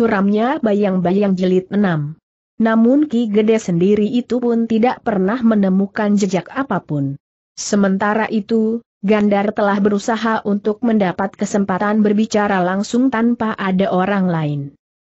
suramnya bayang-bayang jelit enam. Namun Ki Gede sendiri itu pun tidak pernah menemukan jejak apapun. Sementara itu, Gandar telah berusaha untuk mendapat kesempatan berbicara langsung tanpa ada orang lain.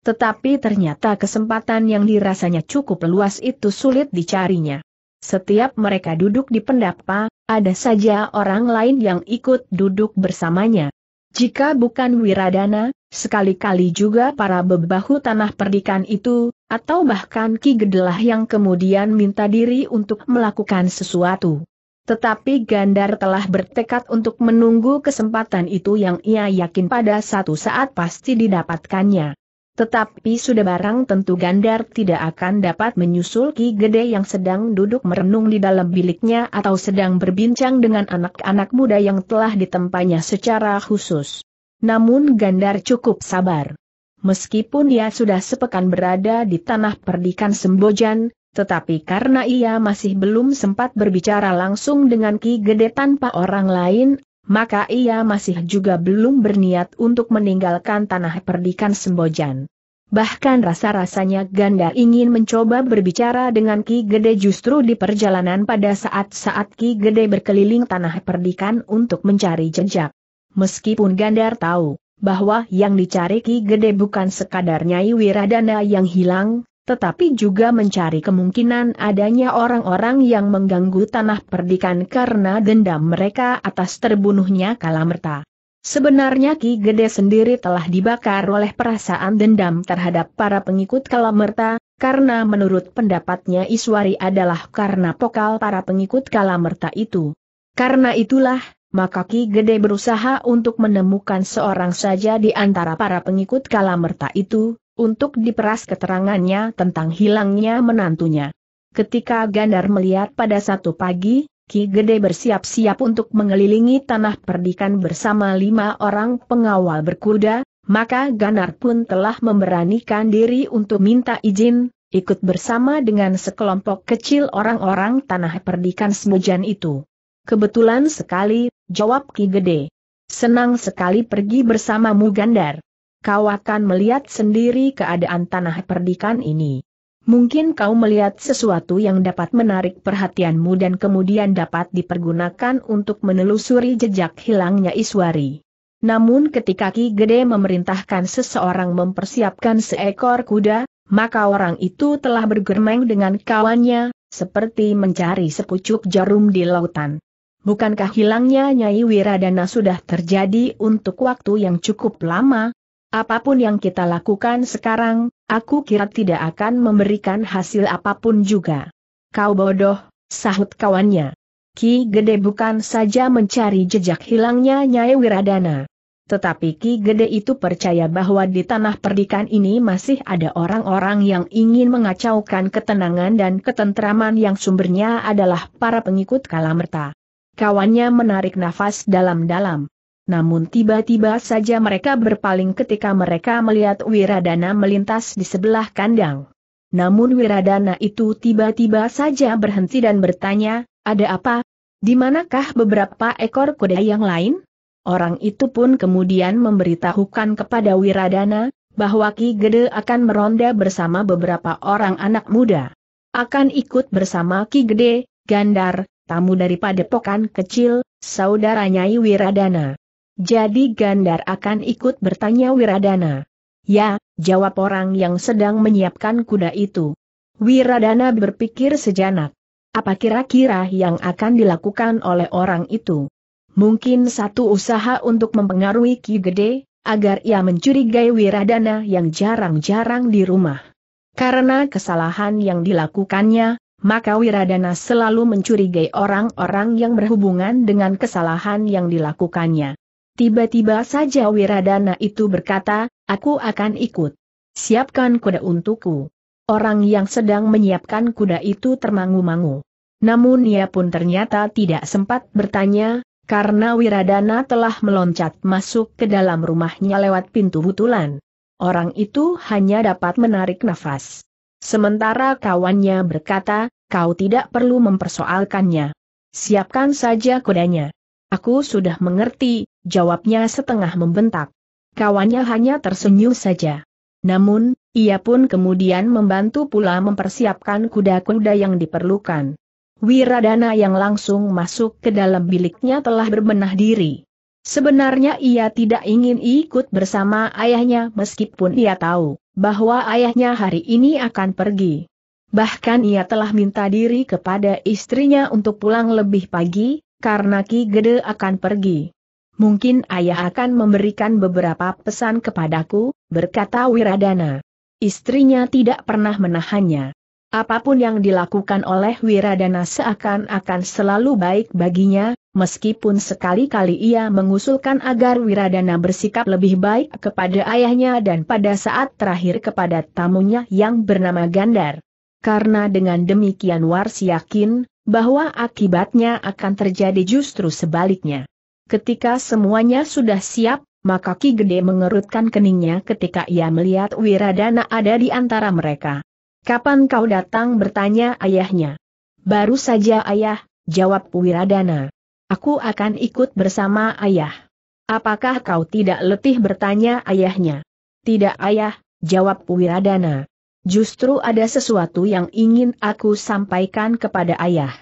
Tetapi ternyata kesempatan yang dirasanya cukup luas itu sulit dicarinya. Setiap mereka duduk di pendapa, ada saja orang lain yang ikut duduk bersamanya. Jika bukan Wiradana, Sekali-kali juga para bebahu tanah perdikan itu, atau bahkan Ki Gedelah yang kemudian minta diri untuk melakukan sesuatu. Tetapi Gandar telah bertekad untuk menunggu kesempatan itu yang ia yakin pada satu saat pasti didapatkannya. Tetapi sudah barang tentu Gandar tidak akan dapat menyusul Ki Gede yang sedang duduk merenung di dalam biliknya atau sedang berbincang dengan anak-anak muda yang telah ditempanya secara khusus namun Gandar cukup sabar. Meskipun ia sudah sepekan berada di tanah perdikan Sembojan, tetapi karena ia masih belum sempat berbicara langsung dengan Ki Gede tanpa orang lain, maka ia masih juga belum berniat untuk meninggalkan tanah perdikan Sembojan. Bahkan rasa-rasanya Gandar ingin mencoba berbicara dengan Ki Gede justru di perjalanan pada saat-saat Ki Gede berkeliling tanah perdikan untuk mencari jejak meskipun Gandar tahu bahwa yang dicari Ki Gede bukan sekadar Nyai Wiradana yang hilang, tetapi juga mencari kemungkinan adanya orang-orang yang mengganggu tanah perdikan karena dendam mereka atas terbunuhnya Kalamerta. Sebenarnya Ki Gede sendiri telah dibakar oleh perasaan dendam terhadap para pengikut Kalamerta, karena menurut pendapatnya Iswari adalah karena pokal para pengikut Kalamerta itu. Karena itulah, maka Ki Gede berusaha untuk menemukan seorang saja di antara para pengikut Kalamerta itu, untuk diperas keterangannya tentang hilangnya menantunya. Ketika Gandar melihat pada satu pagi, Ki Gede bersiap-siap untuk mengelilingi tanah perdikan bersama lima orang pengawal berkuda, maka Ganar pun telah memberanikan diri untuk minta izin, ikut bersama dengan sekelompok kecil orang-orang tanah perdikan semujan itu. Kebetulan sekali, Jawab Ki Gede. Senang sekali pergi bersamamu Gandar. Kau akan melihat sendiri keadaan tanah perdikan ini. Mungkin kau melihat sesuatu yang dapat menarik perhatianmu dan kemudian dapat dipergunakan untuk menelusuri jejak hilangnya Iswari. Namun ketika Ki Gede memerintahkan seseorang mempersiapkan seekor kuda, maka orang itu telah bergermeng dengan kawannya, seperti mencari sepucuk jarum di lautan. Bukankah hilangnya Nyai Wiradana sudah terjadi untuk waktu yang cukup lama? Apapun yang kita lakukan sekarang, aku kira tidak akan memberikan hasil apapun juga. Kau bodoh, sahut kawannya. Ki Gede bukan saja mencari jejak hilangnya Nyai Wiradana. Tetapi Ki Gede itu percaya bahwa di tanah perdikan ini masih ada orang-orang yang ingin mengacaukan ketenangan dan ketentraman yang sumbernya adalah para pengikut kalamerta. Kawannya menarik nafas dalam-dalam. Namun tiba-tiba saja mereka berpaling ketika mereka melihat Wiradana melintas di sebelah kandang. Namun Wiradana itu tiba-tiba saja berhenti dan bertanya, ada apa? Di manakah beberapa ekor kuda yang lain? Orang itu pun kemudian memberitahukan kepada Wiradana, bahwa Ki Gede akan meronda bersama beberapa orang anak muda. Akan ikut bersama Ki Gede, Gandar, tamu daripada padepokan kecil, saudara Nyai Wiradana. Jadi Gandar akan ikut bertanya Wiradana. Ya, jawab orang yang sedang menyiapkan kuda itu. Wiradana berpikir sejenak. Apa kira-kira yang akan dilakukan oleh orang itu? Mungkin satu usaha untuk mempengaruhi Ki Gede, agar ia mencurigai Wiradana yang jarang-jarang di rumah. Karena kesalahan yang dilakukannya, maka Wiradana selalu mencurigai orang-orang yang berhubungan dengan kesalahan yang dilakukannya. Tiba-tiba saja Wiradana itu berkata, aku akan ikut. Siapkan kuda untukku. Orang yang sedang menyiapkan kuda itu termangu-mangu. Namun ia pun ternyata tidak sempat bertanya, karena Wiradana telah meloncat masuk ke dalam rumahnya lewat pintu butulan. Orang itu hanya dapat menarik nafas. Sementara kawannya berkata, kau tidak perlu mempersoalkannya. Siapkan saja kudanya. Aku sudah mengerti, jawabnya setengah membentak. Kawannya hanya tersenyum saja. Namun, ia pun kemudian membantu pula mempersiapkan kuda-kuda yang diperlukan. Wiradana yang langsung masuk ke dalam biliknya telah berbenah diri. Sebenarnya ia tidak ingin ikut bersama ayahnya meskipun ia tahu bahwa ayahnya hari ini akan pergi. Bahkan ia telah minta diri kepada istrinya untuk pulang lebih pagi, karena Ki Gede akan pergi. Mungkin ayah akan memberikan beberapa pesan kepadaku, berkata Wiradana. Istrinya tidak pernah menahannya. Apapun yang dilakukan oleh Wiradana seakan-akan selalu baik baginya, meskipun sekali-kali ia mengusulkan agar Wiradana bersikap lebih baik kepada ayahnya dan pada saat terakhir kepada tamunya yang bernama Gandar. Karena dengan demikian Wars yakin, bahwa akibatnya akan terjadi justru sebaliknya. Ketika semuanya sudah siap, maka Ki Gede mengerutkan keningnya ketika ia melihat Wiradana ada di antara mereka. Kapan kau datang bertanya ayahnya? Baru saja ayah, jawab Wiradana. Aku akan ikut bersama ayah. Apakah kau tidak letih bertanya ayahnya? Tidak ayah, jawab Wiradana. Justru ada sesuatu yang ingin aku sampaikan kepada ayah.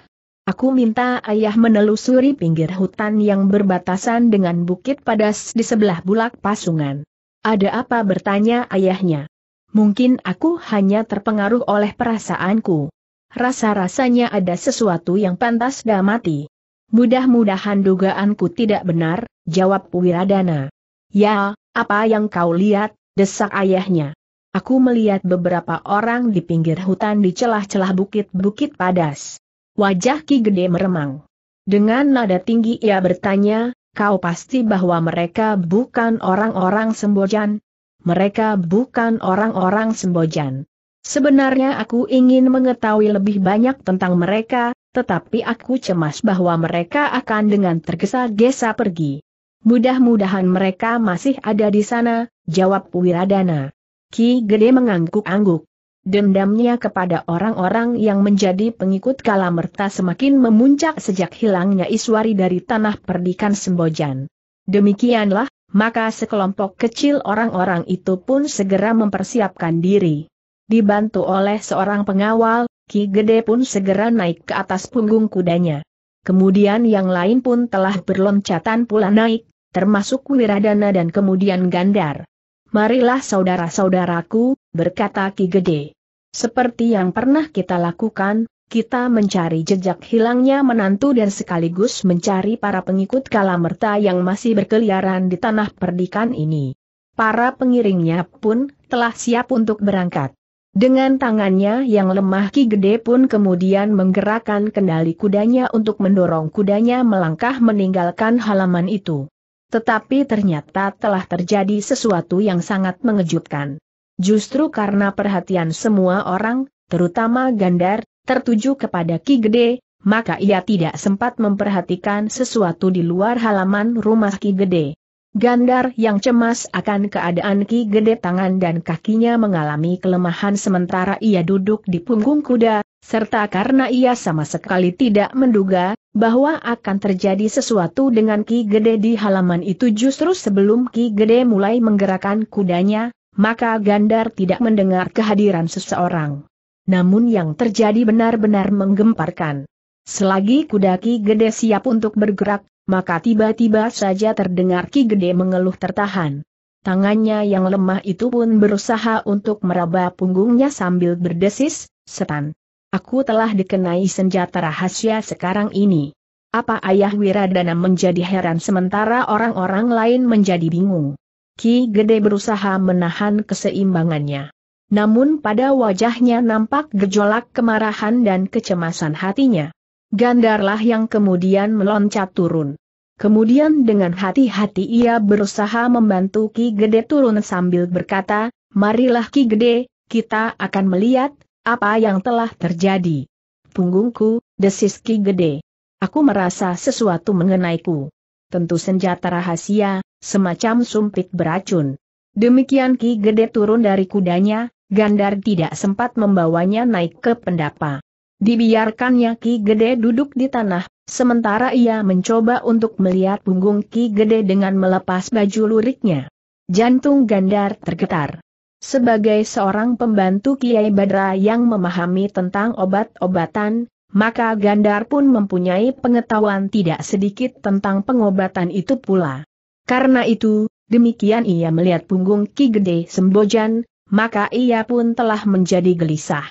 Aku minta ayah menelusuri pinggir hutan yang berbatasan dengan Bukit Padas di sebelah bulak pasungan. Ada apa bertanya ayahnya? Mungkin aku hanya terpengaruh oleh perasaanku. Rasa-rasanya ada sesuatu yang pantas damati. Mudah-mudahan dugaanku tidak benar, jawab Wiradana. Ya, apa yang kau lihat, desak ayahnya. Aku melihat beberapa orang di pinggir hutan di celah-celah bukit-bukit padas. Wajah Ki Gede meremang. Dengan nada tinggi ia bertanya, kau pasti bahwa mereka bukan orang-orang sembojan? Mereka bukan orang-orang sembojan. Sebenarnya aku ingin mengetahui lebih banyak tentang mereka, tetapi aku cemas bahwa mereka akan dengan tergesa-gesa pergi. Mudah-mudahan mereka masih ada di sana, jawab Wiradana. Ki Gede mengangguk-angguk. Dendamnya kepada orang-orang yang menjadi pengikut Kalamerta semakin memuncak sejak hilangnya Iswari dari tanah perdikan Sembojan. Demikianlah, maka sekelompok kecil orang-orang itu pun segera mempersiapkan diri. Dibantu oleh seorang pengawal, Ki Gede pun segera naik ke atas punggung kudanya. Kemudian yang lain pun telah berloncatan pula naik, termasuk Wiradana dan kemudian Gandar. Marilah saudara-saudaraku, berkata Ki Gede. Seperti yang pernah kita lakukan, kita mencari jejak hilangnya menantu dan sekaligus mencari para pengikut kalamerta yang masih berkeliaran di tanah perdikan ini. Para pengiringnya pun telah siap untuk berangkat. Dengan tangannya yang lemah Ki Gede pun kemudian menggerakkan kendali kudanya untuk mendorong kudanya melangkah meninggalkan halaman itu. Tetapi ternyata telah terjadi sesuatu yang sangat mengejutkan. Justru karena perhatian semua orang, terutama Gandar, tertuju kepada Ki Gede, maka ia tidak sempat memperhatikan sesuatu di luar halaman rumah Ki Gede. Gandar yang cemas akan keadaan Ki Gede tangan dan kakinya mengalami kelemahan sementara ia duduk di punggung kuda, serta karena ia sama sekali tidak menduga bahwa akan terjadi sesuatu dengan Ki Gede di halaman itu justru sebelum Ki Gede mulai menggerakkan kudanya, maka Gandar tidak mendengar kehadiran seseorang. Namun yang terjadi benar-benar menggemparkan. Selagi kuda Ki Gede siap untuk bergerak, maka tiba-tiba saja terdengar Ki Gede mengeluh tertahan. Tangannya yang lemah itu pun berusaha untuk meraba punggungnya sambil berdesis, setan. Aku telah dikenai senjata rahasia sekarang ini. Apa ayah Wiradana menjadi heran sementara orang-orang lain menjadi bingung. Ki Gede berusaha menahan keseimbangannya. Namun pada wajahnya nampak gejolak kemarahan dan kecemasan hatinya. Gandarlah yang kemudian meloncat turun. Kemudian dengan hati-hati ia berusaha membantu Ki Gede turun sambil berkata, Marilah Ki Gede, kita akan melihat, apa yang telah terjadi. Punggungku, desis Ki Gede. Aku merasa sesuatu mengenai ku. Tentu senjata rahasia, semacam sumpit beracun. Demikian Ki Gede turun dari kudanya, Gandar tidak sempat membawanya naik ke pendapa. Dibiarkannya Ki Gede duduk di tanah, sementara ia mencoba untuk melihat punggung Ki Gede dengan melepas baju luriknya. Jantung Gandar tergetar. Sebagai seorang pembantu Kiai Badra yang memahami tentang obat-obatan, maka Gandar pun mempunyai pengetahuan tidak sedikit tentang pengobatan itu pula. Karena itu, demikian ia melihat punggung Ki Gede Sembojan, maka ia pun telah menjadi gelisah.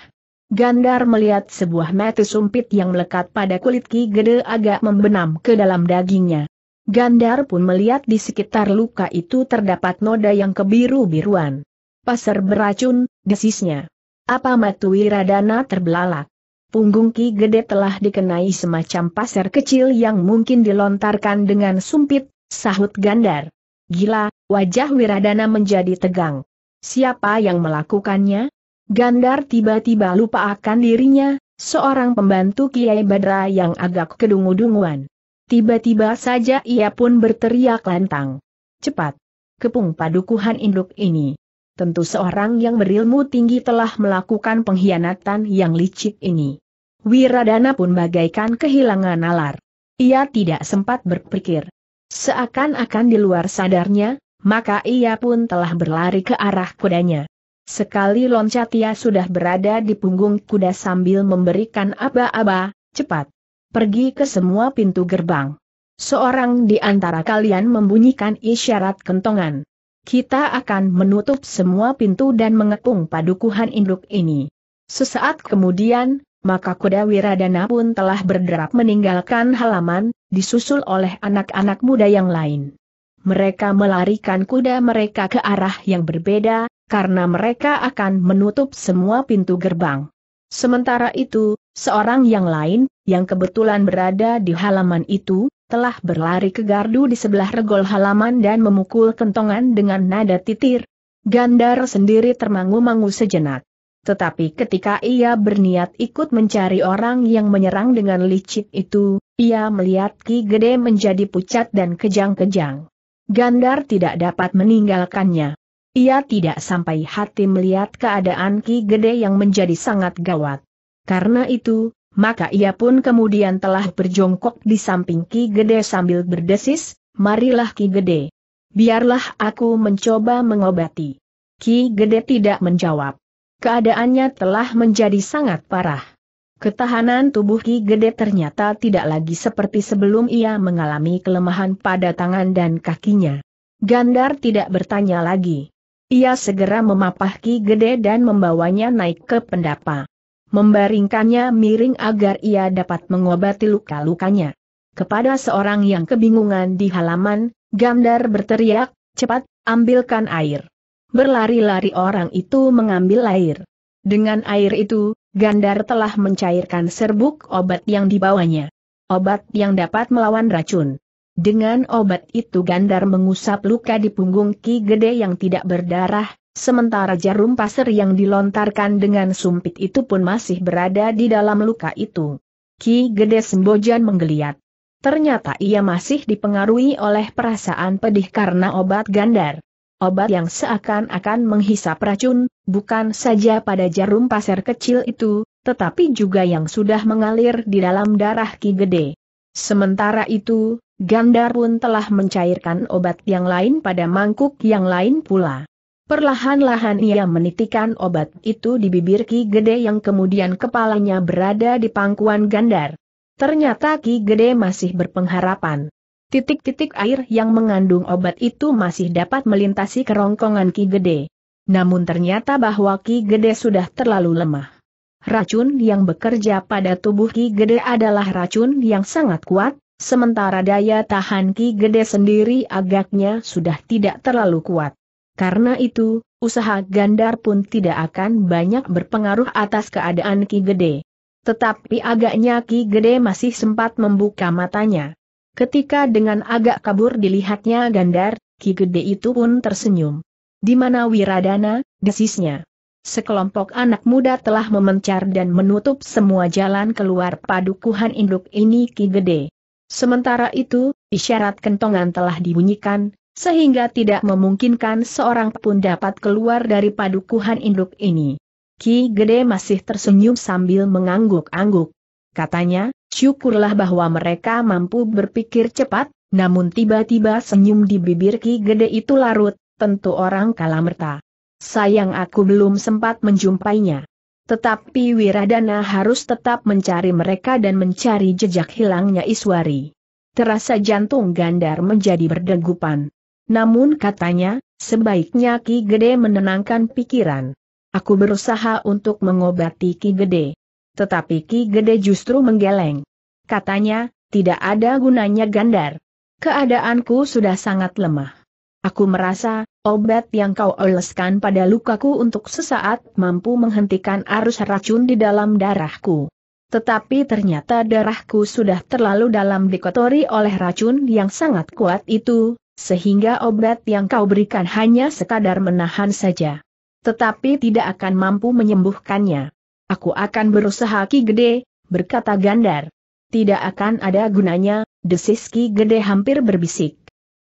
Gandar melihat sebuah mata sumpit yang melekat pada kulit Ki Gede agak membenam ke dalam dagingnya. Gandar pun melihat di sekitar luka itu terdapat noda yang kebiru-biruan. Pasar beracun, desisnya. Apa Matui Radana terbelalak? Punggung Ki Gede telah dikenai semacam pasar kecil yang mungkin dilontarkan dengan sumpit, sahut Gandar. Gila, wajah Wiradana menjadi tegang. Siapa yang melakukannya? Gandar tiba-tiba lupa akan dirinya, seorang pembantu Kiai Badra yang agak kedungu-dunguan. Tiba-tiba saja ia pun berteriak lantang. Cepat! Kepung padukuhan induk ini. Tentu seorang yang berilmu tinggi telah melakukan pengkhianatan yang licik ini. Wiradana pun bagaikan kehilangan nalar. Ia tidak sempat berpikir. Seakan-akan di luar sadarnya, maka ia pun telah berlari ke arah kudanya. Sekali loncat ia sudah berada di punggung kuda sambil memberikan aba-aba, cepat. Pergi ke semua pintu gerbang. Seorang di antara kalian membunyikan isyarat kentongan. Kita akan menutup semua pintu dan mengepung padukuhan induk ini. Sesaat kemudian, maka kuda Wiradana pun telah berderap meninggalkan halaman, disusul oleh anak-anak muda yang lain. Mereka melarikan kuda mereka ke arah yang berbeda, karena mereka akan menutup semua pintu gerbang. Sementara itu, seorang yang lain, yang kebetulan berada di halaman itu, telah berlari ke gardu di sebelah regol halaman dan memukul kentongan dengan nada titir. Gandar sendiri termangu-mangu sejenak. Tetapi ketika ia berniat ikut mencari orang yang menyerang dengan licik itu, ia melihat Ki Gede menjadi pucat dan kejang-kejang. Gandar tidak dapat meninggalkannya. Ia tidak sampai hati melihat keadaan Ki Gede yang menjadi sangat gawat. Karena itu, maka ia pun kemudian telah berjongkok di samping Ki Gede sambil berdesis, marilah Ki Gede. Biarlah aku mencoba mengobati. Ki Gede tidak menjawab. Keadaannya telah menjadi sangat parah. Ketahanan tubuh Ki Gede ternyata tidak lagi seperti sebelum ia mengalami kelemahan pada tangan dan kakinya. Gandar tidak bertanya lagi. Ia segera memapah Ki Gede dan membawanya naik ke pendapa. Membaringkannya miring agar ia dapat mengobati luka-lukanya. Kepada seorang yang kebingungan di halaman, Gandar berteriak, cepat, ambilkan air. Berlari-lari orang itu mengambil air. Dengan air itu, Gandar telah mencairkan serbuk obat yang dibawanya. Obat yang dapat melawan racun. Dengan obat itu Gandar mengusap luka di punggung Ki Gede yang tidak berdarah, sementara jarum pasir yang dilontarkan dengan sumpit itu pun masih berada di dalam luka itu. Ki Gede Sembojan menggeliat. Ternyata ia masih dipengaruhi oleh perasaan pedih karena obat Gandar obat yang seakan-akan menghisap racun, bukan saja pada jarum pasir kecil itu, tetapi juga yang sudah mengalir di dalam darah Ki Gede. Sementara itu, Gandar pun telah mencairkan obat yang lain pada mangkuk yang lain pula. Perlahan-lahan ia menitikan obat itu di bibir Ki Gede yang kemudian kepalanya berada di pangkuan Gandar. Ternyata Ki Gede masih berpengharapan. Titik-titik air yang mengandung obat itu masih dapat melintasi kerongkongan Ki Gede. Namun ternyata bahwa Ki Gede sudah terlalu lemah. Racun yang bekerja pada tubuh Ki Gede adalah racun yang sangat kuat, sementara daya tahan Ki Gede sendiri agaknya sudah tidak terlalu kuat. Karena itu, usaha Gandar pun tidak akan banyak berpengaruh atas keadaan Ki Gede. Tetapi agaknya Ki Gede masih sempat membuka matanya. Ketika dengan agak kabur dilihatnya Gandar, Ki Gede itu pun tersenyum. Di mana Wiradana, desisnya. Sekelompok anak muda telah memencar dan menutup semua jalan keluar padukuhan induk ini Ki Gede. Sementara itu, isyarat kentongan telah dibunyikan, sehingga tidak memungkinkan seorang pun dapat keluar dari padukuhan induk ini. Ki Gede masih tersenyum sambil mengangguk-angguk. Katanya, syukurlah bahwa mereka mampu berpikir cepat, namun tiba-tiba senyum di bibir Ki Gede itu larut, tentu orang kalamerta. Sayang aku belum sempat menjumpainya. Tetapi Wiradana harus tetap mencari mereka dan mencari jejak hilangnya Iswari. Terasa jantung Gandar menjadi berdegupan. Namun katanya, sebaiknya Ki Gede menenangkan pikiran. Aku berusaha untuk mengobati Ki Gede. Tetapi Ki Gede justru menggeleng. Katanya, tidak ada gunanya Gandar. Keadaanku sudah sangat lemah. Aku merasa, obat yang kau oleskan pada lukaku untuk sesaat mampu menghentikan arus racun di dalam darahku. Tetapi ternyata darahku sudah terlalu dalam dikotori oleh racun yang sangat kuat itu, sehingga obat yang kau berikan hanya sekadar menahan saja. Tetapi tidak akan mampu menyembuhkannya. Aku akan berusaha ki gede, berkata Gandar. Tidak akan ada gunanya, desis ki gede hampir berbisik.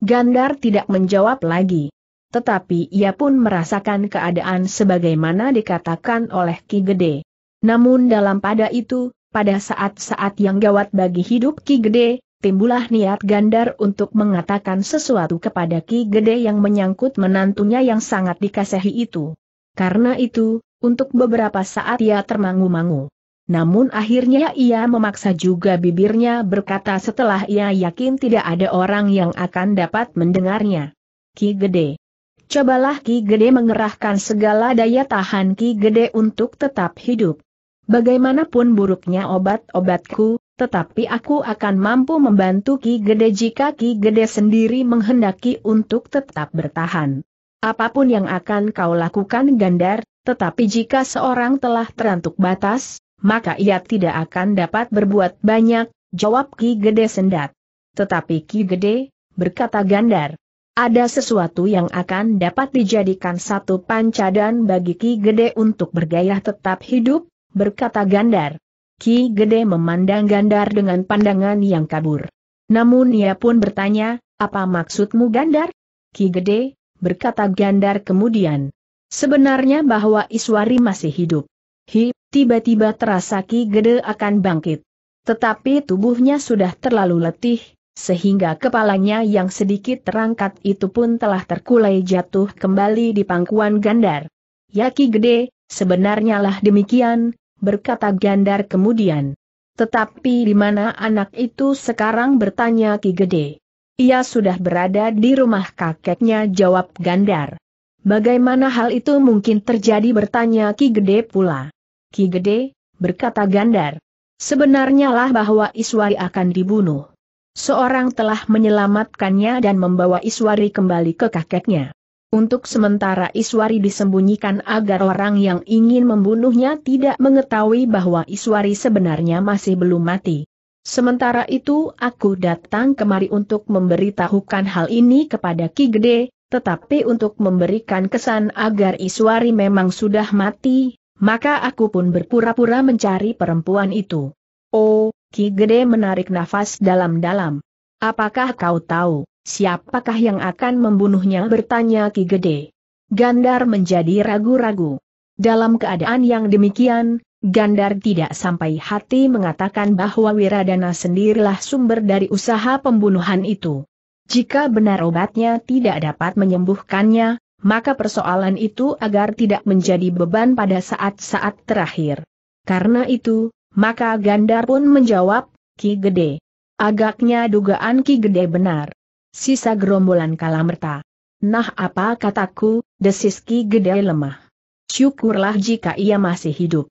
Gandar tidak menjawab lagi. Tetapi ia pun merasakan keadaan sebagaimana dikatakan oleh Ki Gede. Namun dalam pada itu, pada saat-saat yang gawat bagi hidup Ki Gede, timbulah niat Gandar untuk mengatakan sesuatu kepada Ki Gede yang menyangkut menantunya yang sangat dikasihi itu. Karena itu, untuk beberapa saat ia termangu-mangu. Namun akhirnya ia memaksa juga bibirnya berkata setelah ia yakin tidak ada orang yang akan dapat mendengarnya. Ki Gede. Cobalah Ki Gede mengerahkan segala daya tahan Ki Gede untuk tetap hidup. Bagaimanapun buruknya obat-obatku, tetapi aku akan mampu membantu Ki Gede jika Ki Gede sendiri menghendaki untuk tetap bertahan. Apapun yang akan kau lakukan Gandar, tetapi jika seorang telah terantuk batas, maka ia tidak akan dapat berbuat banyak, jawab Ki Gede Sendat. Tetapi Ki Gede, berkata Gandar, ada sesuatu yang akan dapat dijadikan satu pancadan bagi Ki Gede untuk bergaya tetap hidup, berkata Gandar. Ki Gede memandang Gandar dengan pandangan yang kabur. Namun ia pun bertanya, apa maksudmu Gandar? Ki Gede, berkata Gandar kemudian. Sebenarnya bahwa Iswari masih hidup. Hi, tiba-tiba terasa Ki Gede akan bangkit. Tetapi tubuhnya sudah terlalu letih, sehingga kepalanya yang sedikit terangkat itu pun telah terkulai jatuh kembali di pangkuan Gandar. Ya Ki Gede, sebenarnya lah demikian, berkata Gandar kemudian. Tetapi di mana anak itu sekarang bertanya Ki Gede? Ia sudah berada di rumah kakeknya jawab Gandar. Bagaimana hal itu mungkin terjadi bertanya Ki Gede pula. Ki Gede, berkata Gandar. Sebenarnya lah bahwa Iswari akan dibunuh. Seorang telah menyelamatkannya dan membawa Iswari kembali ke kakeknya. Untuk sementara Iswari disembunyikan agar orang yang ingin membunuhnya tidak mengetahui bahwa Iswari sebenarnya masih belum mati. Sementara itu aku datang kemari untuk memberitahukan hal ini kepada Ki Gede, tetapi untuk memberikan kesan agar Iswari memang sudah mati, maka aku pun berpura-pura mencari perempuan itu. Oh, Ki Gede menarik nafas dalam-dalam. Apakah kau tahu, siapakah yang akan membunuhnya bertanya Ki Gede. Gandar menjadi ragu-ragu. Dalam keadaan yang demikian, Gandar tidak sampai hati mengatakan bahwa Wiradana sendirilah sumber dari usaha pembunuhan itu. Jika benar obatnya tidak dapat menyembuhkannya, maka persoalan itu agar tidak menjadi beban pada saat-saat terakhir. Karena itu, maka Gandar pun menjawab, Ki Gede. Agaknya dugaan Ki Gede benar. Sisa gerombolan kalamerta. Nah apa kataku, desis Ki Gede lemah. Syukurlah jika ia masih hidup.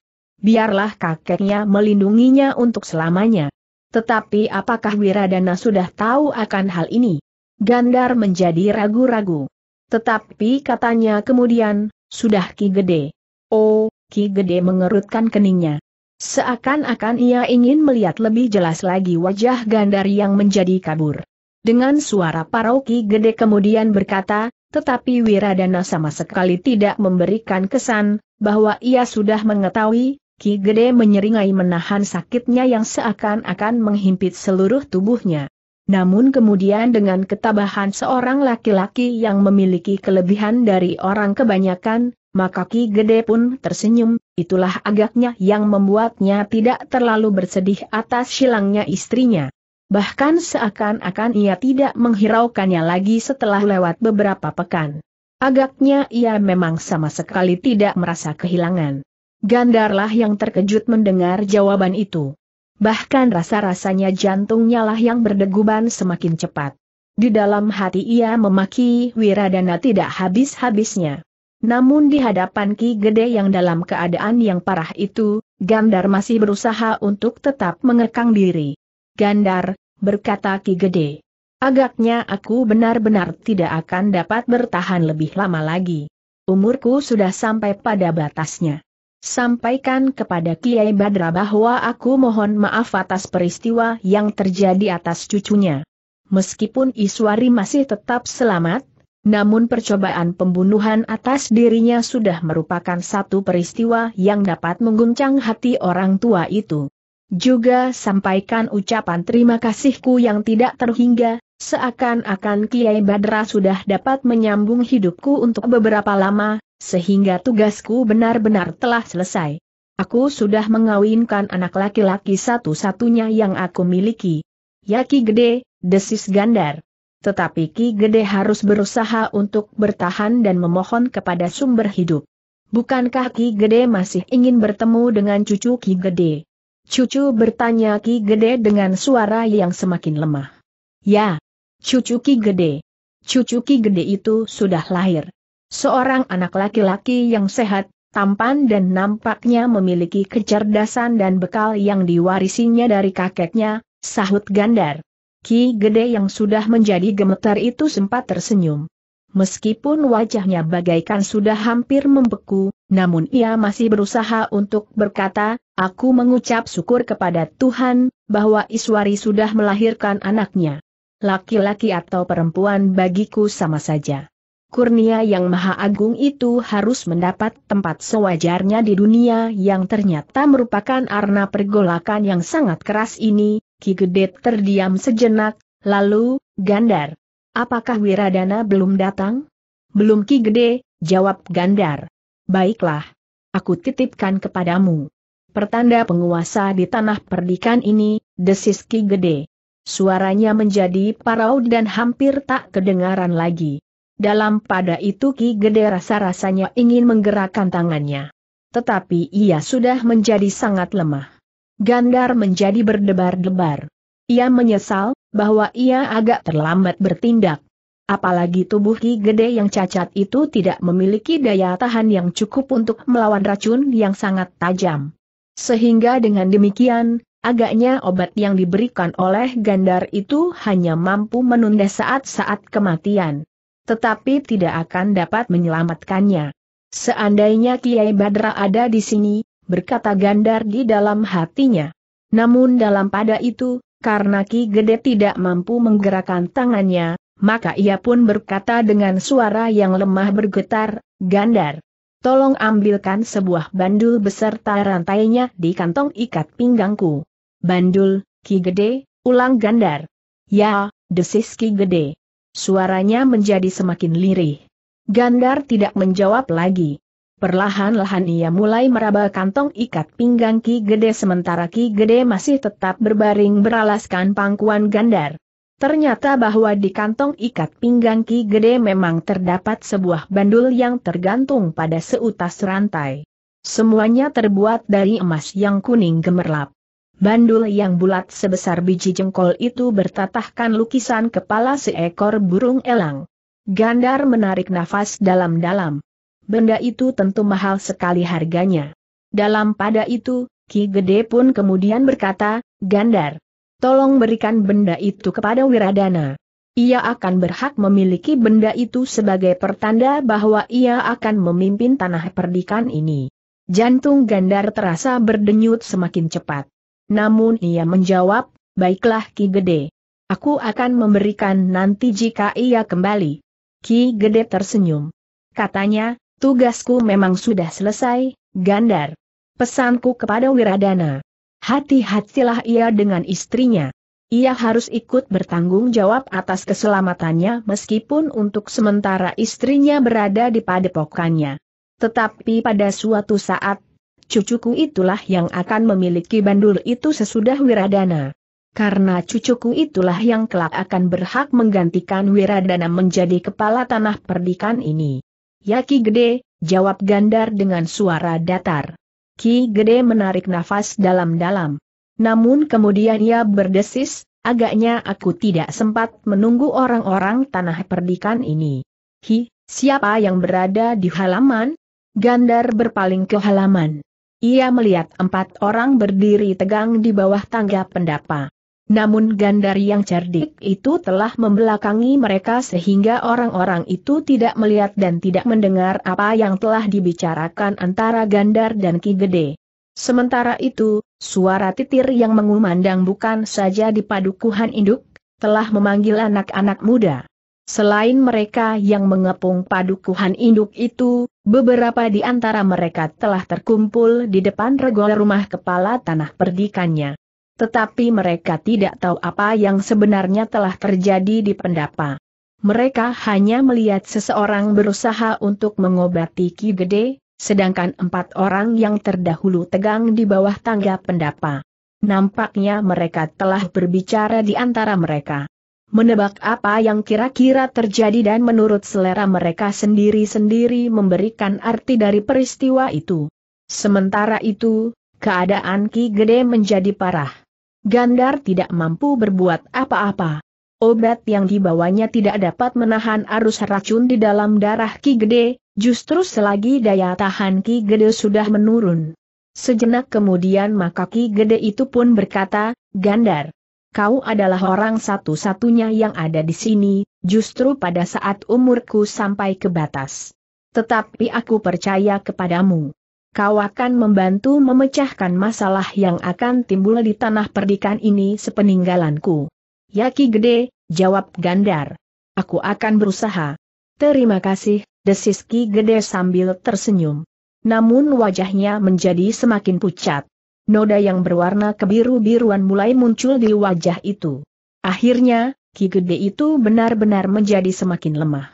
Biarlah kakeknya melindunginya untuk selamanya. Tetapi apakah Wiradana sudah tahu akan hal ini? Gandar menjadi ragu-ragu. Tetapi katanya kemudian, sudah Ki Gede. Oh, Ki Gede mengerutkan keningnya. Seakan-akan ia ingin melihat lebih jelas lagi wajah Gandari yang menjadi kabur. Dengan suara parau Ki Gede kemudian berkata, tetapi Wiradana sama sekali tidak memberikan kesan, bahwa ia sudah mengetahui, Ki Gede menyeringai menahan sakitnya yang seakan-akan menghimpit seluruh tubuhnya. Namun kemudian dengan ketabahan seorang laki-laki yang memiliki kelebihan dari orang kebanyakan, maka Ki Gede pun tersenyum, itulah agaknya yang membuatnya tidak terlalu bersedih atas hilangnya istrinya. Bahkan seakan-akan ia tidak menghiraukannya lagi setelah lewat beberapa pekan. Agaknya ia memang sama sekali tidak merasa kehilangan. Gandarlah yang terkejut mendengar jawaban itu. Bahkan rasa-rasanya jantungnya lah yang berdeguban semakin cepat. Di dalam hati ia memaki Wiradana tidak habis-habisnya. Namun di hadapan Ki Gede yang dalam keadaan yang parah itu, Gandar masih berusaha untuk tetap mengekang diri. Gandar, berkata Ki Gede. Agaknya aku benar-benar tidak akan dapat bertahan lebih lama lagi. Umurku sudah sampai pada batasnya. Sampaikan kepada Kiai Badra bahwa aku mohon maaf atas peristiwa yang terjadi atas cucunya. Meskipun Iswari masih tetap selamat, namun percobaan pembunuhan atas dirinya sudah merupakan satu peristiwa yang dapat mengguncang hati orang tua itu. Juga sampaikan ucapan terima kasihku yang tidak terhingga, Seakan-akan Kiai Badra sudah dapat menyambung hidupku untuk beberapa lama, sehingga tugasku benar-benar telah selesai. Aku sudah mengawinkan anak laki-laki satu-satunya yang aku miliki. Ya Ki Gede, desis Gandar. Tetapi Ki Gede harus berusaha untuk bertahan dan memohon kepada sumber hidup. Bukankah Ki Gede masih ingin bertemu dengan cucu Ki Gede? Cucu bertanya Ki Gede dengan suara yang semakin lemah. Ya, Cucu Ki Gede. Cucu Ki Gede itu sudah lahir. Seorang anak laki-laki yang sehat, tampan dan nampaknya memiliki kecerdasan dan bekal yang diwarisinya dari kakeknya, sahut Gandar. Ki Gede yang sudah menjadi gemetar itu sempat tersenyum. Meskipun wajahnya bagaikan sudah hampir membeku, namun ia masih berusaha untuk berkata, aku mengucap syukur kepada Tuhan, bahwa Iswari sudah melahirkan anaknya laki-laki atau perempuan bagiku sama saja. Kurnia yang maha agung itu harus mendapat tempat sewajarnya di dunia yang ternyata merupakan arna pergolakan yang sangat keras ini, Ki Gede terdiam sejenak, lalu, Gandar. Apakah Wiradana belum datang? Belum Ki Gede, jawab Gandar. Baiklah. Aku titipkan kepadamu. Pertanda penguasa di tanah perdikan ini, desis Ki Gede. Suaranya menjadi parau dan hampir tak kedengaran lagi. Dalam pada itu Ki Gede rasa-rasanya ingin menggerakkan tangannya. Tetapi ia sudah menjadi sangat lemah. Gandar menjadi berdebar-debar. Ia menyesal, bahwa ia agak terlambat bertindak. Apalagi tubuh Ki Gede yang cacat itu tidak memiliki daya tahan yang cukup untuk melawan racun yang sangat tajam. Sehingga dengan demikian, Agaknya obat yang diberikan oleh Gandar itu hanya mampu menunda saat-saat kematian. Tetapi tidak akan dapat menyelamatkannya. Seandainya Kiai Badra ada di sini, berkata Gandar di dalam hatinya. Namun dalam pada itu, karena Ki Gede tidak mampu menggerakkan tangannya, maka ia pun berkata dengan suara yang lemah bergetar, Gandar. Tolong ambilkan sebuah bandul beserta rantainya di kantong ikat pinggangku. Bandul, Ki Gede, ulang Gandar. Ya, desis Ki Gede. Suaranya menjadi semakin lirih. Gandar tidak menjawab lagi. Perlahan-lahan ia mulai meraba kantong ikat pinggang Ki Gede sementara Ki Gede masih tetap berbaring beralaskan pangkuan Gandar. Ternyata bahwa di kantong ikat pinggang Ki Gede memang terdapat sebuah bandul yang tergantung pada seutas rantai. Semuanya terbuat dari emas yang kuning gemerlap. Bandul yang bulat sebesar biji jengkol itu bertatahkan lukisan kepala seekor burung elang. Gandar menarik nafas dalam-dalam. Benda itu tentu mahal sekali harganya. Dalam pada itu, Ki Gede pun kemudian berkata, Gandar, tolong berikan benda itu kepada Wiradana. Ia akan berhak memiliki benda itu sebagai pertanda bahwa ia akan memimpin tanah perdikan ini. Jantung Gandar terasa berdenyut semakin cepat. Namun ia menjawab, baiklah Ki Gede. Aku akan memberikan nanti jika ia kembali. Ki Gede tersenyum. Katanya, tugasku memang sudah selesai, Gandar. Pesanku kepada Wiradana. Hati-hatilah ia dengan istrinya. Ia harus ikut bertanggung jawab atas keselamatannya meskipun untuk sementara istrinya berada di padepokannya. Tetapi pada suatu saat, Cucuku itulah yang akan memiliki bandul itu sesudah Wiradana. Karena cucuku itulah yang kelak akan berhak menggantikan Wiradana menjadi kepala tanah perdikan ini. Ya Ki Gede, jawab Gandar dengan suara datar. Ki Gede menarik nafas dalam-dalam. Namun kemudian ia berdesis, agaknya aku tidak sempat menunggu orang-orang tanah perdikan ini. Hi, siapa yang berada di halaman? Gandar berpaling ke halaman. Ia melihat empat orang berdiri tegang di bawah tangga pendapa. Namun Gandari yang cerdik itu telah membelakangi mereka sehingga orang-orang itu tidak melihat dan tidak mendengar apa yang telah dibicarakan antara Gandar dan Ki Gede. Sementara itu, suara titir yang mengumandang bukan saja di padukuhan induk, telah memanggil anak-anak muda. Selain mereka yang mengepung padukuhan induk itu, Beberapa di antara mereka telah terkumpul di depan regol rumah kepala tanah perdikannya. Tetapi mereka tidak tahu apa yang sebenarnya telah terjadi di pendapa. Mereka hanya melihat seseorang berusaha untuk mengobati Ki Gede, sedangkan empat orang yang terdahulu tegang di bawah tangga pendapa. Nampaknya mereka telah berbicara di antara mereka menebak apa yang kira-kira terjadi dan menurut selera mereka sendiri-sendiri memberikan arti dari peristiwa itu. Sementara itu, keadaan Ki Gede menjadi parah. Gandar tidak mampu berbuat apa-apa. Obat yang dibawanya tidak dapat menahan arus racun di dalam darah Ki Gede, justru selagi daya tahan Ki Gede sudah menurun. Sejenak kemudian maka Ki Gede itu pun berkata, Gandar, kau adalah orang satu-satunya yang ada di sini, justru pada saat umurku sampai ke batas. Tetapi aku percaya kepadamu. Kau akan membantu memecahkan masalah yang akan timbul di tanah perdikan ini sepeninggalanku. Yaki Gede, jawab Gandar. Aku akan berusaha. Terima kasih, desis Ki Gede sambil tersenyum. Namun wajahnya menjadi semakin pucat. Noda yang berwarna kebiru-biruan mulai muncul di wajah itu. Akhirnya, Ki Gede itu benar-benar menjadi semakin lemah.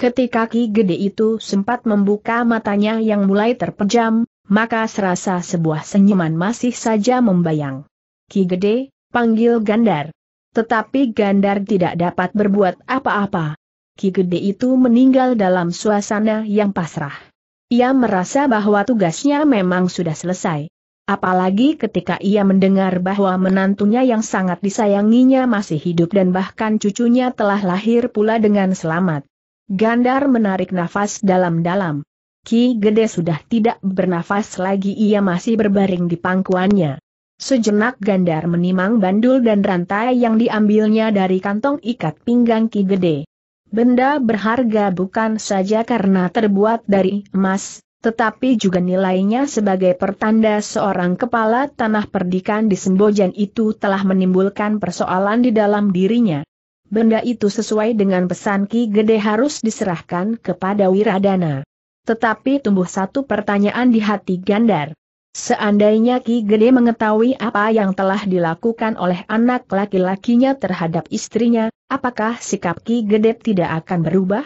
Ketika Ki Gede itu sempat membuka matanya yang mulai terpejam, maka serasa sebuah senyuman masih saja membayang. Ki Gede, panggil Gandar. Tetapi Gandar tidak dapat berbuat apa-apa. Ki Gede itu meninggal dalam suasana yang pasrah. Ia merasa bahwa tugasnya memang sudah selesai. Apalagi ketika ia mendengar bahwa menantunya yang sangat disayanginya masih hidup dan bahkan cucunya telah lahir pula dengan selamat. Gandar menarik nafas dalam-dalam. Ki Gede sudah tidak bernafas lagi ia masih berbaring di pangkuannya. Sejenak Gandar menimang bandul dan rantai yang diambilnya dari kantong ikat pinggang Ki Gede. Benda berharga bukan saja karena terbuat dari emas, tetapi juga nilainya sebagai pertanda seorang kepala tanah perdikan di Sembojan itu telah menimbulkan persoalan di dalam dirinya. Benda itu sesuai dengan pesan Ki Gede harus diserahkan kepada Wiradana. Tetapi tumbuh satu pertanyaan di hati Gandar. Seandainya Ki Gede mengetahui apa yang telah dilakukan oleh anak laki-lakinya terhadap istrinya, apakah sikap Ki Gede tidak akan berubah?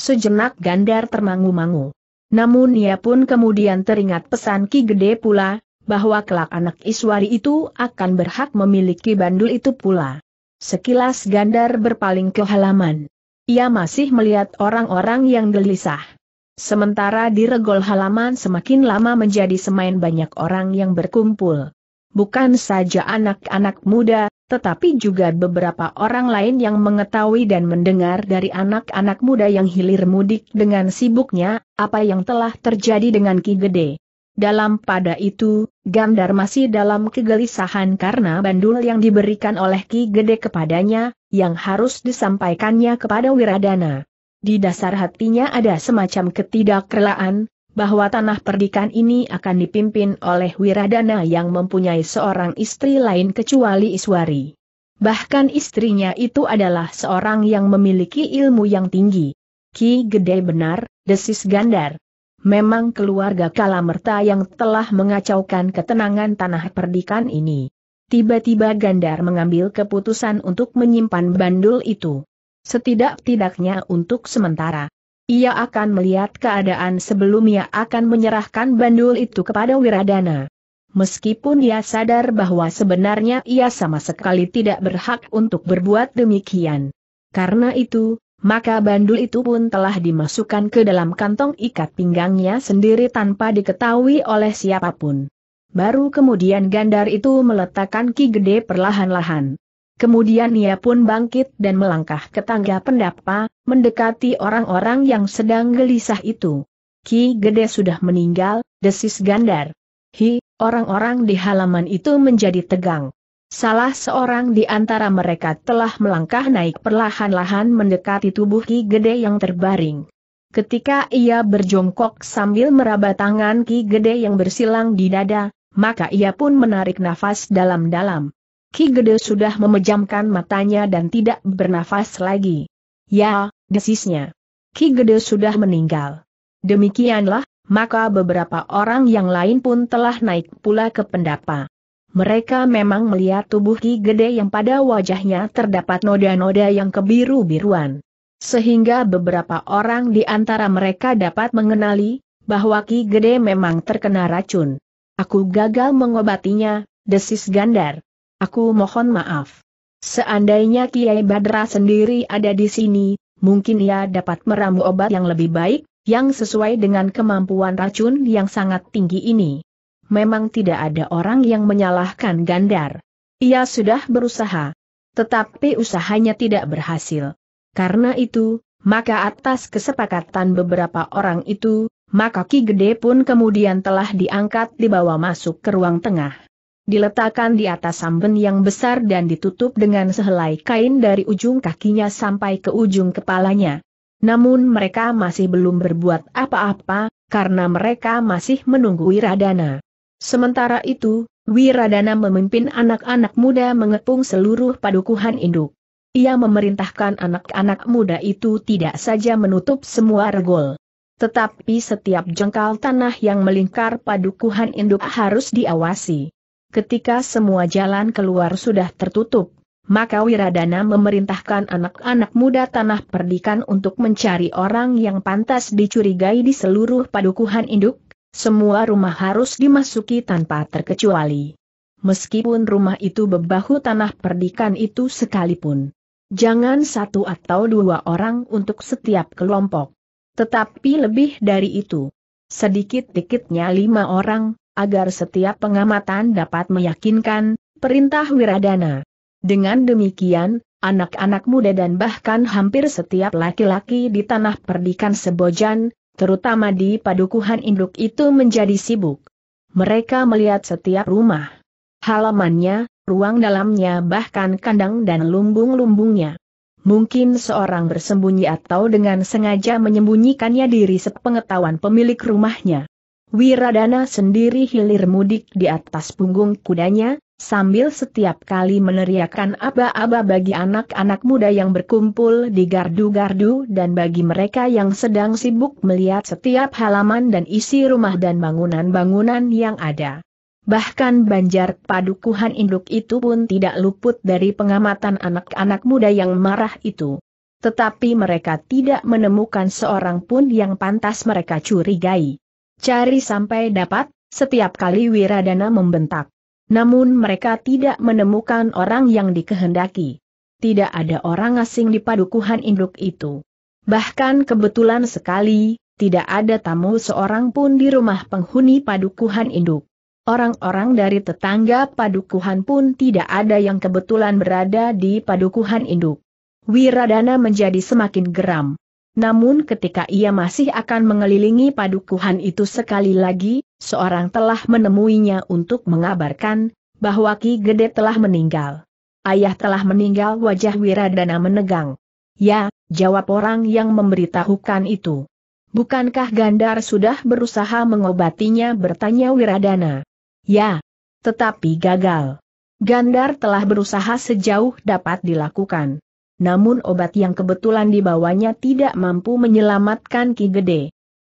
Sejenak Gandar termangu-mangu. Namun ia pun kemudian teringat pesan Ki Gede pula, bahwa kelak anak Iswari itu akan berhak memiliki bandul itu pula. Sekilas Gandar berpaling ke halaman. Ia masih melihat orang-orang yang gelisah. Sementara di regol halaman semakin lama menjadi semain banyak orang yang berkumpul. Bukan saja anak-anak muda, tetapi juga beberapa orang lain yang mengetahui dan mendengar dari anak-anak muda yang hilir mudik dengan sibuknya, apa yang telah terjadi dengan Ki Gede. Dalam pada itu, Gamdar masih dalam kegelisahan karena bandul yang diberikan oleh Ki Gede kepadanya, yang harus disampaikannya kepada Wiradana. Di dasar hatinya ada semacam ketidakrelaan, bahwa tanah perdikan ini akan dipimpin oleh Wiradana yang mempunyai seorang istri lain kecuali Iswari. Bahkan istrinya itu adalah seorang yang memiliki ilmu yang tinggi. Ki gede benar, desis Gandar. Memang keluarga Kalamerta yang telah mengacaukan ketenangan tanah perdikan ini. Tiba-tiba Gandar mengambil keputusan untuk menyimpan bandul itu. Setidak-tidaknya untuk sementara. Ia akan melihat keadaan sebelum ia akan menyerahkan bandul itu kepada Wiradana. Meskipun ia sadar bahwa sebenarnya ia sama sekali tidak berhak untuk berbuat demikian. Karena itu, maka bandul itu pun telah dimasukkan ke dalam kantong ikat pinggangnya sendiri tanpa diketahui oleh siapapun. Baru kemudian Gandar itu meletakkan ki gede perlahan-lahan. Kemudian ia pun bangkit dan melangkah ke tangga pendapa, mendekati orang-orang yang sedang gelisah itu. Ki Gede sudah meninggal, desis Gandar. Hi, orang-orang di halaman itu menjadi tegang. Salah seorang di antara mereka telah melangkah naik perlahan-lahan mendekati tubuh Ki Gede yang terbaring. Ketika ia berjongkok sambil meraba tangan Ki Gede yang bersilang di dada, maka ia pun menarik nafas dalam-dalam. Ki Gede sudah memejamkan matanya dan tidak bernafas lagi. Ya, desisnya. Ki Gede sudah meninggal. Demikianlah, maka beberapa orang yang lain pun telah naik pula ke pendapa. Mereka memang melihat tubuh Ki Gede yang pada wajahnya terdapat noda-noda yang kebiru-biruan. Sehingga beberapa orang di antara mereka dapat mengenali, bahwa Ki Gede memang terkena racun. Aku gagal mengobatinya, desis Gandar. Aku mohon maaf. Seandainya Kiai Badra sendiri ada di sini, mungkin ia dapat meramu obat yang lebih baik, yang sesuai dengan kemampuan racun yang sangat tinggi ini. Memang tidak ada orang yang menyalahkan Gandar. Ia sudah berusaha. Tetapi usahanya tidak berhasil. Karena itu, maka atas kesepakatan beberapa orang itu, maka Ki Gede pun kemudian telah diangkat dibawa masuk ke ruang tengah diletakkan di atas samben yang besar dan ditutup dengan sehelai kain dari ujung kakinya sampai ke ujung kepalanya. Namun mereka masih belum berbuat apa-apa, karena mereka masih menunggu Wiradana. Sementara itu, Wiradana memimpin anak-anak muda mengepung seluruh padukuhan induk. Ia memerintahkan anak-anak muda itu tidak saja menutup semua regol. Tetapi setiap jengkal tanah yang melingkar padukuhan induk harus diawasi ketika semua jalan keluar sudah tertutup, maka Wiradana memerintahkan anak-anak muda tanah perdikan untuk mencari orang yang pantas dicurigai di seluruh padukuhan induk, semua rumah harus dimasuki tanpa terkecuali. Meskipun rumah itu bebahu tanah perdikan itu sekalipun. Jangan satu atau dua orang untuk setiap kelompok. Tetapi lebih dari itu. Sedikit-dikitnya lima orang, agar setiap pengamatan dapat meyakinkan perintah Wiradana. Dengan demikian, anak-anak muda dan bahkan hampir setiap laki-laki di tanah perdikan Sebojan, terutama di padukuhan induk itu menjadi sibuk. Mereka melihat setiap rumah, halamannya, ruang dalamnya bahkan kandang dan lumbung-lumbungnya. Mungkin seorang bersembunyi atau dengan sengaja menyembunyikannya diri sepengetahuan pemilik rumahnya. Wiradana sendiri hilir mudik di atas punggung kudanya, sambil setiap kali meneriakan aba-aba bagi anak-anak muda yang berkumpul di gardu-gardu dan bagi mereka yang sedang sibuk melihat setiap halaman dan isi rumah dan bangunan-bangunan yang ada. Bahkan banjar padukuhan induk itu pun tidak luput dari pengamatan anak-anak muda yang marah itu. Tetapi mereka tidak menemukan seorang pun yang pantas mereka curigai. Cari sampai dapat, setiap kali Wiradana membentak. Namun mereka tidak menemukan orang yang dikehendaki. Tidak ada orang asing di padukuhan induk itu. Bahkan kebetulan sekali, tidak ada tamu seorang pun di rumah penghuni padukuhan induk. Orang-orang dari tetangga padukuhan pun tidak ada yang kebetulan berada di padukuhan induk. Wiradana menjadi semakin geram. Namun ketika ia masih akan mengelilingi padukuhan itu sekali lagi, seorang telah menemuinya untuk mengabarkan, bahwa Ki Gede telah meninggal. Ayah telah meninggal wajah Wiradana menegang. Ya, jawab orang yang memberitahukan itu. Bukankah Gandar sudah berusaha mengobatinya bertanya Wiradana? Ya, tetapi gagal. Gandar telah berusaha sejauh dapat dilakukan namun obat yang kebetulan dibawanya tidak mampu menyelamatkan Ki Gede.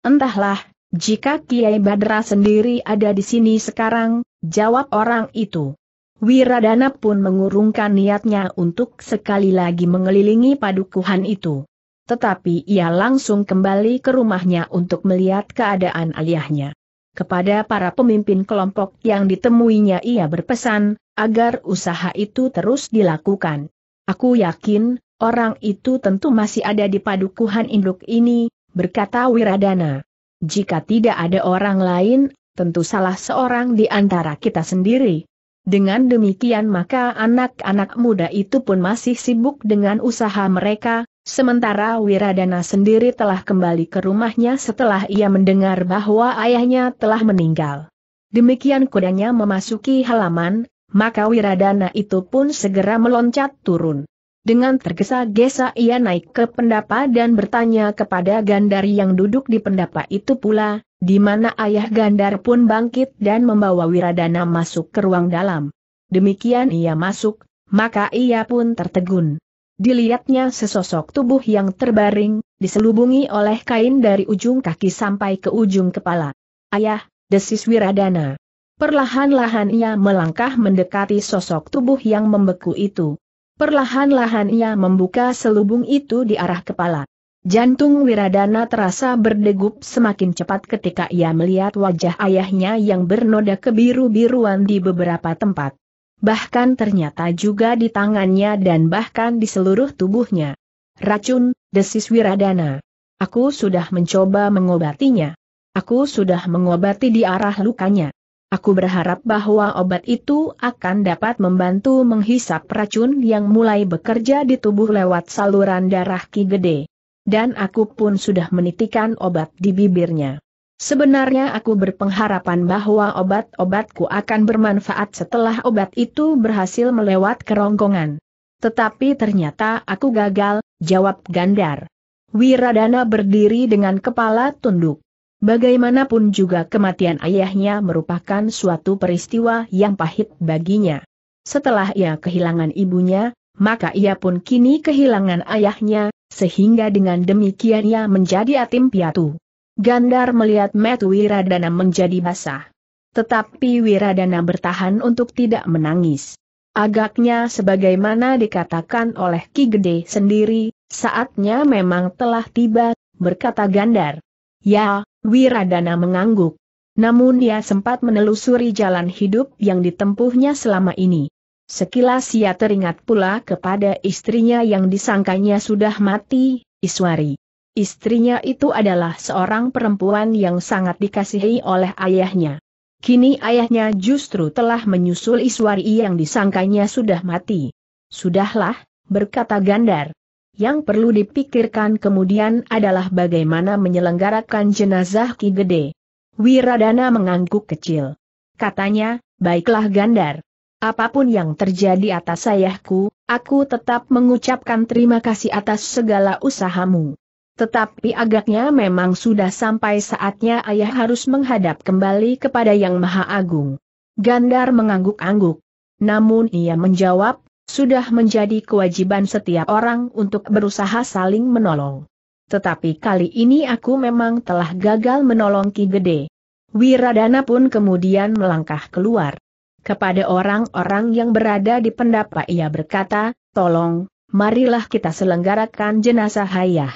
Entahlah, jika Kiai Badra sendiri ada di sini sekarang, jawab orang itu. Wiradana pun mengurungkan niatnya untuk sekali lagi mengelilingi padukuhan itu. Tetapi ia langsung kembali ke rumahnya untuk melihat keadaan ayahnya. Kepada para pemimpin kelompok yang ditemuinya ia berpesan, agar usaha itu terus dilakukan. Aku yakin, orang itu tentu masih ada di padukuhan induk ini, berkata Wiradana. Jika tidak ada orang lain, tentu salah seorang di antara kita sendiri. Dengan demikian maka anak-anak muda itu pun masih sibuk dengan usaha mereka, Sementara Wiradana sendiri telah kembali ke rumahnya setelah ia mendengar bahwa ayahnya telah meninggal. Demikian kudanya memasuki halaman, maka wiradana itu pun segera meloncat turun. Dengan tergesa-gesa ia naik ke pendapa dan bertanya kepada Gandari yang duduk di pendapa itu pula, di mana ayah Gandar pun bangkit dan membawa Wiradana masuk ke ruang dalam. Demikian ia masuk, maka ia pun tertegun. Dilihatnya sesosok tubuh yang terbaring, diselubungi oleh kain dari ujung kaki sampai ke ujung kepala. Ayah, desis Wiradana. Perlahan-lahan ia melangkah mendekati sosok tubuh yang membeku itu. Perlahan-lahan ia membuka selubung itu di arah kepala. Jantung Wiradana terasa berdegup semakin cepat ketika ia melihat wajah ayahnya yang bernoda kebiru-biruan di beberapa tempat. Bahkan ternyata juga di tangannya dan bahkan di seluruh tubuhnya. Racun, desis Wiradana. Aku sudah mencoba mengobatinya. Aku sudah mengobati di arah lukanya. Aku berharap bahwa obat itu akan dapat membantu menghisap racun yang mulai bekerja di tubuh lewat saluran darah Ki Gede. Dan aku pun sudah menitikan obat di bibirnya. Sebenarnya aku berpengharapan bahwa obat-obatku akan bermanfaat setelah obat itu berhasil melewat kerongkongan. Tetapi ternyata aku gagal, jawab Gandar. Wiradana berdiri dengan kepala tunduk. Bagaimanapun juga kematian ayahnya merupakan suatu peristiwa yang pahit baginya. Setelah ia kehilangan ibunya, maka ia pun kini kehilangan ayahnya, sehingga dengan demikian ia menjadi atim piatu. Gandar melihat Matt Wiradana menjadi basah. Tetapi Wiradana bertahan untuk tidak menangis. Agaknya sebagaimana dikatakan oleh Ki Gede sendiri, saatnya memang telah tiba, berkata Gandar. Ya, Wiradana mengangguk. Namun ia sempat menelusuri jalan hidup yang ditempuhnya selama ini. Sekilas ia teringat pula kepada istrinya yang disangkanya sudah mati, Iswari. Istrinya itu adalah seorang perempuan yang sangat dikasihi oleh ayahnya. Kini ayahnya justru telah menyusul Iswari yang disangkanya sudah mati. Sudahlah, berkata Gandar. Yang perlu dipikirkan kemudian adalah bagaimana menyelenggarakan jenazah Ki Gede. Wiradana mengangguk kecil. Katanya, baiklah Gandar. Apapun yang terjadi atas sayahku, aku tetap mengucapkan terima kasih atas segala usahamu. Tetapi agaknya memang sudah sampai saatnya ayah harus menghadap kembali kepada Yang Maha Agung. Gandar mengangguk-angguk. Namun ia menjawab, sudah menjadi kewajiban setiap orang untuk berusaha saling menolong. Tetapi kali ini aku memang telah gagal menolong Ki Gede. Wiradana pun kemudian melangkah keluar. Kepada orang-orang yang berada di pendapa ia berkata, tolong, marilah kita selenggarakan jenazah ayah.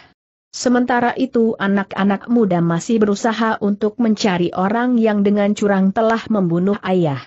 Sementara itu anak-anak muda masih berusaha untuk mencari orang yang dengan curang telah membunuh ayah.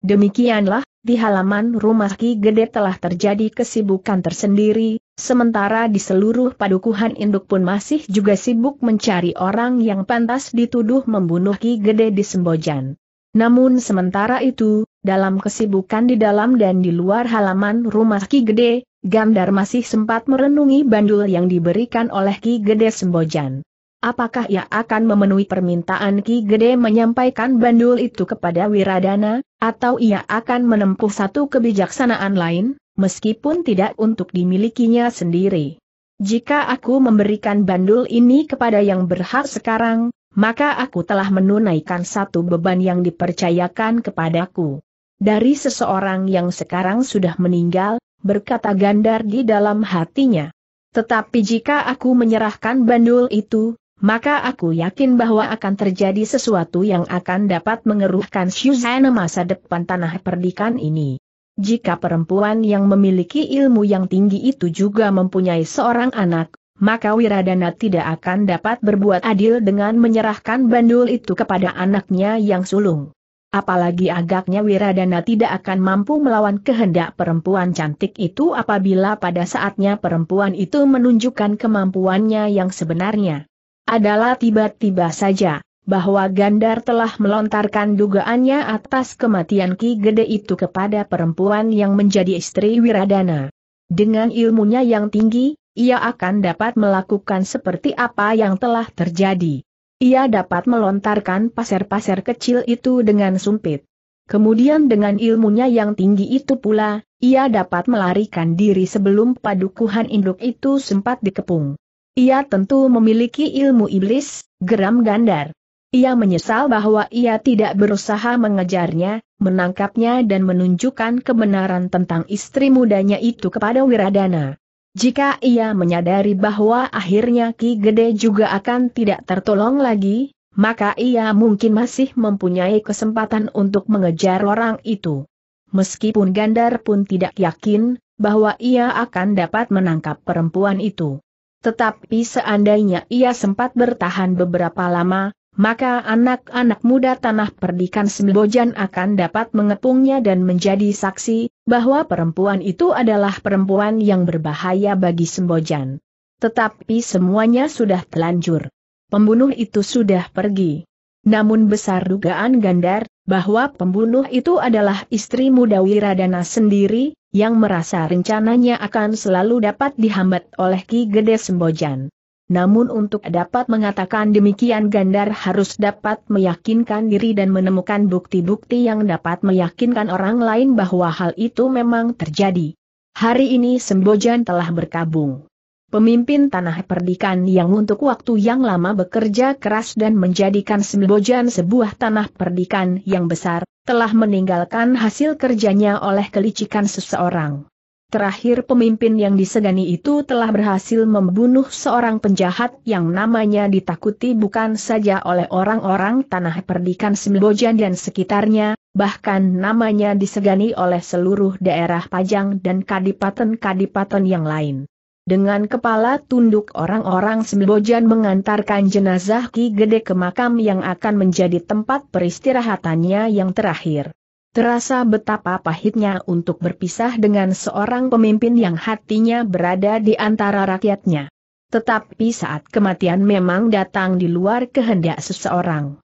Demikianlah, di halaman rumah Ki Gede telah terjadi kesibukan tersendiri, sementara di seluruh padukuhan induk pun masih juga sibuk mencari orang yang pantas dituduh membunuh Ki Gede di Sembojan. Namun sementara itu, dalam kesibukan di dalam dan di luar halaman rumah Ki Gede, Gamdar masih sempat merenungi bandul yang diberikan oleh Ki Gede Sembojan. Apakah ia akan memenuhi permintaan Ki Gede menyampaikan bandul itu kepada Wiradana, atau ia akan menempuh satu kebijaksanaan lain, meskipun tidak untuk dimilikinya sendiri? Jika aku memberikan bandul ini kepada yang berhak sekarang, maka aku telah menunaikan satu beban yang dipercayakan kepadaku. Dari seseorang yang sekarang sudah meninggal, berkata Gandar di dalam hatinya. Tetapi jika aku menyerahkan bandul itu, maka aku yakin bahwa akan terjadi sesuatu yang akan dapat mengeruhkan Shuzana masa depan tanah perdikan ini. Jika perempuan yang memiliki ilmu yang tinggi itu juga mempunyai seorang anak, maka Wiradana tidak akan dapat berbuat adil dengan menyerahkan bandul itu kepada anaknya yang sulung. Apalagi agaknya Wiradana tidak akan mampu melawan kehendak perempuan cantik itu apabila pada saatnya perempuan itu menunjukkan kemampuannya yang sebenarnya adalah tiba-tiba saja, bahwa Gandar telah melontarkan dugaannya atas kematian Ki Gede itu kepada perempuan yang menjadi istri Wiradana. Dengan ilmunya yang tinggi, ia akan dapat melakukan seperti apa yang telah terjadi. Ia dapat melontarkan pasir-pasir kecil itu dengan sumpit. Kemudian dengan ilmunya yang tinggi itu pula, ia dapat melarikan diri sebelum padukuhan induk itu sempat dikepung. Ia tentu memiliki ilmu iblis, geram Gandar. Ia menyesal bahwa ia tidak berusaha mengejarnya, menangkapnya dan menunjukkan kebenaran tentang istri mudanya itu kepada Wiradana. Jika ia menyadari bahwa akhirnya Ki Gede juga akan tidak tertolong lagi, maka ia mungkin masih mempunyai kesempatan untuk mengejar orang itu. Meskipun Gandar pun tidak yakin, bahwa ia akan dapat menangkap perempuan itu. Tetapi seandainya ia sempat bertahan beberapa lama, maka anak-anak muda tanah perdikan Sembojan akan dapat mengepungnya dan menjadi saksi, bahwa perempuan itu adalah perempuan yang berbahaya bagi Sembojan. Tetapi semuanya sudah telanjur. Pembunuh itu sudah pergi. Namun besar dugaan Gandar, bahwa pembunuh itu adalah istri muda Wiradana sendiri, yang merasa rencananya akan selalu dapat dihambat oleh Ki Gede Sembojan. Namun untuk dapat mengatakan demikian Gandar harus dapat meyakinkan diri dan menemukan bukti-bukti yang dapat meyakinkan orang lain bahwa hal itu memang terjadi. Hari ini Sembojan telah berkabung pemimpin tanah perdikan yang untuk waktu yang lama bekerja keras dan menjadikan Sembojan sebuah tanah perdikan yang besar, telah meninggalkan hasil kerjanya oleh kelicikan seseorang. Terakhir pemimpin yang disegani itu telah berhasil membunuh seorang penjahat yang namanya ditakuti bukan saja oleh orang-orang tanah perdikan Sembojan dan sekitarnya, bahkan namanya disegani oleh seluruh daerah Pajang dan Kadipaten-Kadipaten yang lain. Dengan kepala tunduk orang-orang Sembojan mengantarkan jenazah Ki Gede ke makam yang akan menjadi tempat peristirahatannya yang terakhir. Terasa betapa pahitnya untuk berpisah dengan seorang pemimpin yang hatinya berada di antara rakyatnya. Tetapi saat kematian memang datang di luar kehendak seseorang.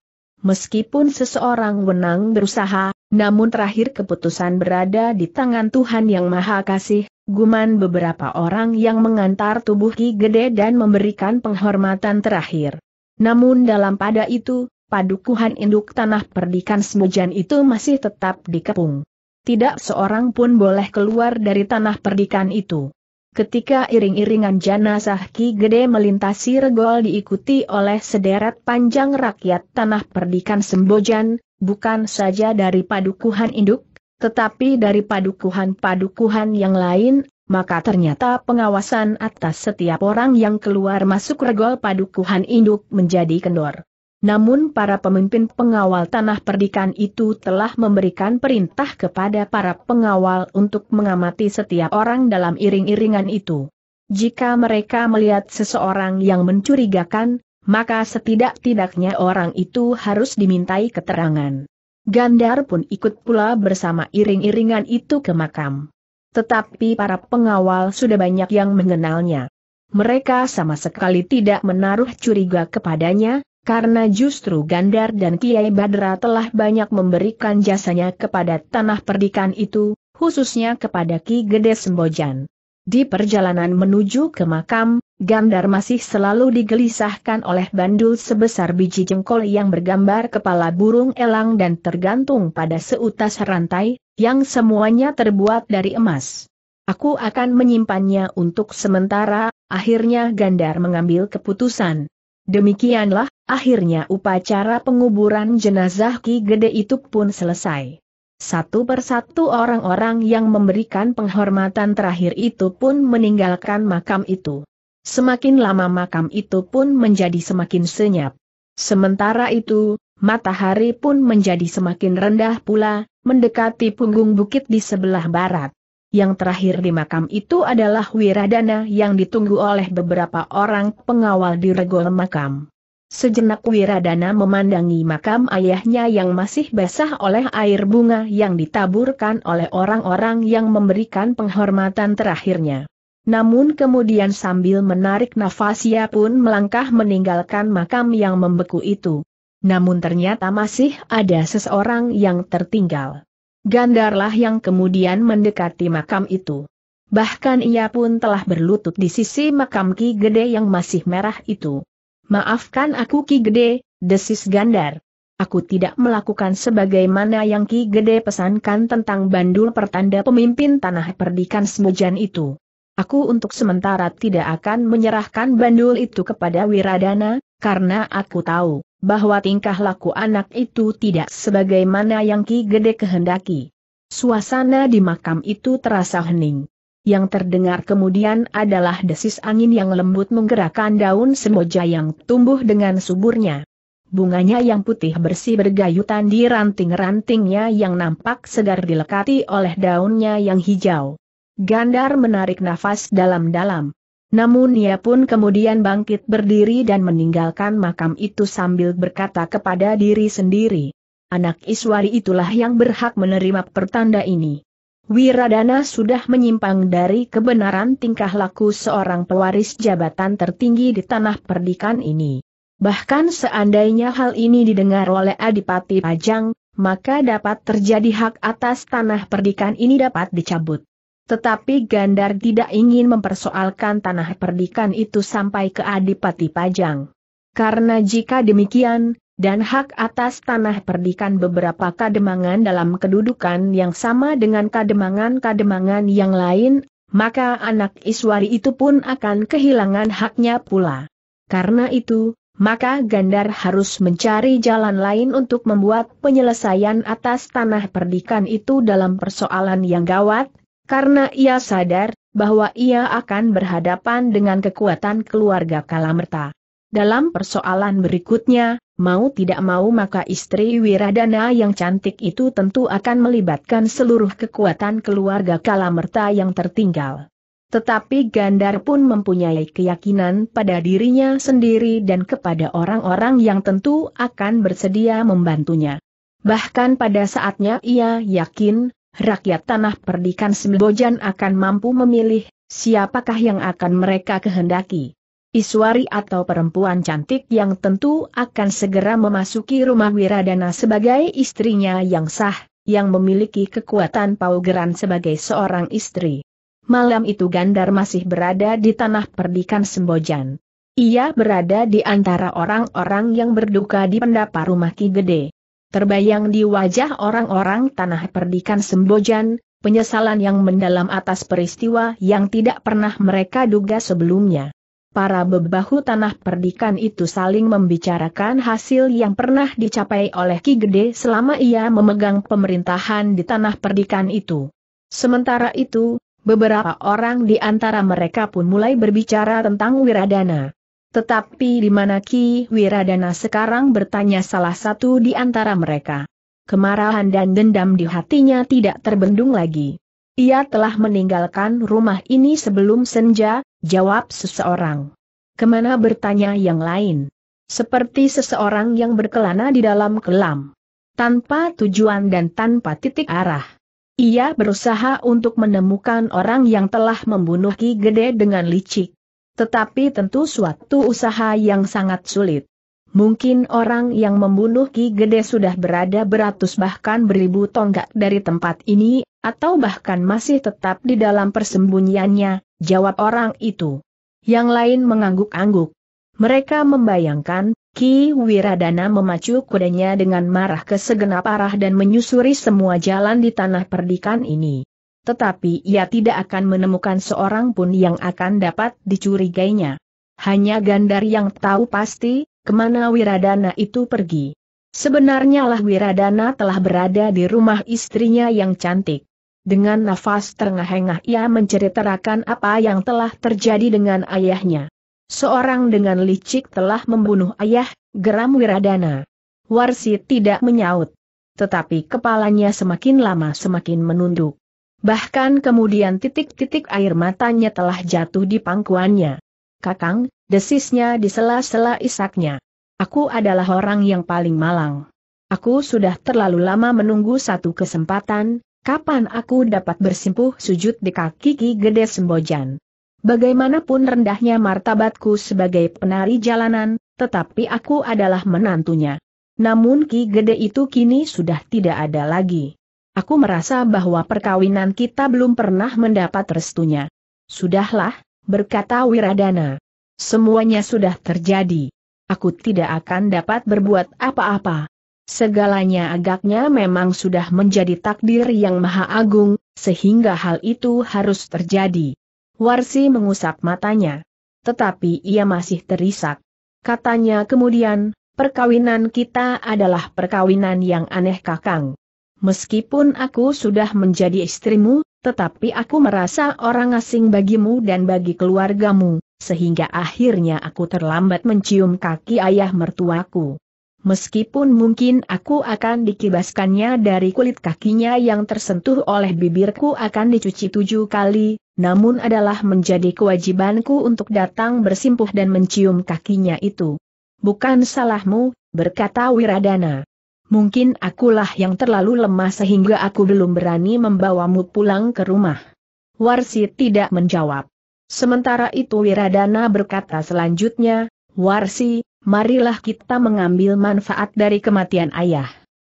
Meskipun seseorang wenang berusaha, namun terakhir keputusan berada di tangan Tuhan Yang Maha Kasih, guman beberapa orang yang mengantar tubuh Ki Gede dan memberikan penghormatan terakhir. Namun dalam pada itu, padukuhan induk tanah perdikan semujan itu masih tetap dikepung. Tidak seorang pun boleh keluar dari tanah perdikan itu. Ketika iring-iringan jenazah Ki Gede melintasi regol diikuti oleh sederet panjang rakyat tanah perdikan Sembojan, bukan saja dari padukuhan induk tetapi dari padukuhan-padukuhan yang lain, maka ternyata pengawasan atas setiap orang yang keluar masuk regol padukuhan induk menjadi kendor. Namun para pemimpin pengawal tanah perdikan itu telah memberikan perintah kepada para pengawal untuk mengamati setiap orang dalam iring-iringan itu. Jika mereka melihat seseorang yang mencurigakan, maka setidak-tidaknya orang itu harus dimintai keterangan. Gandar pun ikut pula bersama iring-iringan itu ke makam. Tetapi para pengawal sudah banyak yang mengenalnya. Mereka sama sekali tidak menaruh curiga kepadanya, karena justru Gandar dan Kiai Badra telah banyak memberikan jasanya kepada tanah perdikan itu, khususnya kepada Ki Gede Sembojan. Di perjalanan menuju ke makam, Gandar masih selalu digelisahkan oleh bandul sebesar biji jengkol yang bergambar kepala burung elang dan tergantung pada seutas rantai, yang semuanya terbuat dari emas. Aku akan menyimpannya untuk sementara, akhirnya Gandar mengambil keputusan. Demikianlah, akhirnya upacara penguburan jenazah Ki Gede itu pun selesai. Satu persatu orang-orang yang memberikan penghormatan terakhir itu pun meninggalkan makam itu. Semakin lama makam itu pun menjadi semakin senyap. Sementara itu, matahari pun menjadi semakin rendah pula, mendekati punggung bukit di sebelah barat. Yang terakhir di makam itu adalah Wiradana yang ditunggu oleh beberapa orang pengawal di regol makam. Sejenak Wiradana memandangi makam ayahnya yang masih basah oleh air bunga yang ditaburkan oleh orang-orang yang memberikan penghormatan terakhirnya. Namun kemudian sambil menarik nafas ia pun melangkah meninggalkan makam yang membeku itu. Namun ternyata masih ada seseorang yang tertinggal. Gandarlah yang kemudian mendekati makam itu. Bahkan ia pun telah berlutut di sisi makam Ki Gede yang masih merah itu. Maafkan aku Ki Gede, desis Gandar. Aku tidak melakukan sebagaimana yang Ki Gede pesankan tentang bandul pertanda pemimpin tanah perdikan Semujan itu. Aku untuk sementara tidak akan menyerahkan bandul itu kepada Wiradana, karena aku tahu bahwa tingkah laku anak itu tidak sebagaimana yang Ki Gede kehendaki. Suasana di makam itu terasa hening. Yang terdengar kemudian adalah desis angin yang lembut menggerakkan daun semoja yang tumbuh dengan suburnya. Bunganya yang putih bersih bergayutan di ranting-rantingnya yang nampak segar dilekati oleh daunnya yang hijau. Gandar menarik nafas dalam-dalam. Namun ia pun kemudian bangkit berdiri dan meninggalkan makam itu sambil berkata kepada diri sendiri. Anak Iswari itulah yang berhak menerima pertanda ini. Wiradana sudah menyimpang dari kebenaran tingkah laku seorang pewaris jabatan tertinggi di tanah perdikan ini. Bahkan seandainya hal ini didengar oleh Adipati Pajang, maka dapat terjadi hak atas tanah perdikan ini dapat dicabut. Tetapi Gandar tidak ingin mempersoalkan tanah perdikan itu sampai ke Adipati Pajang. Karena jika demikian, dan hak atas tanah perdikan beberapa kademangan dalam kedudukan yang sama dengan kademangan-kademangan yang lain, maka anak Iswari itu pun akan kehilangan haknya pula. Karena itu, maka Gandar harus mencari jalan lain untuk membuat penyelesaian atas tanah perdikan itu dalam persoalan yang gawat, karena ia sadar bahwa ia akan berhadapan dengan kekuatan keluarga Kalamerta. Dalam persoalan berikutnya, mau tidak mau maka istri Wiradana yang cantik itu tentu akan melibatkan seluruh kekuatan keluarga Kalamerta yang tertinggal. Tetapi Gandar pun mempunyai keyakinan pada dirinya sendiri dan kepada orang-orang yang tentu akan bersedia membantunya. Bahkan pada saatnya ia yakin rakyat tanah perdikan Sembojan akan mampu memilih siapakah yang akan mereka kehendaki. Iswari atau perempuan cantik yang tentu akan segera memasuki rumah Wiradana sebagai istrinya yang sah, yang memiliki kekuatan paugeran sebagai seorang istri. Malam itu Gandar masih berada di tanah perdikan Sembojan. Ia berada di antara orang-orang yang berduka di pendapa rumah Ki Gede. Terbayang di wajah orang-orang tanah perdikan Sembojan, penyesalan yang mendalam atas peristiwa yang tidak pernah mereka duga sebelumnya. Para bebahu tanah perdikan itu saling membicarakan hasil yang pernah dicapai oleh Ki Gede selama ia memegang pemerintahan di tanah perdikan itu. Sementara itu, beberapa orang di antara mereka pun mulai berbicara tentang Wiradana. Tetapi di mana Ki Wiradana sekarang bertanya salah satu di antara mereka. Kemarahan dan dendam di hatinya tidak terbendung lagi. Ia telah meninggalkan rumah ini sebelum senja, jawab seseorang. Kemana bertanya yang lain? Seperti seseorang yang berkelana di dalam kelam. Tanpa tujuan dan tanpa titik arah. Ia berusaha untuk menemukan orang yang telah membunuh Ki Gede dengan licik. Tetapi tentu suatu usaha yang sangat sulit. Mungkin orang yang membunuh Ki Gede sudah berada beratus bahkan beribu tonggak dari tempat ini, atau bahkan masih tetap di dalam persembunyiannya, jawab orang itu. Yang lain mengangguk-angguk. Mereka membayangkan, Ki Wiradana memacu kudanya dengan marah ke segenap arah dan menyusuri semua jalan di tanah perdikan ini tetapi ia tidak akan menemukan seorang pun yang akan dapat dicurigainya. Hanya Gandar yang tahu pasti, kemana Wiradana itu pergi. Sebenarnya lah Wiradana telah berada di rumah istrinya yang cantik. Dengan nafas terengah-engah ia menceritakan apa yang telah terjadi dengan ayahnya. Seorang dengan licik telah membunuh ayah, geram Wiradana. Warsi tidak menyaut. Tetapi kepalanya semakin lama semakin menunduk. Bahkan kemudian titik-titik air matanya telah jatuh di pangkuannya. Kakang, desisnya di sela-sela isaknya. Aku adalah orang yang paling malang. Aku sudah terlalu lama menunggu satu kesempatan, kapan aku dapat bersimpuh sujud di kaki Ki Gede Sembojan. Bagaimanapun rendahnya martabatku sebagai penari jalanan, tetapi aku adalah menantunya. Namun Ki Gede itu kini sudah tidak ada lagi. Aku merasa bahwa perkawinan kita belum pernah mendapat restunya. Sudahlah, berkata Wiradana. Semuanya sudah terjadi. Aku tidak akan dapat berbuat apa-apa. Segalanya agaknya memang sudah menjadi takdir yang maha agung, sehingga hal itu harus terjadi. Warsi mengusap matanya. Tetapi ia masih terisak. Katanya kemudian, perkawinan kita adalah perkawinan yang aneh kakang meskipun aku sudah menjadi istrimu, tetapi aku merasa orang asing bagimu dan bagi keluargamu, sehingga akhirnya aku terlambat mencium kaki ayah mertuaku. Meskipun mungkin aku akan dikibaskannya dari kulit kakinya yang tersentuh oleh bibirku akan dicuci tujuh kali, namun adalah menjadi kewajibanku untuk datang bersimpuh dan mencium kakinya itu. Bukan salahmu, berkata Wiradana mungkin akulah yang terlalu lemah sehingga aku belum berani membawamu pulang ke rumah. Warsi tidak menjawab. Sementara itu Wiradana berkata selanjutnya, Warsi, marilah kita mengambil manfaat dari kematian ayah.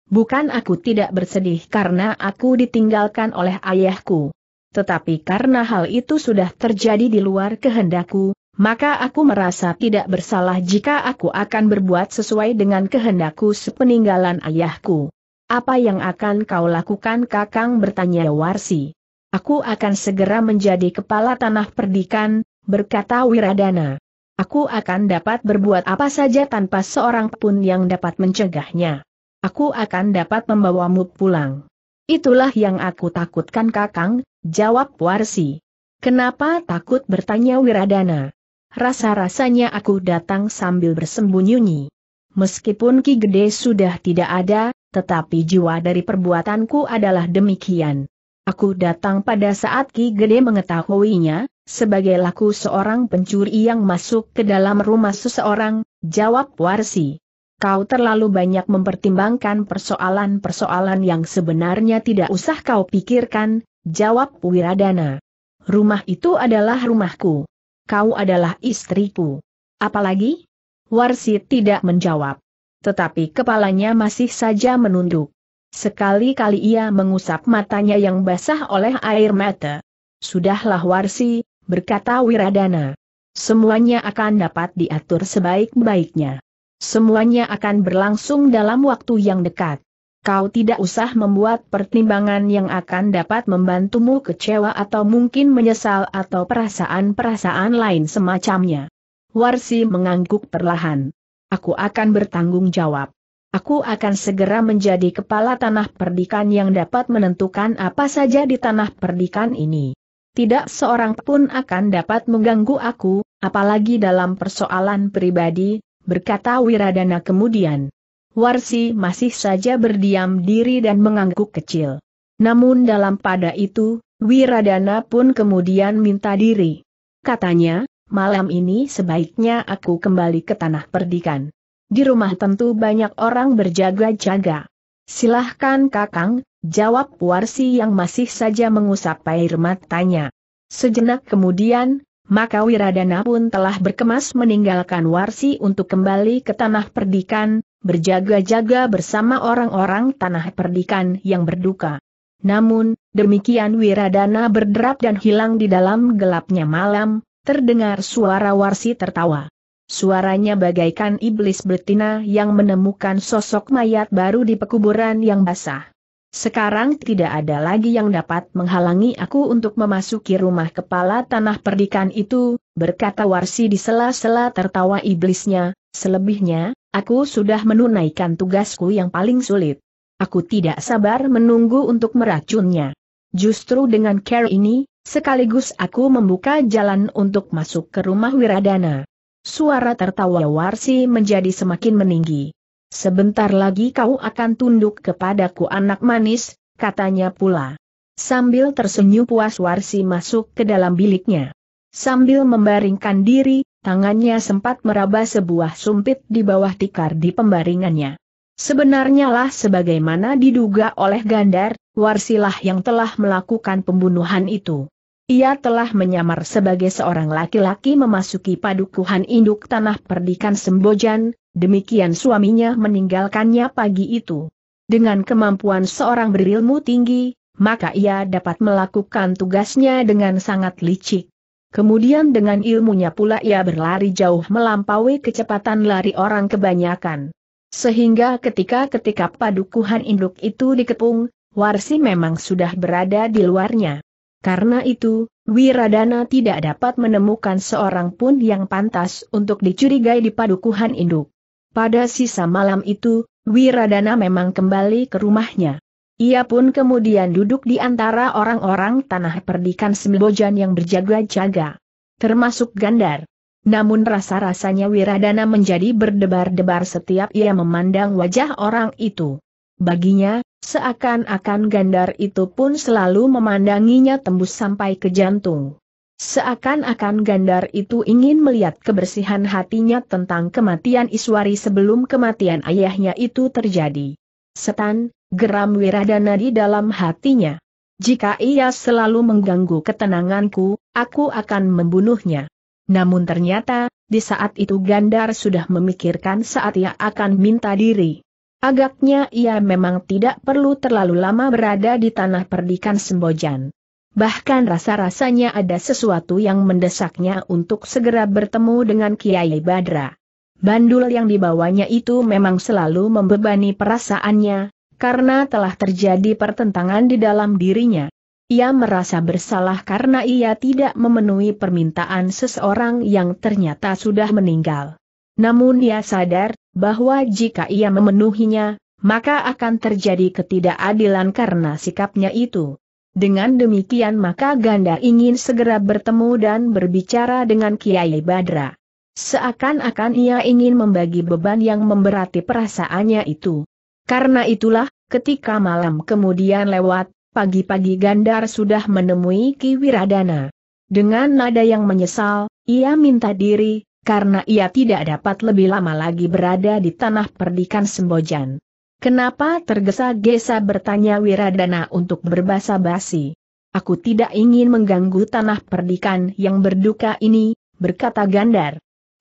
Bukan aku tidak bersedih karena aku ditinggalkan oleh ayahku. Tetapi karena hal itu sudah terjadi di luar kehendakku, maka aku merasa tidak bersalah jika aku akan berbuat sesuai dengan kehendakku sepeninggalan ayahku. Apa yang akan kau lakukan kakang bertanya Warsi. Aku akan segera menjadi kepala tanah perdikan, berkata Wiradana. Aku akan dapat berbuat apa saja tanpa seorang pun yang dapat mencegahnya. Aku akan dapat membawamu pulang. Itulah yang aku takutkan kakang, jawab Warsi. Kenapa takut bertanya Wiradana? rasa-rasanya aku datang sambil bersembunyi. Meskipun Ki Gede sudah tidak ada, tetapi jiwa dari perbuatanku adalah demikian. Aku datang pada saat Ki Gede mengetahuinya, sebagai laku seorang pencuri yang masuk ke dalam rumah seseorang, jawab Warsi. Kau terlalu banyak mempertimbangkan persoalan-persoalan yang sebenarnya tidak usah kau pikirkan, jawab Wiradana. Rumah itu adalah rumahku kau adalah istriku. Apalagi? Warsi tidak menjawab. Tetapi kepalanya masih saja menunduk. Sekali-kali ia mengusap matanya yang basah oleh air mata. Sudahlah Warsi, berkata Wiradana. Semuanya akan dapat diatur sebaik-baiknya. Semuanya akan berlangsung dalam waktu yang dekat kau tidak usah membuat pertimbangan yang akan dapat membantumu kecewa atau mungkin menyesal atau perasaan-perasaan lain semacamnya. Warsi mengangguk perlahan. Aku akan bertanggung jawab. Aku akan segera menjadi kepala tanah perdikan yang dapat menentukan apa saja di tanah perdikan ini. Tidak seorang pun akan dapat mengganggu aku, apalagi dalam persoalan pribadi, berkata Wiradana kemudian. Warsi masih saja berdiam diri dan mengangguk kecil. Namun dalam pada itu, Wiradana pun kemudian minta diri. Katanya, malam ini sebaiknya aku kembali ke tanah perdikan. Di rumah tentu banyak orang berjaga-jaga. Silahkan kakang, jawab Warsi yang masih saja mengusap air matanya. Sejenak kemudian, maka Wiradana pun telah berkemas meninggalkan Warsi untuk kembali ke tanah perdikan, berjaga-jaga bersama orang-orang tanah perdikan yang berduka. Namun, demikian Wiradana berderap dan hilang di dalam gelapnya malam, terdengar suara Warsi tertawa. Suaranya bagaikan iblis betina yang menemukan sosok mayat baru di pekuburan yang basah. Sekarang tidak ada lagi yang dapat menghalangi aku untuk memasuki rumah kepala tanah perdikan itu, berkata Warsi di sela-sela tertawa iblisnya, selebihnya, Aku sudah menunaikan tugasku yang paling sulit. Aku tidak sabar menunggu untuk meracunnya. Justru dengan care ini, sekaligus aku membuka jalan untuk masuk ke rumah Wiradana. Suara tertawa Warsi menjadi semakin meninggi. Sebentar lagi kau akan tunduk kepadaku anak manis, katanya pula. Sambil tersenyum puas Warsi masuk ke dalam biliknya. Sambil membaringkan diri, tangannya sempat meraba sebuah sumpit di bawah tikar di pembaringannya. Sebenarnya lah sebagaimana diduga oleh Gandar, Warsilah yang telah melakukan pembunuhan itu. Ia telah menyamar sebagai seorang laki-laki memasuki padukuhan induk tanah perdikan Sembojan, demikian suaminya meninggalkannya pagi itu. Dengan kemampuan seorang berilmu tinggi, maka ia dapat melakukan tugasnya dengan sangat licik. Kemudian dengan ilmunya pula ia berlari jauh melampaui kecepatan lari orang kebanyakan. Sehingga ketika-ketika padukuhan induk itu dikepung, Warsi memang sudah berada di luarnya. Karena itu, Wiradana tidak dapat menemukan seorang pun yang pantas untuk dicurigai di padukuhan induk. Pada sisa malam itu, Wiradana memang kembali ke rumahnya. Ia pun kemudian duduk di antara orang-orang tanah perdikan Sembojan yang berjaga-jaga. Termasuk Gandar. Namun rasa-rasanya Wiradana menjadi berdebar-debar setiap ia memandang wajah orang itu. Baginya, seakan-akan Gandar itu pun selalu memandanginya tembus sampai ke jantung. Seakan-akan Gandar itu ingin melihat kebersihan hatinya tentang kematian Iswari sebelum kematian ayahnya itu terjadi setan, geram wiradana di dalam hatinya. Jika ia selalu mengganggu ketenanganku, aku akan membunuhnya. Namun ternyata, di saat itu Gandar sudah memikirkan saat ia akan minta diri. Agaknya ia memang tidak perlu terlalu lama berada di tanah perdikan Sembojan. Bahkan rasa-rasanya ada sesuatu yang mendesaknya untuk segera bertemu dengan Kiai Badra. Bandul yang dibawanya itu memang selalu membebani perasaannya, karena telah terjadi pertentangan di dalam dirinya. Ia merasa bersalah karena ia tidak memenuhi permintaan seseorang yang ternyata sudah meninggal. Namun ia sadar, bahwa jika ia memenuhinya, maka akan terjadi ketidakadilan karena sikapnya itu. Dengan demikian maka Ganda ingin segera bertemu dan berbicara dengan Kiai Badra. Seakan-akan ia ingin membagi beban yang memberati perasaannya itu. Karena itulah, ketika malam kemudian lewat, pagi-pagi Gandar sudah menemui Ki Wiradana. Dengan nada yang menyesal, ia minta diri, karena ia tidak dapat lebih lama lagi berada di tanah perdikan Sembojan. Kenapa tergesa-gesa bertanya Wiradana untuk berbahasa basi? Aku tidak ingin mengganggu tanah perdikan yang berduka ini, berkata Gandar.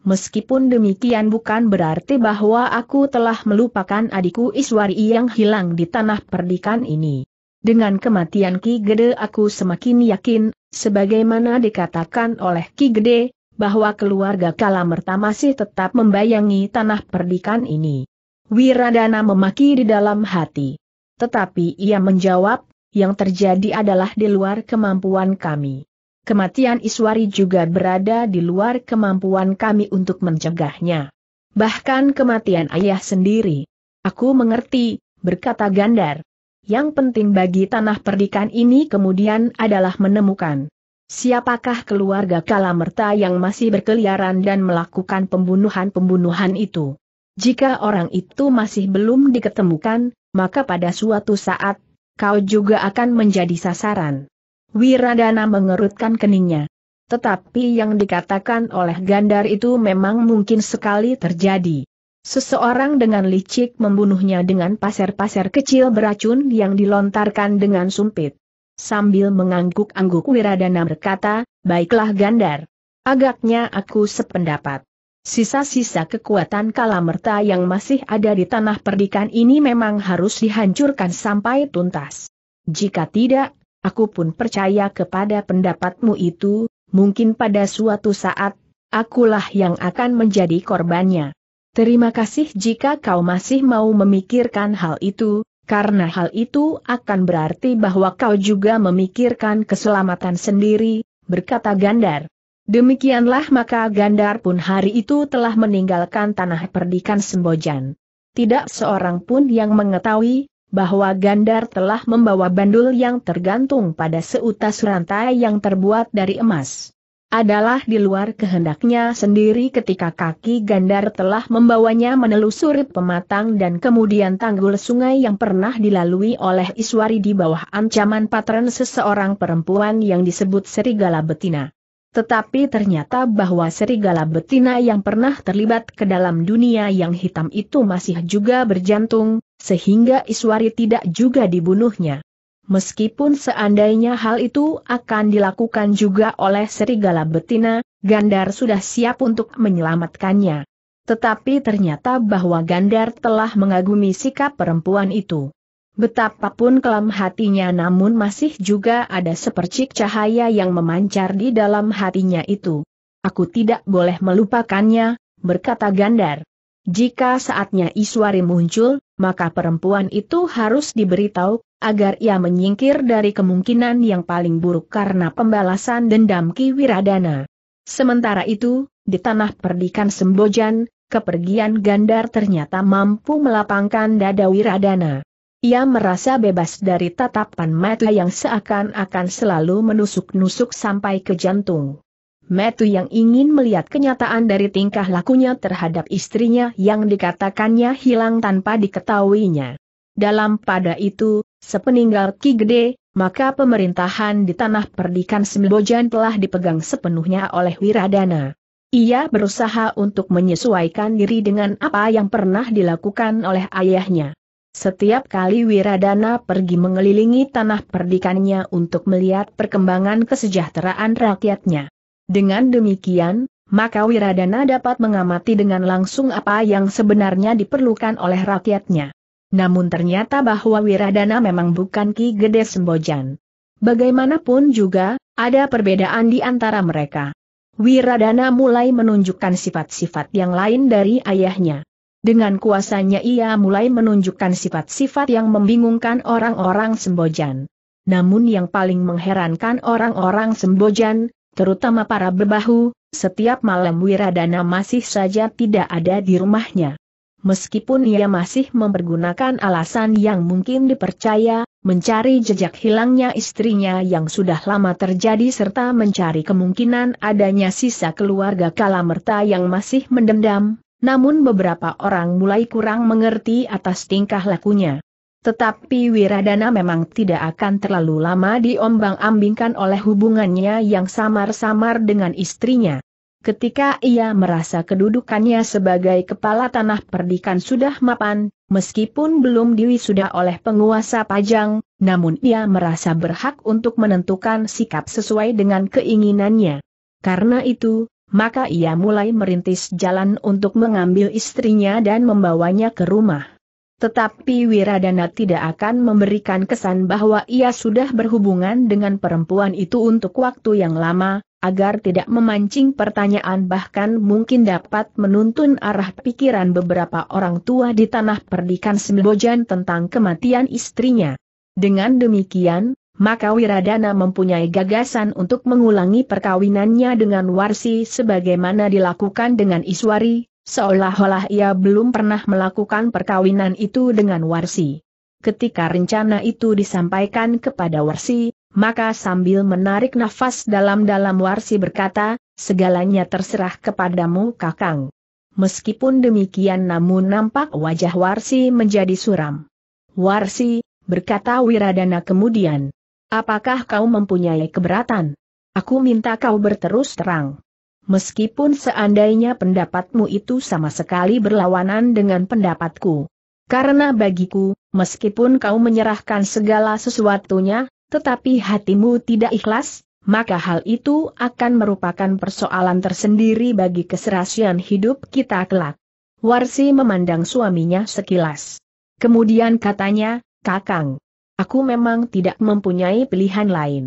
Meskipun demikian bukan berarti bahwa aku telah melupakan adikku Iswari yang hilang di tanah perdikan ini. Dengan kematian Ki Gede aku semakin yakin, sebagaimana dikatakan oleh Ki Gede, bahwa keluarga Kalamerta masih tetap membayangi tanah perdikan ini. Wiradana memaki di dalam hati. Tetapi ia menjawab, yang terjadi adalah di luar kemampuan kami kematian Iswari juga berada di luar kemampuan kami untuk mencegahnya. Bahkan kematian ayah sendiri. Aku mengerti, berkata Gandar. Yang penting bagi tanah perdikan ini kemudian adalah menemukan siapakah keluarga Kalamerta yang masih berkeliaran dan melakukan pembunuhan-pembunuhan itu. Jika orang itu masih belum diketemukan, maka pada suatu saat, kau juga akan menjadi sasaran. Wiradana mengerutkan keningnya. Tetapi yang dikatakan oleh Gandar itu memang mungkin sekali terjadi. Seseorang dengan licik membunuhnya dengan pasir-pasir kecil beracun yang dilontarkan dengan sumpit. Sambil mengangguk-angguk Wiradana berkata, baiklah Gandar. Agaknya aku sependapat. Sisa-sisa kekuatan kalamerta yang masih ada di tanah perdikan ini memang harus dihancurkan sampai tuntas. Jika tidak, aku pun percaya kepada pendapatmu itu, mungkin pada suatu saat, akulah yang akan menjadi korbannya. Terima kasih jika kau masih mau memikirkan hal itu, karena hal itu akan berarti bahwa kau juga memikirkan keselamatan sendiri, berkata Gandar. Demikianlah maka Gandar pun hari itu telah meninggalkan tanah perdikan Sembojan. Tidak seorang pun yang mengetahui, bahwa Gandar telah membawa bandul yang tergantung pada seutas rantai yang terbuat dari emas. Adalah di luar kehendaknya sendiri ketika kaki Gandar telah membawanya menelusuri pematang dan kemudian tanggul sungai yang pernah dilalui oleh Iswari di bawah ancaman patren seseorang perempuan yang disebut Serigala Betina. Tetapi ternyata bahwa serigala betina yang pernah terlibat ke dalam dunia yang hitam itu masih juga berjantung, sehingga Iswari tidak juga dibunuhnya. Meskipun seandainya hal itu akan dilakukan juga oleh serigala betina, Gandar sudah siap untuk menyelamatkannya. Tetapi ternyata bahwa Gandar telah mengagumi sikap perempuan itu. Betapapun kelam hatinya namun masih juga ada sepercik cahaya yang memancar di dalam hatinya itu. Aku tidak boleh melupakannya, berkata Gandar. Jika saatnya Iswari muncul, maka perempuan itu harus diberitahu, agar ia menyingkir dari kemungkinan yang paling buruk karena pembalasan dendam Ki Wiradana. Sementara itu, di tanah perdikan Sembojan, kepergian Gandar ternyata mampu melapangkan dada Wiradana. Ia merasa bebas dari tatapan mata yang seakan-akan selalu menusuk-nusuk sampai ke jantung. Metu yang ingin melihat kenyataan dari tingkah lakunya terhadap istrinya yang dikatakannya hilang tanpa diketahuinya. Dalam pada itu, sepeninggal Ki Gede, maka pemerintahan di tanah perdikan Sembojan telah dipegang sepenuhnya oleh Wiradana. Ia berusaha untuk menyesuaikan diri dengan apa yang pernah dilakukan oleh ayahnya. Setiap kali Wiradana pergi mengelilingi tanah perdikannya untuk melihat perkembangan kesejahteraan rakyatnya dengan demikian, maka Wiradana dapat mengamati dengan langsung apa yang sebenarnya diperlukan oleh rakyatnya. Namun ternyata bahwa Wiradana memang bukan Ki Gede Sembojan. Bagaimanapun juga, ada perbedaan di antara mereka. Wiradana mulai menunjukkan sifat-sifat yang lain dari ayahnya. Dengan kuasanya ia mulai menunjukkan sifat-sifat yang membingungkan orang-orang Sembojan. Namun yang paling mengherankan orang-orang Sembojan, terutama para bebahu, setiap malam Wiradana masih saja tidak ada di rumahnya. Meskipun ia masih mempergunakan alasan yang mungkin dipercaya, mencari jejak hilangnya istrinya yang sudah lama terjadi serta mencari kemungkinan adanya sisa keluarga Kalamerta yang masih mendendam, namun beberapa orang mulai kurang mengerti atas tingkah lakunya. Tetapi Wiradana memang tidak akan terlalu lama diombang-ambingkan oleh hubungannya yang samar-samar dengan istrinya. Ketika ia merasa kedudukannya sebagai kepala tanah perdikan sudah mapan, meskipun belum diwisuda oleh penguasa pajang, namun ia merasa berhak untuk menentukan sikap sesuai dengan keinginannya. Karena itu, maka ia mulai merintis jalan untuk mengambil istrinya dan membawanya ke rumah. Tetapi Wiradana tidak akan memberikan kesan bahwa ia sudah berhubungan dengan perempuan itu untuk waktu yang lama, agar tidak memancing pertanyaan bahkan mungkin dapat menuntun arah pikiran beberapa orang tua di tanah perdikan Sembojan tentang kematian istrinya. Dengan demikian, maka Wiradana mempunyai gagasan untuk mengulangi perkawinannya dengan Warsi sebagaimana dilakukan dengan Iswari, Seolah-olah ia belum pernah melakukan perkawinan itu dengan Warsi. Ketika rencana itu disampaikan kepada Warsi, maka sambil menarik nafas dalam-dalam Warsi berkata, segalanya terserah kepadamu kakang. Meskipun demikian namun nampak wajah Warsi menjadi suram. Warsi, berkata Wiradana kemudian, apakah kau mempunyai keberatan? Aku minta kau berterus terang meskipun seandainya pendapatmu itu sama sekali berlawanan dengan pendapatku. Karena bagiku, meskipun kau menyerahkan segala sesuatunya, tetapi hatimu tidak ikhlas, maka hal itu akan merupakan persoalan tersendiri bagi keserasian hidup kita kelak. Warsi memandang suaminya sekilas. Kemudian katanya, Kakang, aku memang tidak mempunyai pilihan lain.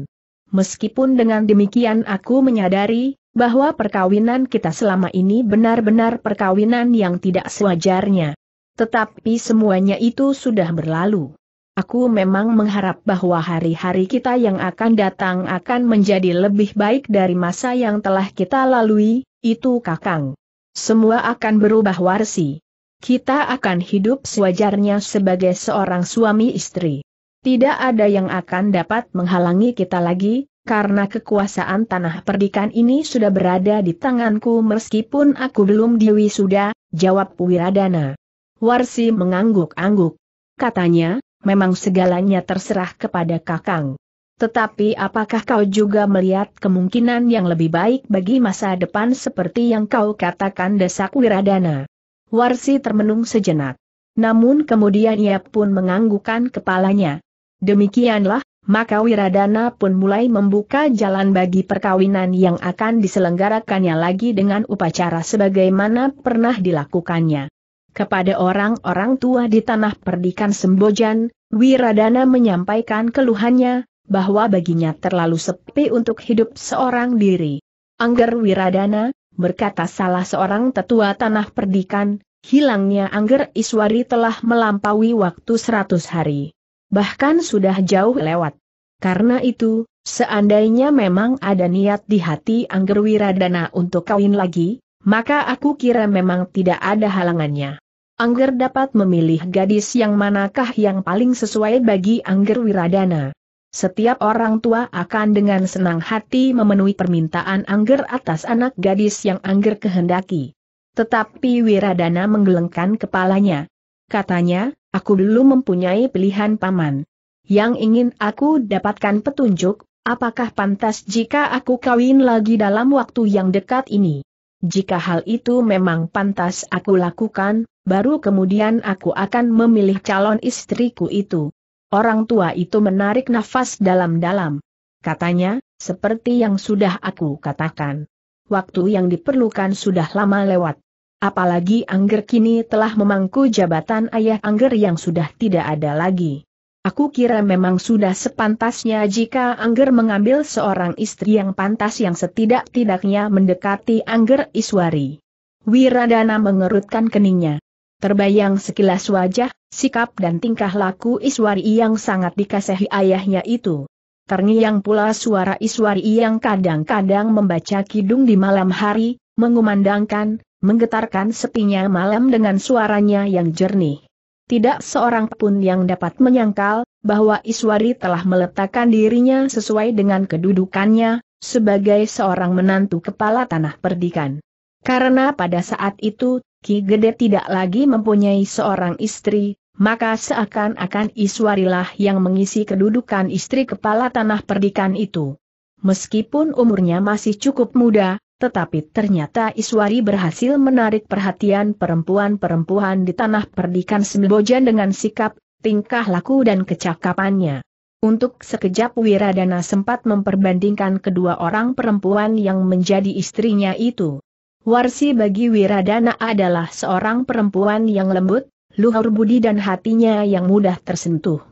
Meskipun dengan demikian aku menyadari, bahwa perkawinan kita selama ini benar-benar perkawinan yang tidak sewajarnya. Tetapi semuanya itu sudah berlalu. Aku memang mengharap bahwa hari-hari kita yang akan datang akan menjadi lebih baik dari masa yang telah kita lalui, itu kakang. Semua akan berubah warsi. Kita akan hidup sewajarnya sebagai seorang suami istri. Tidak ada yang akan dapat menghalangi kita lagi, karena kekuasaan tanah perdikan ini sudah berada di tanganku meskipun aku belum dewi sudah, jawab Wiradana. Warsi mengangguk-angguk. Katanya, memang segalanya terserah kepada Kakang. Tetapi apakah kau juga melihat kemungkinan yang lebih baik bagi masa depan seperti yang kau katakan desak Wiradana? Warsi termenung sejenak. Namun kemudian ia pun menganggukkan kepalanya. Demikianlah, maka Wiradana pun mulai membuka jalan bagi perkawinan yang akan diselenggarakannya lagi dengan upacara sebagaimana pernah dilakukannya. Kepada orang-orang tua di tanah perdikan Sembojan, Wiradana menyampaikan keluhannya, bahwa baginya terlalu sepi untuk hidup seorang diri. Angger Wiradana, berkata salah seorang tetua tanah perdikan, hilangnya Angger Iswari telah melampaui waktu seratus hari bahkan sudah jauh lewat. Karena itu, seandainya memang ada niat di hati Angger Wiradana untuk kawin lagi, maka aku kira memang tidak ada halangannya. Angger dapat memilih gadis yang manakah yang paling sesuai bagi Angger Wiradana. Setiap orang tua akan dengan senang hati memenuhi permintaan Angger atas anak gadis yang Angger kehendaki. Tetapi Wiradana menggelengkan kepalanya. Katanya, Aku dulu mempunyai pilihan paman. Yang ingin aku dapatkan petunjuk, apakah pantas jika aku kawin lagi dalam waktu yang dekat ini? Jika hal itu memang pantas aku lakukan, baru kemudian aku akan memilih calon istriku itu. Orang tua itu menarik nafas dalam-dalam. Katanya, seperti yang sudah aku katakan. Waktu yang diperlukan sudah lama lewat. Apalagi Angger kini telah memangku jabatan ayah Angger yang sudah tidak ada lagi. Aku kira memang sudah sepantasnya jika Angger mengambil seorang istri yang pantas yang setidak-tidaknya mendekati Angger Iswari. Wiradana mengerutkan keningnya. Terbayang sekilas wajah, sikap dan tingkah laku Iswari yang sangat dikasihi ayahnya itu. Terngiang pula suara Iswari yang kadang-kadang membaca kidung di malam hari, mengumandangkan, menggetarkan sepinya malam dengan suaranya yang jernih. Tidak seorang pun yang dapat menyangkal, bahwa Iswari telah meletakkan dirinya sesuai dengan kedudukannya, sebagai seorang menantu kepala tanah perdikan. Karena pada saat itu, Ki Gede tidak lagi mempunyai seorang istri, maka seakan-akan Iswarilah yang mengisi kedudukan istri kepala tanah perdikan itu. Meskipun umurnya masih cukup muda, tetapi ternyata Iswari berhasil menarik perhatian perempuan-perempuan di tanah perdikan Sembojan dengan sikap, tingkah laku dan kecakapannya. Untuk sekejap Wiradana sempat memperbandingkan kedua orang perempuan yang menjadi istrinya itu. Warsi bagi Wiradana adalah seorang perempuan yang lembut, luhur budi dan hatinya yang mudah tersentuh.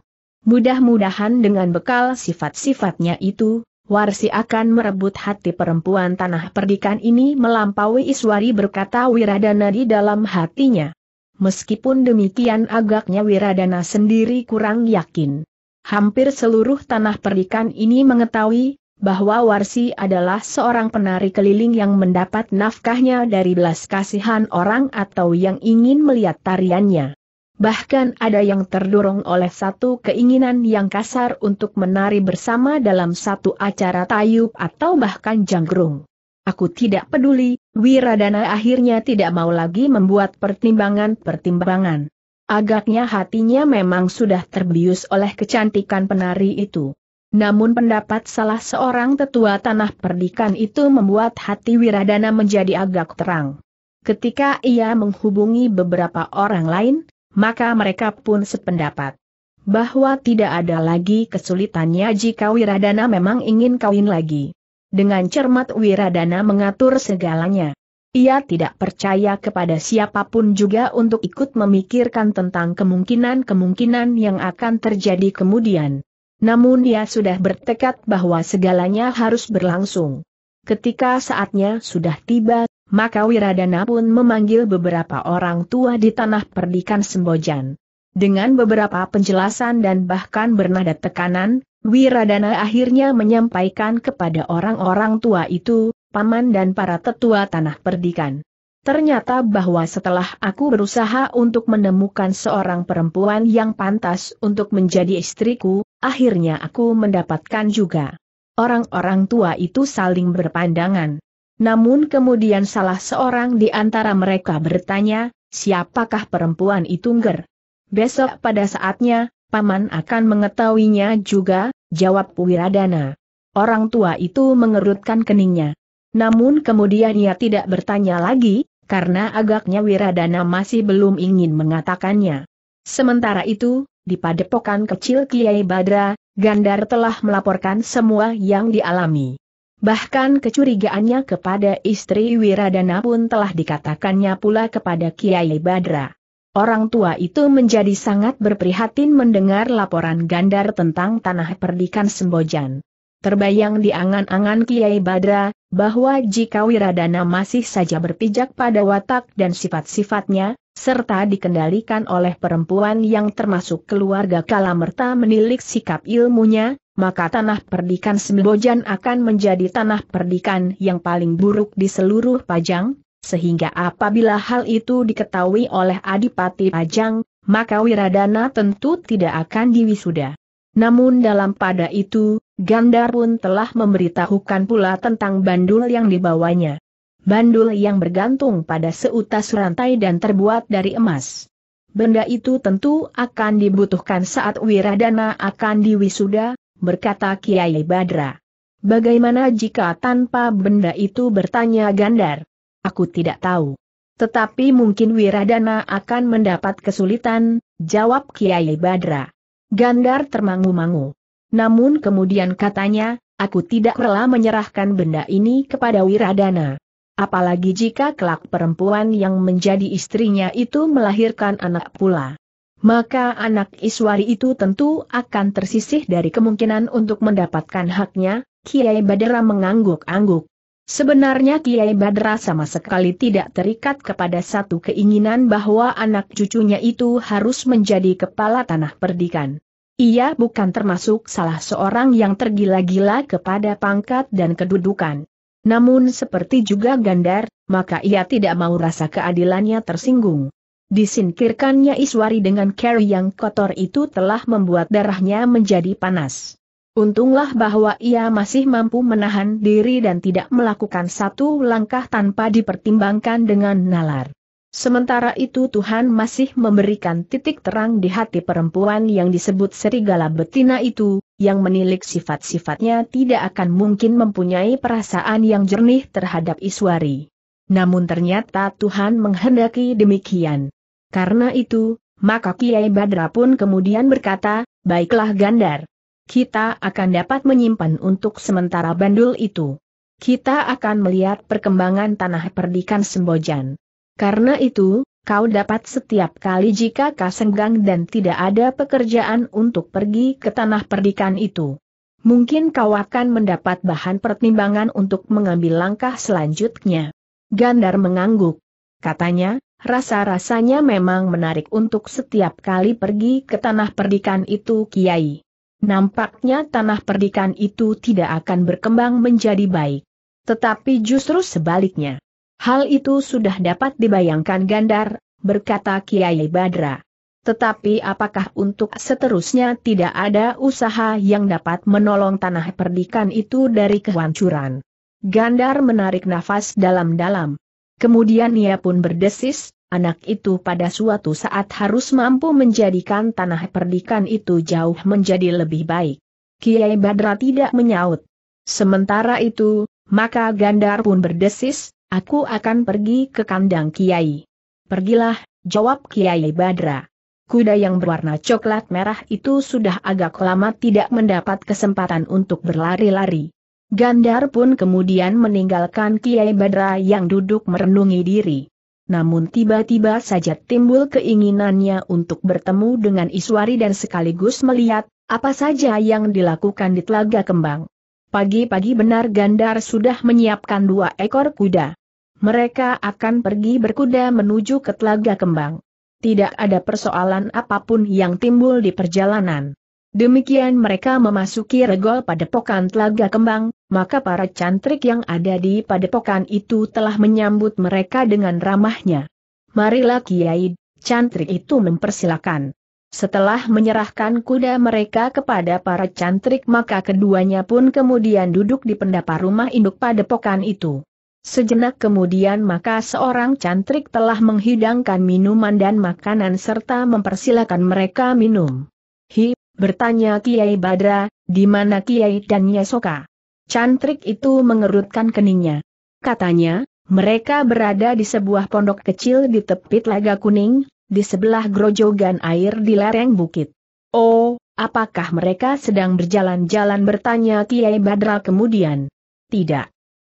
Mudah-mudahan dengan bekal sifat-sifatnya itu, Warsi akan merebut hati perempuan tanah perdikan ini melampaui Iswari berkata Wiradana di dalam hatinya. Meskipun demikian agaknya Wiradana sendiri kurang yakin. Hampir seluruh tanah perdikan ini mengetahui bahwa Warsi adalah seorang penari keliling yang mendapat nafkahnya dari belas kasihan orang atau yang ingin melihat tariannya. Bahkan ada yang terdorong oleh satu keinginan yang kasar untuk menari bersama dalam satu acara tayub atau bahkan janggrung. Aku tidak peduli, Wiradana akhirnya tidak mau lagi membuat pertimbangan-pertimbangan. Agaknya hatinya memang sudah terbius oleh kecantikan penari itu. Namun pendapat salah seorang tetua tanah perdikan itu membuat hati Wiradana menjadi agak terang. Ketika ia menghubungi beberapa orang lain, maka mereka pun sependapat bahwa tidak ada lagi kesulitannya jika Wiradana memang ingin kawin lagi. Dengan cermat Wiradana mengatur segalanya. Ia tidak percaya kepada siapapun juga untuk ikut memikirkan tentang kemungkinan-kemungkinan yang akan terjadi kemudian. Namun ia sudah bertekad bahwa segalanya harus berlangsung. Ketika saatnya sudah tiba, maka Wiradana pun memanggil beberapa orang tua di tanah perdikan Sembojan. Dengan beberapa penjelasan dan bahkan bernada tekanan, Wiradana akhirnya menyampaikan kepada orang-orang tua itu, paman dan para tetua tanah perdikan. Ternyata bahwa setelah aku berusaha untuk menemukan seorang perempuan yang pantas untuk menjadi istriku, akhirnya aku mendapatkan juga. Orang-orang tua itu saling berpandangan. Namun kemudian salah seorang di antara mereka bertanya, siapakah perempuan itu ngger? Besok pada saatnya, paman akan mengetahuinya juga, jawab Wiradana. Orang tua itu mengerutkan keningnya. Namun kemudian ia tidak bertanya lagi, karena agaknya Wiradana masih belum ingin mengatakannya. Sementara itu, di padepokan kecil Kiai Badra, Gandar telah melaporkan semua yang dialami. Bahkan kecurigaannya kepada istri Wiradana pun telah dikatakannya pula kepada Kiai Badra. Orang tua itu menjadi sangat berprihatin mendengar laporan Gandar tentang tanah perdikan Sembojan. Terbayang di angan-angan Kiai Badra, bahwa jika Wiradana masih saja berpijak pada watak dan sifat-sifatnya, serta dikendalikan oleh perempuan yang termasuk keluarga Kalamerta menilik sikap ilmunya, maka tanah perdikan Sembojan akan menjadi tanah perdikan yang paling buruk di seluruh Pajang, sehingga apabila hal itu diketahui oleh Adipati Pajang, maka Wiradana tentu tidak akan diwisuda. Namun dalam pada itu, Gandar pun telah memberitahukan pula tentang bandul yang dibawanya. Bandul yang bergantung pada seutas rantai dan terbuat dari emas. Benda itu tentu akan dibutuhkan saat Wiradana akan diwisuda, berkata Kiai Badra. Bagaimana jika tanpa benda itu bertanya Gandar? Aku tidak tahu. Tetapi mungkin Wiradana akan mendapat kesulitan, jawab Kiai Badra. Gandar termangu-mangu. Namun kemudian katanya, aku tidak rela menyerahkan benda ini kepada Wiradana. Apalagi jika kelak perempuan yang menjadi istrinya itu melahirkan anak pula. Maka anak Iswari itu tentu akan tersisih dari kemungkinan untuk mendapatkan haknya, Kiai Badra mengangguk-angguk. Sebenarnya Kiai Badra sama sekali tidak terikat kepada satu keinginan bahwa anak cucunya itu harus menjadi kepala tanah perdikan. Ia bukan termasuk salah seorang yang tergila-gila kepada pangkat dan kedudukan. Namun seperti juga Gandar, maka ia tidak mau rasa keadilannya tersinggung. Disingkirkannya Iswari dengan Carrie yang kotor itu telah membuat darahnya menjadi panas. Untunglah bahwa ia masih mampu menahan diri dan tidak melakukan satu langkah tanpa dipertimbangkan dengan nalar. Sementara itu Tuhan masih memberikan titik terang di hati perempuan yang disebut serigala betina itu, yang menilik sifat-sifatnya tidak akan mungkin mempunyai perasaan yang jernih terhadap Iswari. Namun ternyata Tuhan menghendaki demikian. Karena itu, maka Kiai Badra pun kemudian berkata, baiklah Gandar. Kita akan dapat menyimpan untuk sementara bandul itu. Kita akan melihat perkembangan tanah perdikan Sembojan. Karena itu, kau dapat setiap kali jika kau senggang dan tidak ada pekerjaan untuk pergi ke tanah perdikan itu. Mungkin kau akan mendapat bahan pertimbangan untuk mengambil langkah selanjutnya. Gandar mengangguk. Katanya, rasa-rasanya memang menarik untuk setiap kali pergi ke tanah perdikan itu Kiai. Nampaknya tanah perdikan itu tidak akan berkembang menjadi baik. Tetapi justru sebaliknya. Hal itu sudah dapat dibayangkan Gandar, berkata Kiai Badra. Tetapi apakah untuk seterusnya tidak ada usaha yang dapat menolong tanah perdikan itu dari kehancuran? Gandar menarik nafas dalam-dalam. Kemudian ia pun berdesis, anak itu pada suatu saat harus mampu menjadikan tanah perdikan itu jauh menjadi lebih baik. Kiai Badra tidak menyaut. Sementara itu, maka Gandar pun berdesis, Aku akan pergi ke kandang Kiai. Pergilah, jawab Kiai Badra. Kuda yang berwarna coklat merah itu sudah agak lama tidak mendapat kesempatan untuk berlari-lari. Gandar pun kemudian meninggalkan Kiai Badra yang duduk merenungi diri. Namun tiba-tiba saja timbul keinginannya untuk bertemu dengan Iswari dan sekaligus melihat apa saja yang dilakukan di Telaga Kembang. Pagi-pagi benar Gandar sudah menyiapkan dua ekor kuda. Mereka akan pergi berkuda menuju ke Telaga Kembang. Tidak ada persoalan apapun yang timbul di perjalanan. Demikian mereka memasuki regol pada padepokan Telaga Kembang, maka para cantrik yang ada di padepokan itu telah menyambut mereka dengan ramahnya. Marilah Kiai, cantrik itu mempersilakan. Setelah menyerahkan kuda mereka kepada para cantrik maka keduanya pun kemudian duduk di pendapa rumah induk padepokan itu. Sejenak kemudian maka seorang cantrik telah menghidangkan minuman dan makanan serta mempersilahkan mereka minum. Hi, bertanya Kiai Badra, di mana Kiai dan Nyesoka? Cantrik itu mengerutkan keningnya. Katanya, mereka berada di sebuah pondok kecil di tepi Laga Kuning, di sebelah grojogan air di lereng bukit. Oh, apakah mereka sedang berjalan-jalan bertanya Kiai Badra kemudian? Tidak.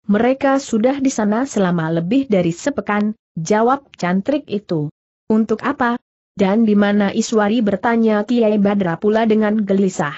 Mereka sudah di sana selama lebih dari sepekan, jawab cantrik itu. Untuk apa? Dan di mana Iswari bertanya Kiai Badra pula dengan gelisah.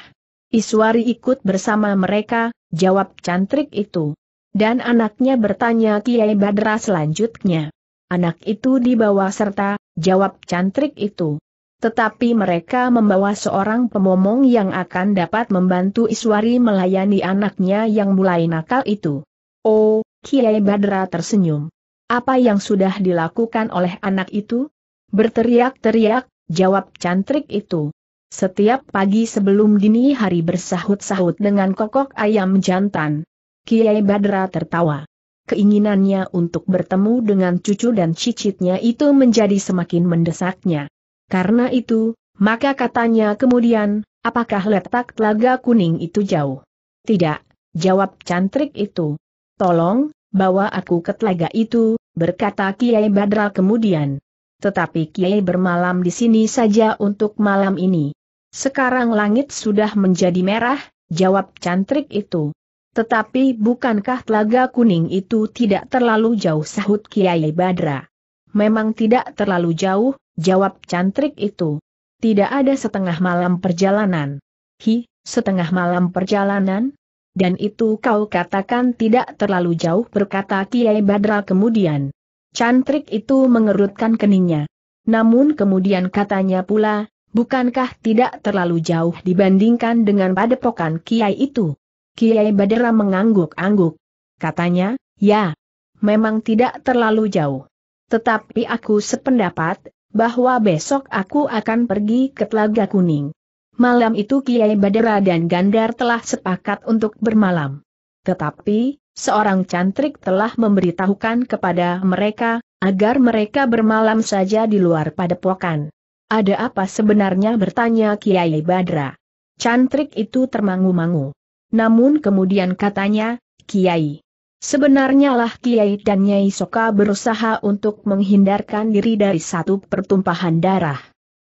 Iswari ikut bersama mereka, jawab cantrik itu. Dan anaknya bertanya Kiai Badra selanjutnya. Anak itu dibawa serta, jawab cantrik itu. Tetapi mereka membawa seorang pemomong yang akan dapat membantu Iswari melayani anaknya yang mulai nakal itu. Oh, Kiai Badra tersenyum. Apa yang sudah dilakukan oleh anak itu? Berteriak-teriak, jawab cantrik itu. Setiap pagi sebelum dini hari bersahut-sahut dengan kokok ayam jantan. Kiai Badra tertawa keinginannya untuk bertemu dengan cucu dan cicitnya itu menjadi semakin mendesaknya. Karena itu, maka katanya kemudian, apakah letak telaga kuning itu jauh? Tidak, jawab cantrik itu. Tolong, bawa aku ke telaga itu, berkata Kiai Badral kemudian. Tetapi Kiai bermalam di sini saja untuk malam ini. Sekarang langit sudah menjadi merah, jawab cantrik itu. Tetapi bukankah telaga kuning itu tidak terlalu jauh sahut Kiai Badra? Memang tidak terlalu jauh, jawab cantrik itu. Tidak ada setengah malam perjalanan. Hi, setengah malam perjalanan? Dan itu kau katakan tidak terlalu jauh berkata Kiai Badra kemudian. Cantrik itu mengerutkan keningnya. Namun kemudian katanya pula, bukankah tidak terlalu jauh dibandingkan dengan padepokan Kiai itu? Kiai Badera mengangguk-angguk. Katanya, ya, memang tidak terlalu jauh. Tetapi aku sependapat, bahwa besok aku akan pergi ke Telaga Kuning. Malam itu Kiai Badera dan Gandar telah sepakat untuk bermalam. Tetapi, seorang cantrik telah memberitahukan kepada mereka, agar mereka bermalam saja di luar padepokan. Ada apa sebenarnya bertanya Kiai Badra. Cantrik itu termangu-mangu. Namun kemudian katanya, Kiai. Sebenarnya lah Kiai dan Nyai Soka berusaha untuk menghindarkan diri dari satu pertumpahan darah.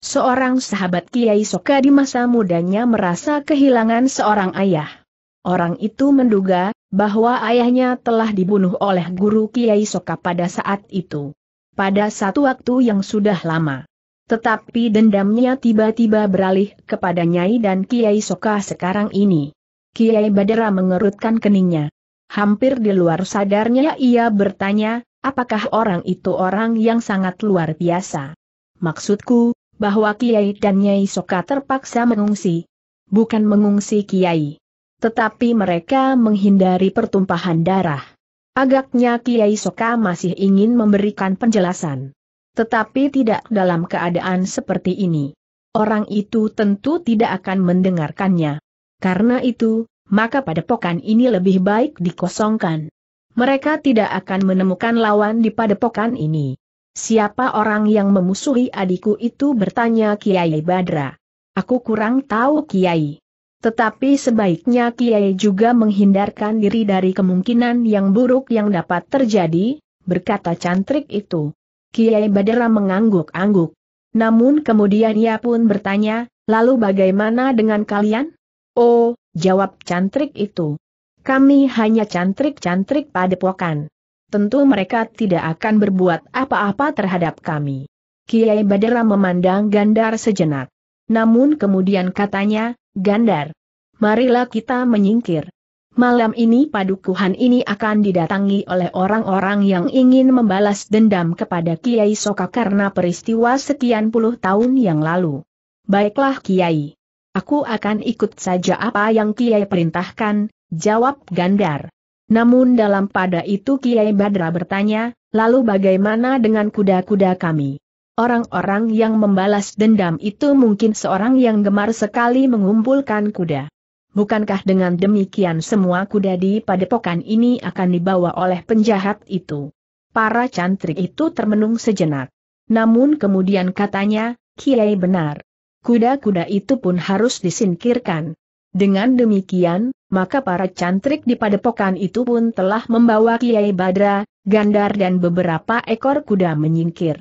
Seorang sahabat Kiai Soka di masa mudanya merasa kehilangan seorang ayah. Orang itu menduga bahwa ayahnya telah dibunuh oleh guru Kiai Soka pada saat itu. Pada satu waktu yang sudah lama. Tetapi dendamnya tiba-tiba beralih kepada Nyai dan Kiai Soka sekarang ini. Kiai Badera mengerutkan keningnya. Hampir di luar sadarnya ia bertanya, apakah orang itu orang yang sangat luar biasa? Maksudku, bahwa Kiai dan Nyai Soka terpaksa mengungsi. Bukan mengungsi Kiai. Tetapi mereka menghindari pertumpahan darah. Agaknya Kiai Soka masih ingin memberikan penjelasan. Tetapi tidak dalam keadaan seperti ini. Orang itu tentu tidak akan mendengarkannya. Karena itu, maka padepokan ini lebih baik dikosongkan. Mereka tidak akan menemukan lawan di padepokan ini. Siapa orang yang memusuhi adikku itu bertanya Kiai Badra. Aku kurang tahu Kiai. Tetapi sebaiknya Kiai juga menghindarkan diri dari kemungkinan yang buruk yang dapat terjadi, berkata cantrik itu. Kiai Badra mengangguk-angguk. Namun kemudian ia pun bertanya, lalu bagaimana dengan kalian? Oh, jawab cantrik itu. Kami hanya cantrik-cantrik padepokan. Tentu mereka tidak akan berbuat apa-apa terhadap kami. Kiai Badara memandang Gandar sejenak. Namun kemudian katanya, Gandar, marilah kita menyingkir. Malam ini padukuhan ini akan didatangi oleh orang-orang yang ingin membalas dendam kepada Kiai Soka karena peristiwa sekian puluh tahun yang lalu. Baiklah Kiai. Aku akan ikut saja apa yang Kiai perintahkan, jawab Gandar. Namun dalam pada itu Kiai Badra bertanya, lalu bagaimana dengan kuda-kuda kami? Orang-orang yang membalas dendam itu mungkin seorang yang gemar sekali mengumpulkan kuda. Bukankah dengan demikian semua kuda di padepokan ini akan dibawa oleh penjahat itu? Para cantrik itu termenung sejenak. Namun kemudian katanya, Kiai benar kuda-kuda itu pun harus disingkirkan. Dengan demikian, maka para cantrik di padepokan itu pun telah membawa Kiai Badra, Gandar dan beberapa ekor kuda menyingkir.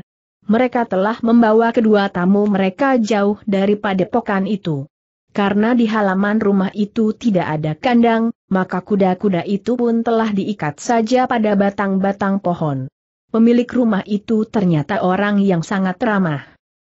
Mereka telah membawa kedua tamu mereka jauh dari padepokan itu. Karena di halaman rumah itu tidak ada kandang, maka kuda-kuda itu pun telah diikat saja pada batang-batang pohon. Pemilik rumah itu ternyata orang yang sangat ramah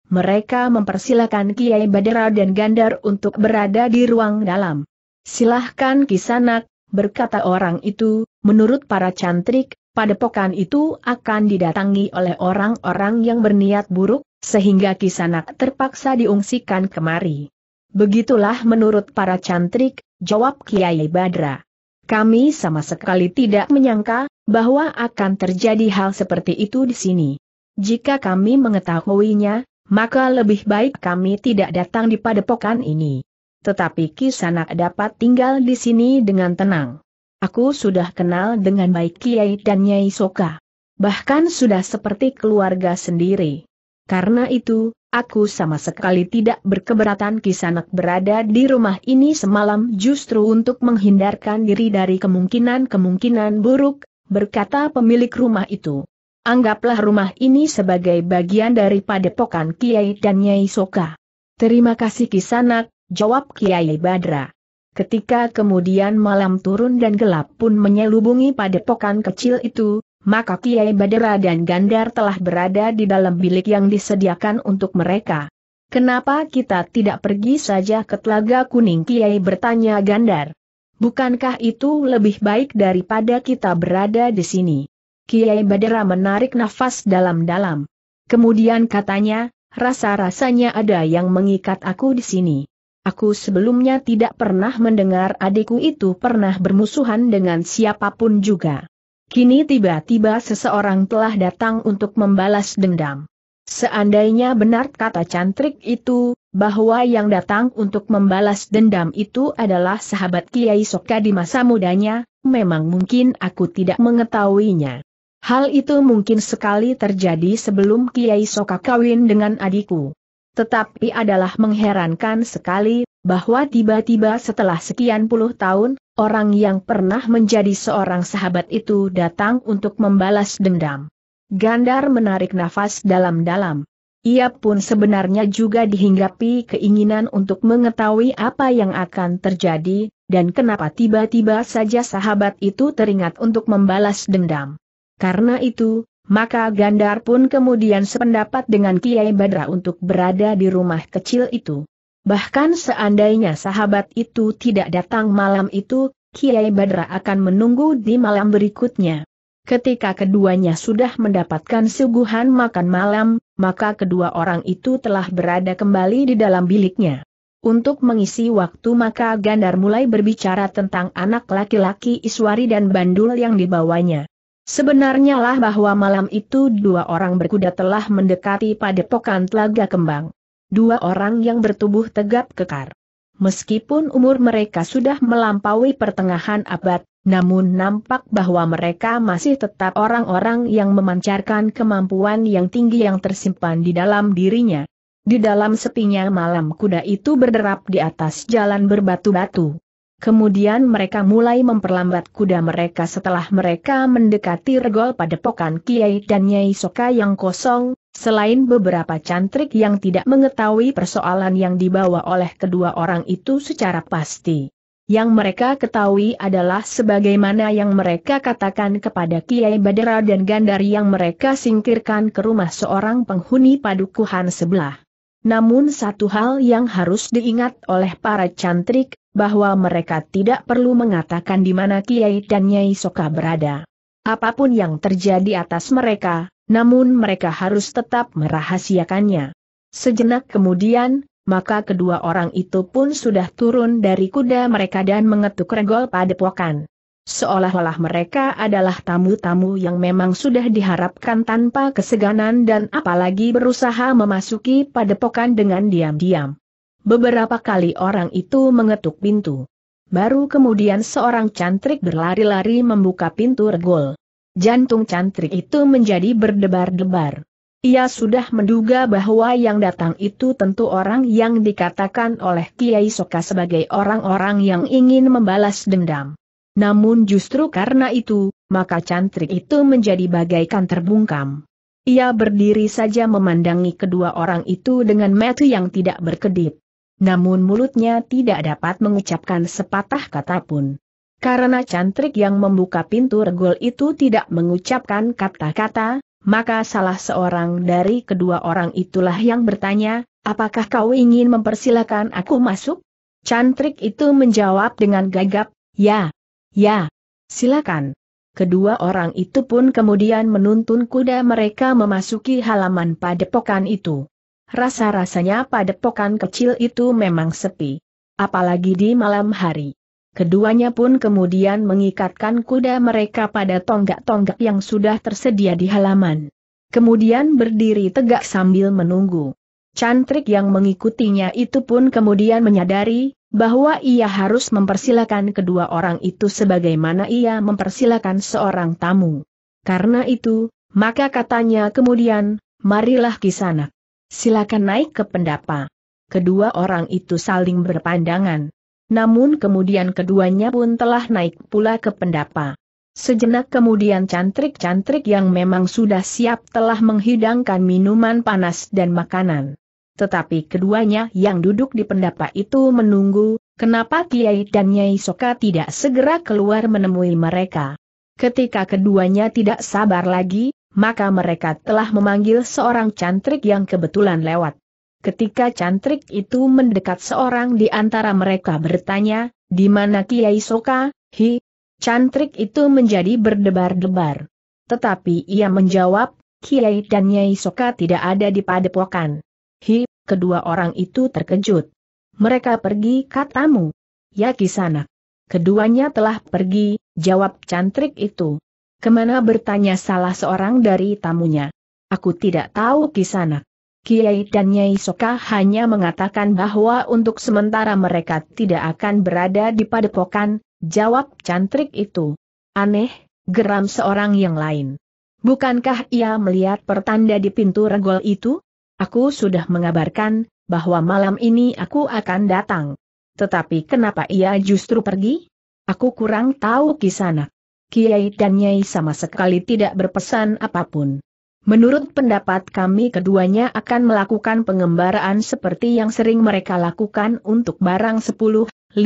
mereka mempersilahkan Kiai Badera dan Gandar untuk berada di ruang dalam. Silahkan kisanak, berkata orang itu, menurut para cantrik, padepokan itu akan didatangi oleh orang-orang yang berniat buruk, sehingga kisanak terpaksa diungsikan kemari. Begitulah menurut para cantrik, jawab Kiai Badra. Kami sama sekali tidak menyangka, bahwa akan terjadi hal seperti itu di sini. Jika kami mengetahuinya, maka lebih baik kami tidak datang di padepokan ini. Tetapi Kisanak dapat tinggal di sini dengan tenang. Aku sudah kenal dengan baik Kiai dan Nyai Soka. Bahkan sudah seperti keluarga sendiri. Karena itu, aku sama sekali tidak berkeberatan Kisanak berada di rumah ini semalam justru untuk menghindarkan diri dari kemungkinan-kemungkinan buruk, berkata pemilik rumah itu. Anggaplah rumah ini sebagai bagian dari padepokan Kiai dan Nyai Soka. Terima kasih Kisanak, jawab Kiai Badra. Ketika kemudian malam turun dan gelap pun menyelubungi padepokan kecil itu, maka Kiai Badra dan Gandar telah berada di dalam bilik yang disediakan untuk mereka. Kenapa kita tidak pergi saja ke Telaga Kuning Kiai bertanya Gandar. Bukankah itu lebih baik daripada kita berada di sini? Kiai Badera menarik nafas dalam-dalam. Kemudian katanya, rasa-rasanya ada yang mengikat aku di sini. Aku sebelumnya tidak pernah mendengar adikku itu pernah bermusuhan dengan siapapun juga. Kini tiba-tiba seseorang telah datang untuk membalas dendam. Seandainya benar kata cantrik itu, bahwa yang datang untuk membalas dendam itu adalah sahabat Kiai Soka di masa mudanya, memang mungkin aku tidak mengetahuinya. Hal itu mungkin sekali terjadi sebelum Kiai Soka kawin dengan adikku. Tetapi adalah mengherankan sekali, bahwa tiba-tiba setelah sekian puluh tahun, orang yang pernah menjadi seorang sahabat itu datang untuk membalas dendam. Gandar menarik nafas dalam-dalam. Ia pun sebenarnya juga dihinggapi keinginan untuk mengetahui apa yang akan terjadi, dan kenapa tiba-tiba saja sahabat itu teringat untuk membalas dendam. Karena itu, maka Gandar pun kemudian sependapat dengan Kiai Badra untuk berada di rumah kecil itu. Bahkan seandainya sahabat itu tidak datang malam itu, Kiai Badra akan menunggu di malam berikutnya. Ketika keduanya sudah mendapatkan suguhan makan malam, maka kedua orang itu telah berada kembali di dalam biliknya. Untuk mengisi waktu maka Gandar mulai berbicara tentang anak laki-laki Iswari dan Bandul yang dibawanya. Sebenarnya lah bahwa malam itu dua orang berkuda telah mendekati padepokan telaga kembang. Dua orang yang bertubuh tegap kekar. Meskipun umur mereka sudah melampaui pertengahan abad, namun nampak bahwa mereka masih tetap orang-orang yang memancarkan kemampuan yang tinggi yang tersimpan di dalam dirinya. Di dalam sepinya malam kuda itu berderap di atas jalan berbatu-batu. Kemudian mereka mulai memperlambat kuda mereka setelah mereka mendekati regol padepokan Kiai dan Nyai Soka yang kosong, selain beberapa cantrik yang tidak mengetahui persoalan yang dibawa oleh kedua orang itu secara pasti. Yang mereka ketahui adalah sebagaimana yang mereka katakan kepada Kiai Badera dan Gandari yang mereka singkirkan ke rumah seorang penghuni padukuhan sebelah. Namun satu hal yang harus diingat oleh para cantrik, bahwa mereka tidak perlu mengatakan di mana Kiai dan Nyai Soka berada. Apapun yang terjadi atas mereka, namun mereka harus tetap merahasiakannya. Sejenak kemudian, maka kedua orang itu pun sudah turun dari kuda mereka dan mengetuk regol padepokan. Seolah-olah mereka adalah tamu-tamu yang memang sudah diharapkan tanpa keseganan dan apalagi berusaha memasuki padepokan dengan diam-diam. Beberapa kali orang itu mengetuk pintu. Baru kemudian seorang cantrik berlari-lari membuka pintu regol. Jantung cantrik itu menjadi berdebar-debar. Ia sudah menduga bahwa yang datang itu tentu orang yang dikatakan oleh Kiai Soka sebagai orang-orang yang ingin membalas dendam. Namun justru karena itu, maka cantrik itu menjadi bagaikan terbungkam. Ia berdiri saja memandangi kedua orang itu dengan metu yang tidak berkedip. Namun mulutnya tidak dapat mengucapkan sepatah kata pun. Karena cantrik yang membuka pintu regol itu tidak mengucapkan kata-kata, maka salah seorang dari kedua orang itulah yang bertanya, apakah kau ingin mempersilahkan aku masuk? Cantrik itu menjawab dengan gagap, ya, Ya, silakan. Kedua orang itu pun kemudian menuntun kuda mereka memasuki halaman padepokan itu. Rasa-rasanya padepokan kecil itu memang sepi. Apalagi di malam hari. Keduanya pun kemudian mengikatkan kuda mereka pada tonggak-tonggak yang sudah tersedia di halaman. Kemudian berdiri tegak sambil menunggu. Cantrik yang mengikutinya itu pun kemudian menyadari bahwa ia harus mempersilakan kedua orang itu sebagaimana ia mempersilakan seorang tamu. Karena itu, maka katanya kemudian, marilah kisana, Silakan naik ke pendapa. Kedua orang itu saling berpandangan. Namun kemudian keduanya pun telah naik pula ke pendapa. Sejenak kemudian cantrik-cantrik yang memang sudah siap telah menghidangkan minuman panas dan makanan. Tetapi keduanya yang duduk di pendapa itu menunggu, kenapa Kiai dan Nyai Soka tidak segera keluar menemui mereka. Ketika keduanya tidak sabar lagi, maka mereka telah memanggil seorang cantrik yang kebetulan lewat. Ketika cantrik itu mendekat seorang di antara mereka bertanya, di mana Kiai Soka, hi? Cantrik itu menjadi berdebar-debar. Tetapi ia menjawab, Kiai dan Nyai Soka tidak ada di padepokan. Hi, Kedua orang itu terkejut. Mereka pergi katamu. Ya kisanak. Keduanya telah pergi, jawab cantrik itu. Kemana bertanya salah seorang dari tamunya. Aku tidak tahu kisanak. Kiai dan Nyai Soka hanya mengatakan bahwa untuk sementara mereka tidak akan berada di padepokan, jawab cantrik itu. Aneh, geram seorang yang lain. Bukankah ia melihat pertanda di pintu regol itu? Aku sudah mengabarkan, bahwa malam ini aku akan datang. Tetapi kenapa ia justru pergi? Aku kurang tahu sana. Kiai dan Nyai sama sekali tidak berpesan apapun. Menurut pendapat kami keduanya akan melakukan pengembaraan seperti yang sering mereka lakukan untuk barang 10-15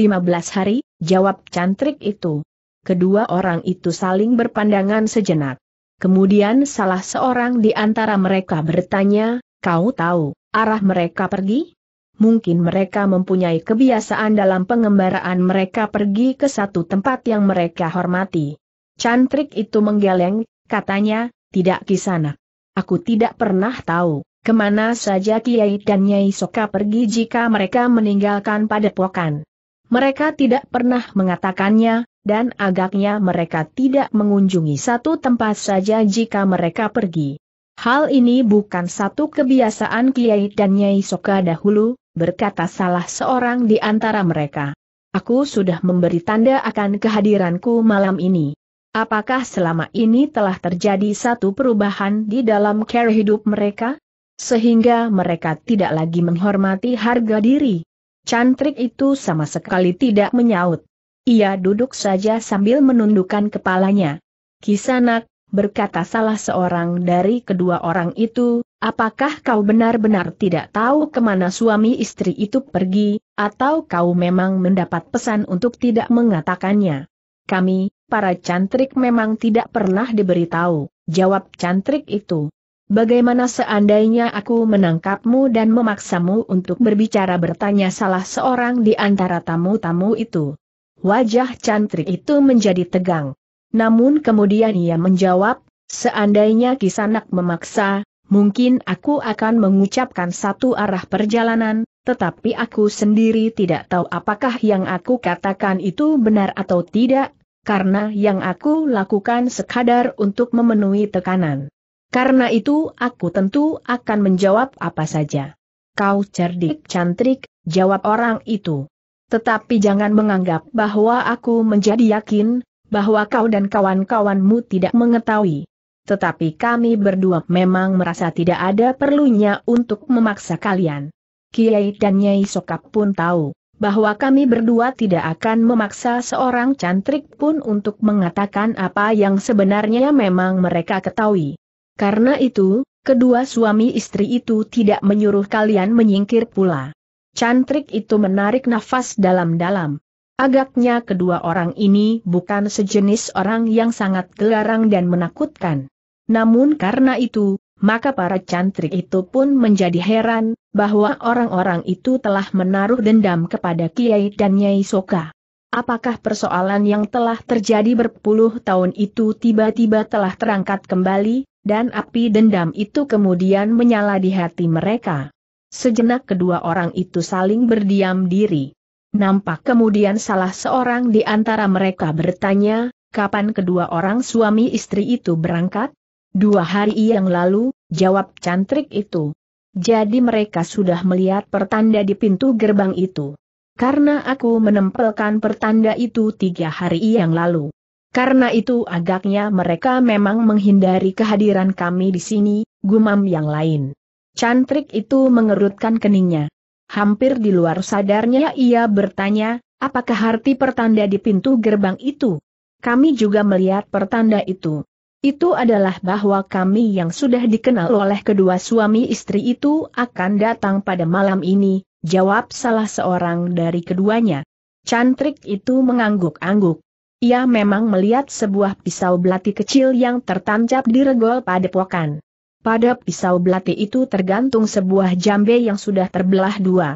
hari, jawab cantrik itu. Kedua orang itu saling berpandangan sejenak. Kemudian salah seorang di antara mereka bertanya, Kau tahu, arah mereka pergi? Mungkin mereka mempunyai kebiasaan dalam pengembaraan mereka pergi ke satu tempat yang mereka hormati. Cantrik itu menggeleng, katanya, tidak kisana. Aku tidak pernah tahu, kemana saja Kiai dan Nyai Soka pergi jika mereka meninggalkan padepokan. Mereka tidak pernah mengatakannya, dan agaknya mereka tidak mengunjungi satu tempat saja jika mereka pergi. Hal ini bukan satu kebiasaan Kiai dan Nyai Soka dahulu, berkata salah seorang di antara mereka. Aku sudah memberi tanda akan kehadiranku malam ini. Apakah selama ini telah terjadi satu perubahan di dalam cara hidup mereka? Sehingga mereka tidak lagi menghormati harga diri. Cantrik itu sama sekali tidak menyaut. Ia duduk saja sambil menundukkan kepalanya. Kisanak, berkata salah seorang dari kedua orang itu, apakah kau benar-benar tidak tahu kemana suami istri itu pergi, atau kau memang mendapat pesan untuk tidak mengatakannya? Kami, para cantrik memang tidak pernah diberitahu, jawab cantrik itu. Bagaimana seandainya aku menangkapmu dan memaksamu untuk berbicara bertanya salah seorang di antara tamu-tamu itu? Wajah cantrik itu menjadi tegang. Namun kemudian ia menjawab, seandainya kisanak memaksa, mungkin aku akan mengucapkan satu arah perjalanan, tetapi aku sendiri tidak tahu apakah yang aku katakan itu benar atau tidak, karena yang aku lakukan sekadar untuk memenuhi tekanan. Karena itu aku tentu akan menjawab apa saja. Kau cerdik cantik, jawab orang itu. Tetapi jangan menganggap bahwa aku menjadi yakin, bahwa kau dan kawan-kawanmu tidak mengetahui. Tetapi kami berdua memang merasa tidak ada perlunya untuk memaksa kalian. Kiai dan Nyai Sokap pun tahu bahwa kami berdua tidak akan memaksa seorang cantrik pun untuk mengatakan apa yang sebenarnya memang mereka ketahui. Karena itu, kedua suami istri itu tidak menyuruh kalian menyingkir pula. Cantrik itu menarik nafas dalam-dalam, Agaknya kedua orang ini bukan sejenis orang yang sangat gelarang dan menakutkan. Namun karena itu, maka para cantrik itu pun menjadi heran, bahwa orang-orang itu telah menaruh dendam kepada Kiai dan Nyai Soka. Apakah persoalan yang telah terjadi berpuluh tahun itu tiba-tiba telah terangkat kembali, dan api dendam itu kemudian menyala di hati mereka? Sejenak kedua orang itu saling berdiam diri. Nampak kemudian salah seorang di antara mereka bertanya, kapan kedua orang suami istri itu berangkat? Dua hari yang lalu, jawab cantrik itu. Jadi mereka sudah melihat pertanda di pintu gerbang itu. Karena aku menempelkan pertanda itu tiga hari yang lalu. Karena itu agaknya mereka memang menghindari kehadiran kami di sini, gumam yang lain. Cantrik itu mengerutkan keningnya. Hampir di luar sadarnya ia bertanya, apakah arti pertanda di pintu gerbang itu? Kami juga melihat pertanda itu. Itu adalah bahwa kami yang sudah dikenal oleh kedua suami istri itu akan datang pada malam ini, jawab salah seorang dari keduanya. Cantrik itu mengangguk-angguk. Ia memang melihat sebuah pisau belati kecil yang tertancap di regol padepokan. Pada pisau belati itu tergantung sebuah jambe yang sudah terbelah dua.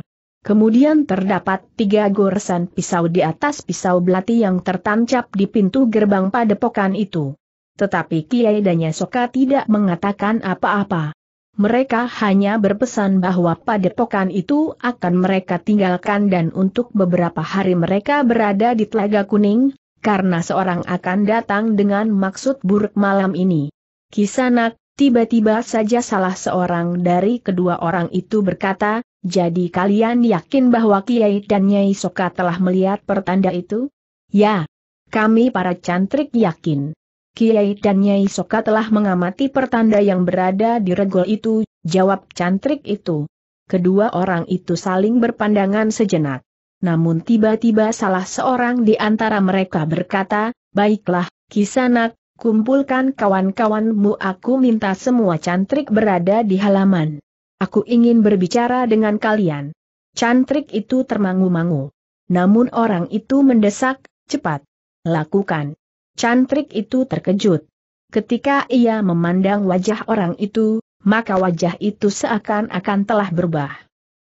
Kemudian terdapat tiga goresan pisau di atas pisau belati yang tertancap di pintu gerbang padepokan itu. Tetapi Kiai dan Yasoka tidak mengatakan apa-apa. Mereka hanya berpesan bahwa padepokan itu akan mereka tinggalkan dan untuk beberapa hari mereka berada di Telaga Kuning, karena seorang akan datang dengan maksud buruk malam ini. Kisanak, Tiba-tiba saja salah seorang dari kedua orang itu berkata, jadi kalian yakin bahwa Kiai dan Nyai Soka telah melihat pertanda itu? Ya. Kami para cantrik yakin. Kiai dan Nyai Soka telah mengamati pertanda yang berada di regol itu, jawab cantrik itu. Kedua orang itu saling berpandangan sejenak. Namun tiba-tiba salah seorang di antara mereka berkata, Baiklah, Kisanak, Kumpulkan kawan-kawanmu aku minta semua cantrik berada di halaman. Aku ingin berbicara dengan kalian. Cantrik itu termangu-mangu. Namun orang itu mendesak, cepat. Lakukan. Cantrik itu terkejut. Ketika ia memandang wajah orang itu, maka wajah itu seakan-akan telah berubah.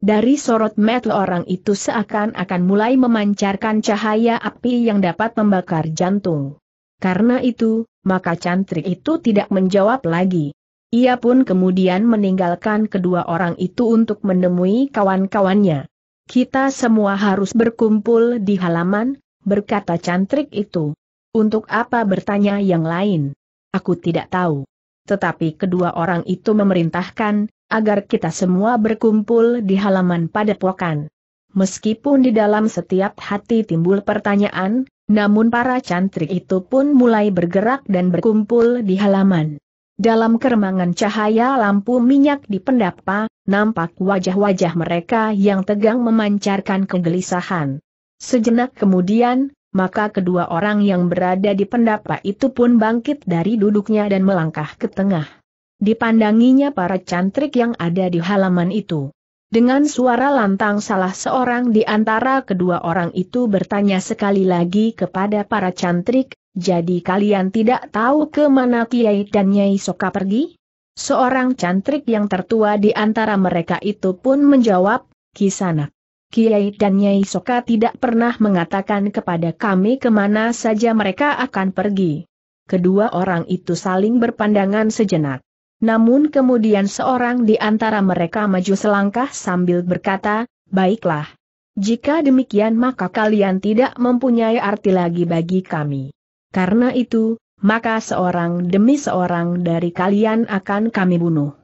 Dari sorot mata orang itu seakan-akan mulai memancarkan cahaya api yang dapat membakar jantung. Karena itu, maka cantrik itu tidak menjawab lagi. Ia pun kemudian meninggalkan kedua orang itu untuk menemui kawan-kawannya. Kita semua harus berkumpul di halaman, berkata cantrik itu. Untuk apa bertanya yang lain? Aku tidak tahu. Tetapi kedua orang itu memerintahkan, agar kita semua berkumpul di halaman padepokan. Meskipun di dalam setiap hati timbul pertanyaan, namun para cantrik itu pun mulai bergerak dan berkumpul di halaman. Dalam keremangan cahaya lampu minyak di pendapa, nampak wajah-wajah mereka yang tegang memancarkan kegelisahan. Sejenak kemudian, maka kedua orang yang berada di pendapa itu pun bangkit dari duduknya dan melangkah ke tengah. Dipandanginya para cantrik yang ada di halaman itu. Dengan suara lantang salah seorang di antara kedua orang itu bertanya sekali lagi kepada para cantrik, jadi kalian tidak tahu ke mana Kiai dan Nyai Soka pergi? Seorang cantrik yang tertua di antara mereka itu pun menjawab, Kisanak. Kiai dan Nyai Soka tidak pernah mengatakan kepada kami kemana saja mereka akan pergi. Kedua orang itu saling berpandangan sejenak. Namun kemudian seorang di antara mereka maju selangkah sambil berkata, baiklah. Jika demikian maka kalian tidak mempunyai arti lagi bagi kami. Karena itu, maka seorang demi seorang dari kalian akan kami bunuh.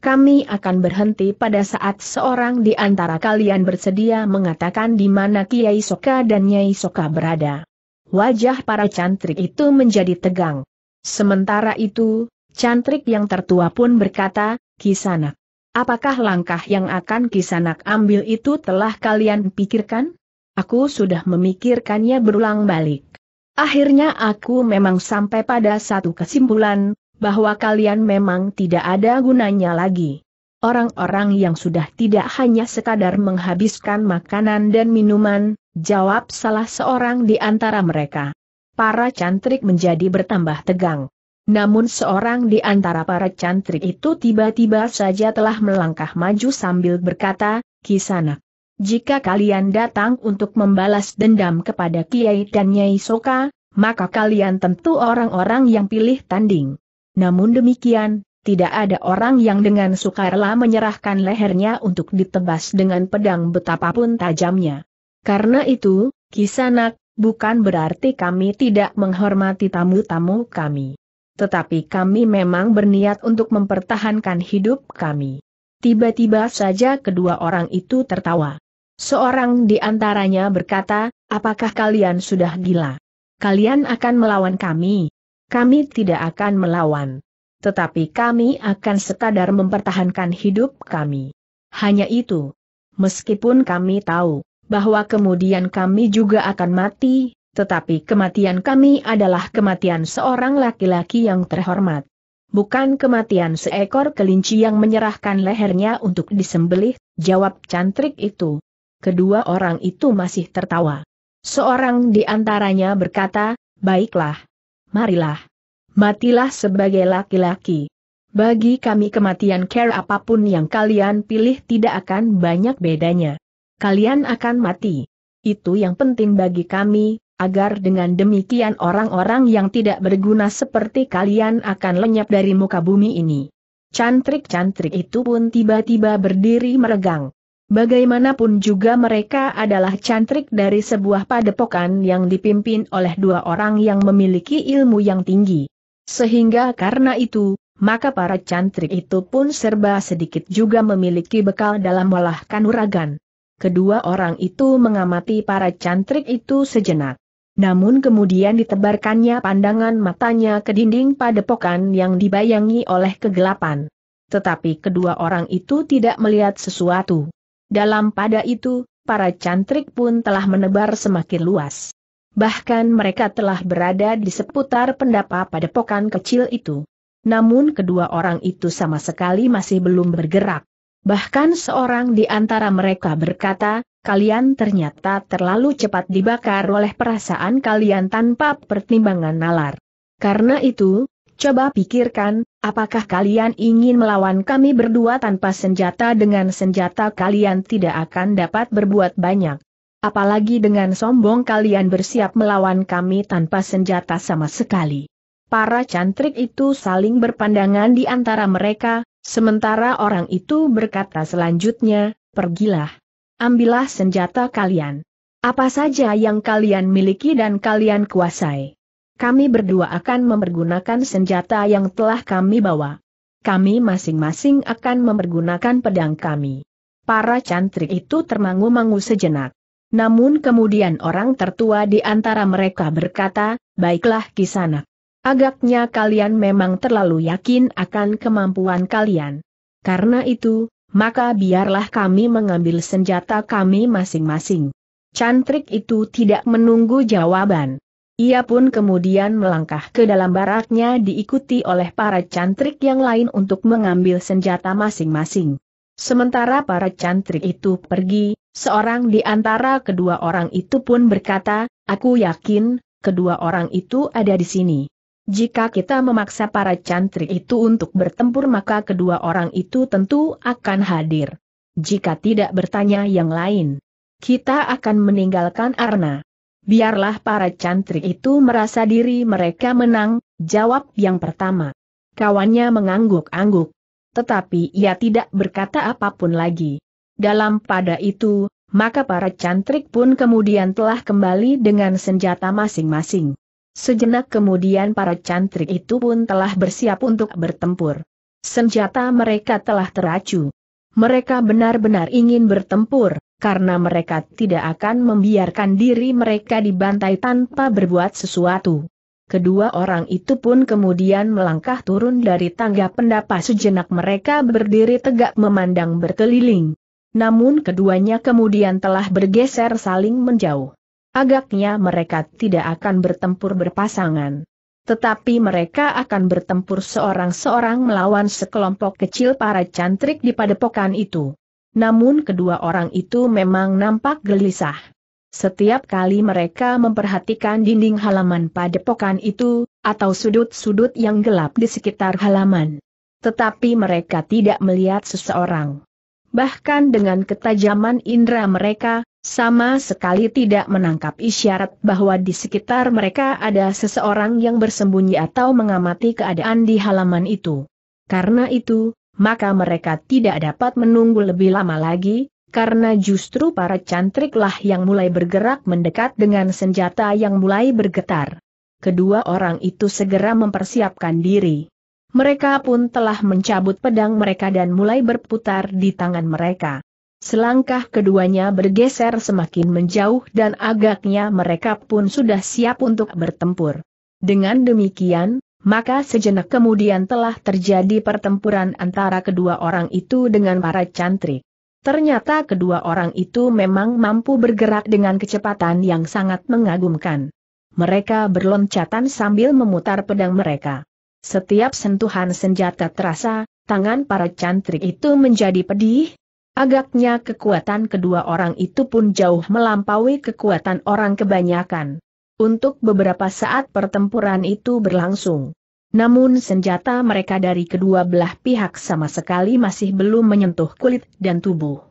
Kami akan berhenti pada saat seorang di antara kalian bersedia mengatakan di mana Kiai Soka dan Nyai Soka berada. Wajah para cantrik itu menjadi tegang. Sementara itu, Cantrik yang tertua pun berkata, Kisanak, apakah langkah yang akan Kisanak ambil itu telah kalian pikirkan? Aku sudah memikirkannya berulang balik. Akhirnya aku memang sampai pada satu kesimpulan, bahwa kalian memang tidak ada gunanya lagi. Orang-orang yang sudah tidak hanya sekadar menghabiskan makanan dan minuman, jawab salah seorang di antara mereka. Para cantrik menjadi bertambah tegang. Namun seorang di antara para cantrik itu tiba-tiba saja telah melangkah maju sambil berkata, Kisana, Jika kalian datang untuk membalas dendam kepada Kiai dan Nyai Soka, maka kalian tentu orang-orang yang pilih tanding. Namun demikian, tidak ada orang yang dengan sukarela menyerahkan lehernya untuk ditebas dengan pedang betapapun tajamnya. Karena itu, Kisanak, bukan berarti kami tidak menghormati tamu-tamu kami tetapi kami memang berniat untuk mempertahankan hidup kami. Tiba-tiba saja kedua orang itu tertawa. Seorang di antaranya berkata, apakah kalian sudah gila? Kalian akan melawan kami? Kami tidak akan melawan. Tetapi kami akan sekadar mempertahankan hidup kami. Hanya itu. Meskipun kami tahu, bahwa kemudian kami juga akan mati, tetapi kematian kami adalah kematian seorang laki-laki yang terhormat. Bukan kematian seekor kelinci yang menyerahkan lehernya untuk disembelih, jawab cantrik itu. Kedua orang itu masih tertawa. Seorang di antaranya berkata, baiklah. Marilah. Matilah sebagai laki-laki. Bagi kami kematian care apapun yang kalian pilih tidak akan banyak bedanya. Kalian akan mati. Itu yang penting bagi kami, agar dengan demikian orang-orang yang tidak berguna seperti kalian akan lenyap dari muka bumi ini. Cantrik-cantrik itu pun tiba-tiba berdiri meregang. Bagaimanapun juga mereka adalah cantrik dari sebuah padepokan yang dipimpin oleh dua orang yang memiliki ilmu yang tinggi. Sehingga karena itu, maka para cantrik itu pun serba sedikit juga memiliki bekal dalam melahkan uragan. Kedua orang itu mengamati para cantrik itu sejenak namun kemudian ditebarkannya pandangan matanya ke dinding padepokan yang dibayangi oleh kegelapan. Tetapi kedua orang itu tidak melihat sesuatu. Dalam pada itu, para cantrik pun telah menebar semakin luas. Bahkan mereka telah berada di seputar pendapa padepokan kecil itu. Namun kedua orang itu sama sekali masih belum bergerak. Bahkan seorang di antara mereka berkata, kalian ternyata terlalu cepat dibakar oleh perasaan kalian tanpa pertimbangan nalar. Karena itu, coba pikirkan, apakah kalian ingin melawan kami berdua tanpa senjata dengan senjata kalian tidak akan dapat berbuat banyak. Apalagi dengan sombong kalian bersiap melawan kami tanpa senjata sama sekali. Para cantrik itu saling berpandangan di antara mereka, Sementara orang itu berkata selanjutnya, pergilah. Ambillah senjata kalian. Apa saja yang kalian miliki dan kalian kuasai. Kami berdua akan mempergunakan senjata yang telah kami bawa. Kami masing-masing akan mempergunakan pedang kami. Para cantrik itu termangu-mangu sejenak. Namun kemudian orang tertua di antara mereka berkata, baiklah kisanak. Agaknya kalian memang terlalu yakin akan kemampuan kalian. Karena itu, maka biarlah kami mengambil senjata kami masing-masing. Cantrik itu tidak menunggu jawaban. Ia pun kemudian melangkah ke dalam baraknya diikuti oleh para cantrik yang lain untuk mengambil senjata masing-masing. Sementara para cantrik itu pergi, seorang di antara kedua orang itu pun berkata, Aku yakin, kedua orang itu ada di sini. Jika kita memaksa para cantri itu untuk bertempur maka kedua orang itu tentu akan hadir. Jika tidak bertanya yang lain, kita akan meninggalkan Arna. Biarlah para cantri itu merasa diri mereka menang, jawab yang pertama. Kawannya mengangguk-angguk. Tetapi ia tidak berkata apapun lagi. Dalam pada itu, maka para cantrik pun kemudian telah kembali dengan senjata masing-masing. Sejenak kemudian para cantrik itu pun telah bersiap untuk bertempur. Senjata mereka telah teracu. Mereka benar-benar ingin bertempur, karena mereka tidak akan membiarkan diri mereka dibantai tanpa berbuat sesuatu. Kedua orang itu pun kemudian melangkah turun dari tangga pendapa sejenak mereka berdiri tegak memandang berkeliling. Namun keduanya kemudian telah bergeser saling menjauh. Agaknya mereka tidak akan bertempur berpasangan. Tetapi mereka akan bertempur seorang-seorang melawan sekelompok kecil para cantrik di padepokan itu. Namun kedua orang itu memang nampak gelisah. Setiap kali mereka memperhatikan dinding halaman padepokan itu, atau sudut-sudut yang gelap di sekitar halaman. Tetapi mereka tidak melihat seseorang bahkan dengan ketajaman indera mereka, sama sekali tidak menangkap isyarat bahwa di sekitar mereka ada seseorang yang bersembunyi atau mengamati keadaan di halaman itu. Karena itu, maka mereka tidak dapat menunggu lebih lama lagi, karena justru para cantriklah yang mulai bergerak mendekat dengan senjata yang mulai bergetar. Kedua orang itu segera mempersiapkan diri. Mereka pun telah mencabut pedang mereka dan mulai berputar di tangan mereka. Selangkah keduanya bergeser semakin menjauh dan agaknya mereka pun sudah siap untuk bertempur. Dengan demikian, maka sejenak kemudian telah terjadi pertempuran antara kedua orang itu dengan para cantrik. Ternyata kedua orang itu memang mampu bergerak dengan kecepatan yang sangat mengagumkan. Mereka berloncatan sambil memutar pedang mereka. Setiap sentuhan senjata terasa, tangan para cantrik itu menjadi pedih. Agaknya kekuatan kedua orang itu pun jauh melampaui kekuatan orang kebanyakan. Untuk beberapa saat pertempuran itu berlangsung. Namun senjata mereka dari kedua belah pihak sama sekali masih belum menyentuh kulit dan tubuh.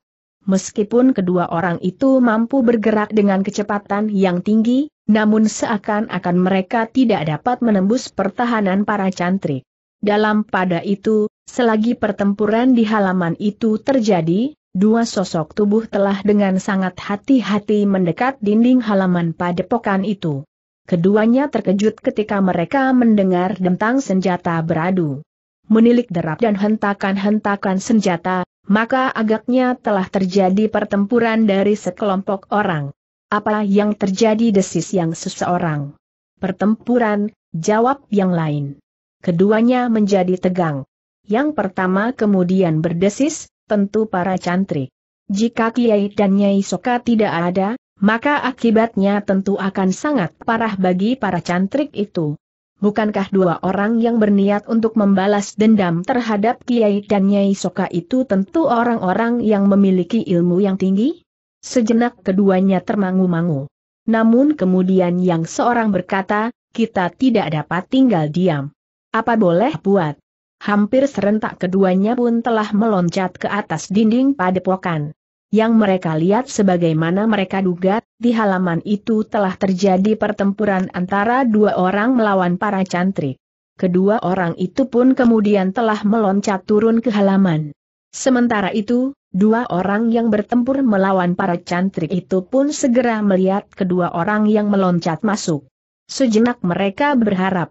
Meskipun kedua orang itu mampu bergerak dengan kecepatan yang tinggi, namun seakan-akan mereka tidak dapat menembus pertahanan para cantrik. Dalam pada itu, selagi pertempuran di halaman itu terjadi, dua sosok tubuh telah dengan sangat hati-hati mendekat dinding halaman padepokan itu. Keduanya terkejut ketika mereka mendengar dentang senjata beradu. Menilik derap dan hentakan-hentakan senjata, maka agaknya telah terjadi pertempuran dari sekelompok orang. Apa yang terjadi desis yang seseorang? Pertempuran, jawab yang lain. Keduanya menjadi tegang. Yang pertama kemudian berdesis, tentu para cantrik. Jika Kiai dan Nyai Soka tidak ada, maka akibatnya tentu akan sangat parah bagi para cantrik itu. Bukankah dua orang yang berniat untuk membalas dendam terhadap Kiai dan Nyai Soka itu tentu orang-orang yang memiliki ilmu yang tinggi? Sejenak keduanya termangu-mangu. Namun kemudian yang seorang berkata, kita tidak dapat tinggal diam. Apa boleh buat? Hampir serentak keduanya pun telah meloncat ke atas dinding padepokan. Yang mereka lihat sebagaimana mereka duga, di halaman itu telah terjadi pertempuran antara dua orang melawan para cantrik. Kedua orang itu pun kemudian telah meloncat turun ke halaman. Sementara itu, Dua orang yang bertempur melawan para cantrik itu pun segera melihat kedua orang yang meloncat masuk. Sejenak mereka berharap.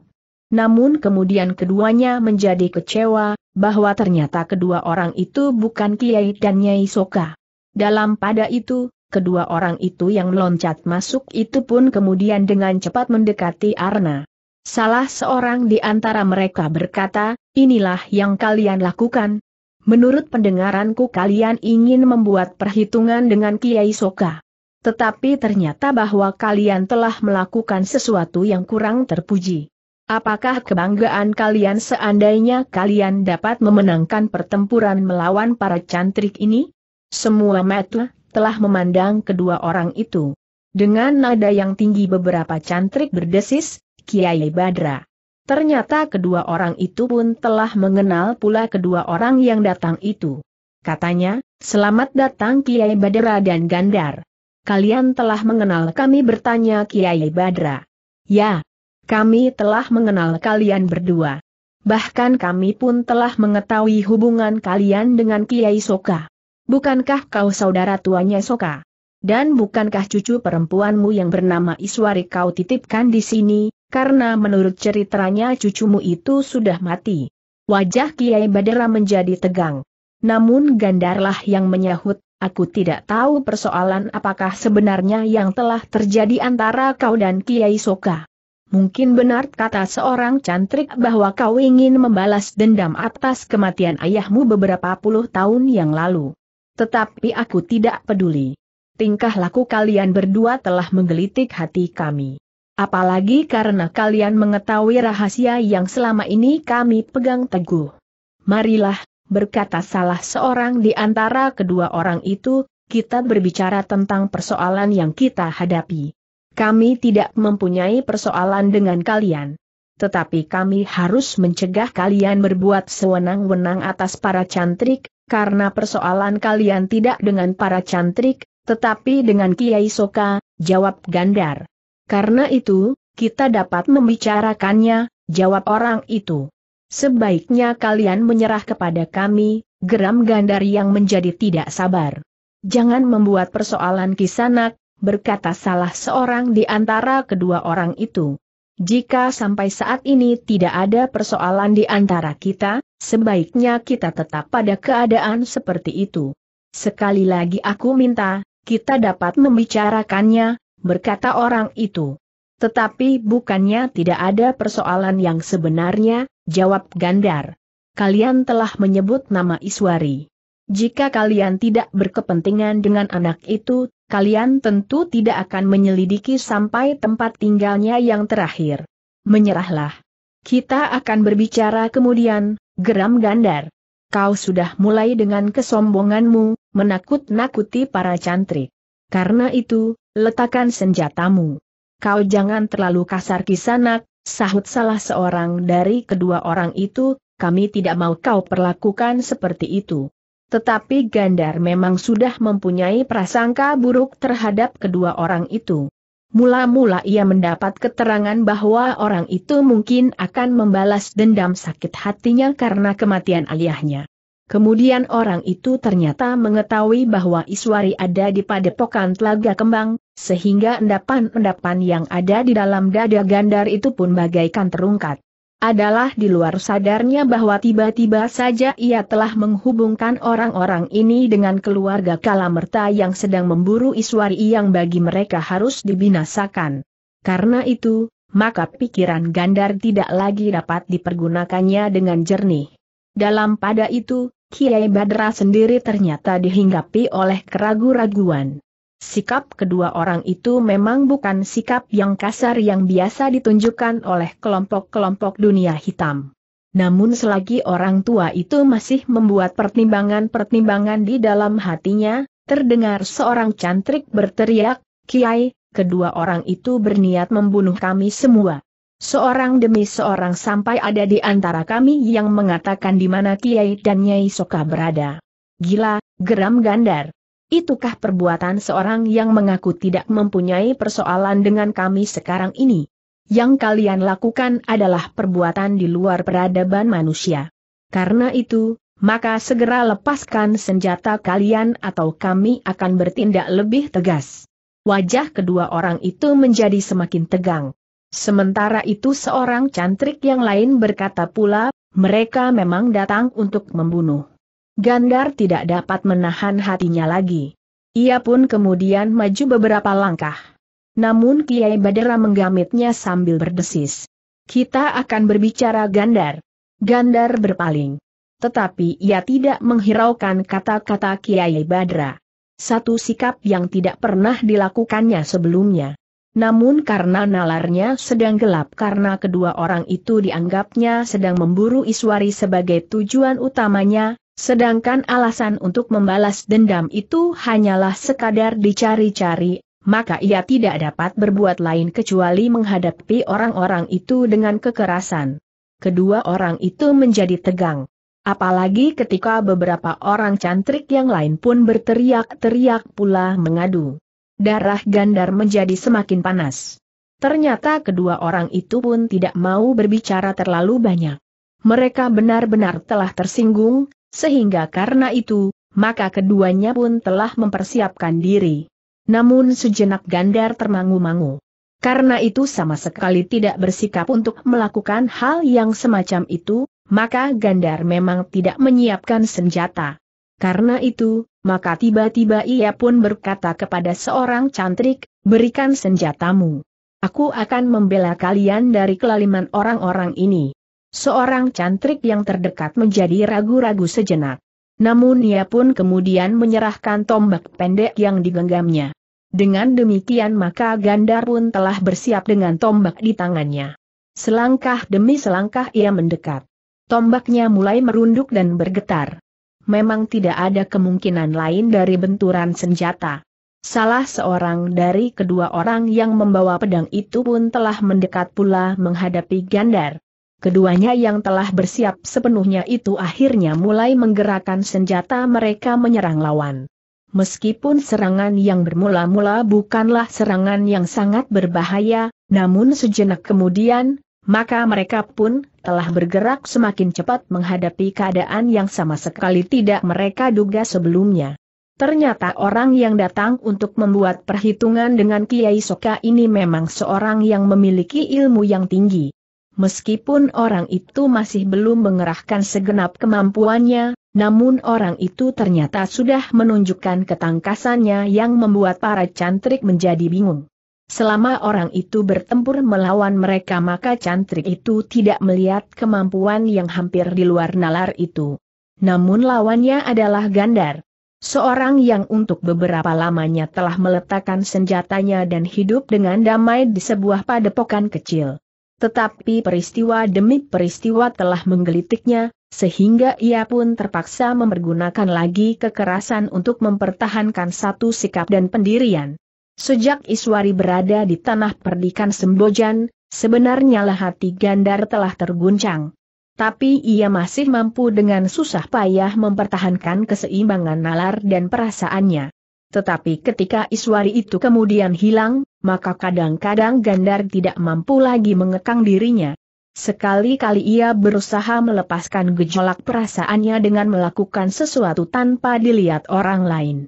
Namun kemudian keduanya menjadi kecewa, bahwa ternyata kedua orang itu bukan Kiai dan Nyai Soka. Dalam pada itu, kedua orang itu yang meloncat masuk itu pun kemudian dengan cepat mendekati Arna. Salah seorang di antara mereka berkata, inilah yang kalian lakukan, Menurut pendengaranku kalian ingin membuat perhitungan dengan Kiai Soka. Tetapi ternyata bahwa kalian telah melakukan sesuatu yang kurang terpuji. Apakah kebanggaan kalian seandainya kalian dapat memenangkan pertempuran melawan para cantrik ini? Semua mata telah memandang kedua orang itu. Dengan nada yang tinggi beberapa cantrik berdesis, Kiai Badra. Ternyata kedua orang itu pun telah mengenal pula kedua orang yang datang itu. Katanya, selamat datang Kiai Badra dan Gandar. Kalian telah mengenal kami bertanya Kiai Badra. Ya, kami telah mengenal kalian berdua. Bahkan kami pun telah mengetahui hubungan kalian dengan Kiai Soka. Bukankah kau saudara tuanya Soka? Dan bukankah cucu perempuanmu yang bernama Iswari kau titipkan di sini, karena menurut ceritanya cucumu itu sudah mati. Wajah Kiai Badera menjadi tegang. Namun Gandarlah yang menyahut, aku tidak tahu persoalan apakah sebenarnya yang telah terjadi antara kau dan Kiai Soka. Mungkin benar kata seorang cantrik bahwa kau ingin membalas dendam atas kematian ayahmu beberapa puluh tahun yang lalu. Tetapi aku tidak peduli tingkah laku kalian berdua telah menggelitik hati kami. Apalagi karena kalian mengetahui rahasia yang selama ini kami pegang teguh. Marilah, berkata salah seorang di antara kedua orang itu, kita berbicara tentang persoalan yang kita hadapi. Kami tidak mempunyai persoalan dengan kalian. Tetapi kami harus mencegah kalian berbuat sewenang-wenang atas para cantrik, karena persoalan kalian tidak dengan para cantrik, tetapi dengan Kiai Soka, jawab Gandar. Karena itu, kita dapat membicarakannya, jawab orang itu. Sebaiknya kalian menyerah kepada kami, geram Gandar yang menjadi tidak sabar. Jangan membuat persoalan kisanak, berkata salah seorang di antara kedua orang itu. Jika sampai saat ini tidak ada persoalan di antara kita, sebaiknya kita tetap pada keadaan seperti itu. Sekali lagi aku minta, kita dapat membicarakannya, berkata orang itu. Tetapi bukannya tidak ada persoalan yang sebenarnya, jawab Gandar. Kalian telah menyebut nama Iswari. Jika kalian tidak berkepentingan dengan anak itu, kalian tentu tidak akan menyelidiki sampai tempat tinggalnya yang terakhir. Menyerahlah. Kita akan berbicara kemudian, geram Gandar kau sudah mulai dengan kesombonganmu, menakut-nakuti para cantri. Karena itu, letakkan senjatamu. Kau jangan terlalu kasar kisanak, sahut salah seorang dari kedua orang itu, kami tidak mau kau perlakukan seperti itu. Tetapi Gandar memang sudah mempunyai prasangka buruk terhadap kedua orang itu. Mula-mula ia mendapat keterangan bahwa orang itu mungkin akan membalas dendam sakit hatinya karena kematian ayahnya. Kemudian orang itu ternyata mengetahui bahwa Iswari ada di padepokan Telaga Kembang, sehingga endapan-endapan yang ada di dalam dada Gandar itu pun bagaikan terungkat adalah di luar sadarnya bahwa tiba-tiba saja ia telah menghubungkan orang-orang ini dengan keluarga Kalamerta yang sedang memburu Iswari yang bagi mereka harus dibinasakan. Karena itu, maka pikiran Gandar tidak lagi dapat dipergunakannya dengan jernih. Dalam pada itu, Kiai Badra sendiri ternyata dihinggapi oleh keraguan raguan Sikap kedua orang itu memang bukan sikap yang kasar yang biasa ditunjukkan oleh kelompok-kelompok dunia hitam. Namun selagi orang tua itu masih membuat pertimbangan-pertimbangan di dalam hatinya, terdengar seorang cantrik berteriak, Kiai, kedua orang itu berniat membunuh kami semua. Seorang demi seorang sampai ada di antara kami yang mengatakan di mana Kiai dan Nyai Soka berada. Gila, geram gandar. Itukah perbuatan seorang yang mengaku tidak mempunyai persoalan dengan kami sekarang ini? Yang kalian lakukan adalah perbuatan di luar peradaban manusia. Karena itu, maka segera lepaskan senjata kalian atau kami akan bertindak lebih tegas. Wajah kedua orang itu menjadi semakin tegang. Sementara itu seorang cantrik yang lain berkata pula, mereka memang datang untuk membunuh. Gandar tidak dapat menahan hatinya lagi. Ia pun kemudian maju beberapa langkah. Namun Kiai Badera menggamitnya sambil berdesis. Kita akan berbicara Gandar. Gandar berpaling. Tetapi ia tidak menghiraukan kata-kata Kiai Badra. Satu sikap yang tidak pernah dilakukannya sebelumnya. Namun karena nalarnya sedang gelap karena kedua orang itu dianggapnya sedang memburu Iswari sebagai tujuan utamanya, Sedangkan alasan untuk membalas dendam itu hanyalah sekadar dicari-cari, maka ia tidak dapat berbuat lain kecuali menghadapi orang-orang itu dengan kekerasan. Kedua orang itu menjadi tegang. Apalagi ketika beberapa orang cantrik yang lain pun berteriak-teriak pula mengadu. Darah Gandar menjadi semakin panas. Ternyata kedua orang itu pun tidak mau berbicara terlalu banyak. Mereka benar-benar telah tersinggung, sehingga karena itu, maka keduanya pun telah mempersiapkan diri. Namun sejenak Gandar termangu-mangu. Karena itu sama sekali tidak bersikap untuk melakukan hal yang semacam itu, maka Gandar memang tidak menyiapkan senjata. Karena itu, maka tiba-tiba ia pun berkata kepada seorang cantrik, berikan senjatamu. Aku akan membela kalian dari kelaliman orang-orang ini. Seorang cantrik yang terdekat menjadi ragu-ragu sejenak. Namun ia pun kemudian menyerahkan tombak pendek yang digenggamnya. Dengan demikian maka Gandar pun telah bersiap dengan tombak di tangannya. Selangkah demi selangkah ia mendekat. Tombaknya mulai merunduk dan bergetar. Memang tidak ada kemungkinan lain dari benturan senjata. Salah seorang dari kedua orang yang membawa pedang itu pun telah mendekat pula menghadapi Gandar. Keduanya yang telah bersiap sepenuhnya itu akhirnya mulai menggerakkan senjata mereka menyerang lawan. Meskipun serangan yang bermula-mula bukanlah serangan yang sangat berbahaya, namun sejenak kemudian, maka mereka pun telah bergerak semakin cepat menghadapi keadaan yang sama sekali tidak mereka duga sebelumnya. Ternyata orang yang datang untuk membuat perhitungan dengan Kiai Soka ini memang seorang yang memiliki ilmu yang tinggi. Meskipun orang itu masih belum mengerahkan segenap kemampuannya, namun orang itu ternyata sudah menunjukkan ketangkasannya yang membuat para cantrik menjadi bingung. Selama orang itu bertempur melawan mereka maka cantrik itu tidak melihat kemampuan yang hampir di luar nalar itu. Namun lawannya adalah Gandar. Seorang yang untuk beberapa lamanya telah meletakkan senjatanya dan hidup dengan damai di sebuah padepokan kecil. Tetapi peristiwa demi peristiwa telah menggelitiknya, sehingga ia pun terpaksa mempergunakan lagi kekerasan untuk mempertahankan satu sikap dan pendirian. Sejak Iswari berada di tanah perdikan Sembojan, sebenarnya lah hati Gandar telah terguncang. Tapi ia masih mampu dengan susah payah mempertahankan keseimbangan nalar dan perasaannya. Tetapi ketika Iswari itu kemudian hilang, maka kadang-kadang Gandar tidak mampu lagi mengekang dirinya. Sekali-kali ia berusaha melepaskan gejolak perasaannya dengan melakukan sesuatu tanpa dilihat orang lain.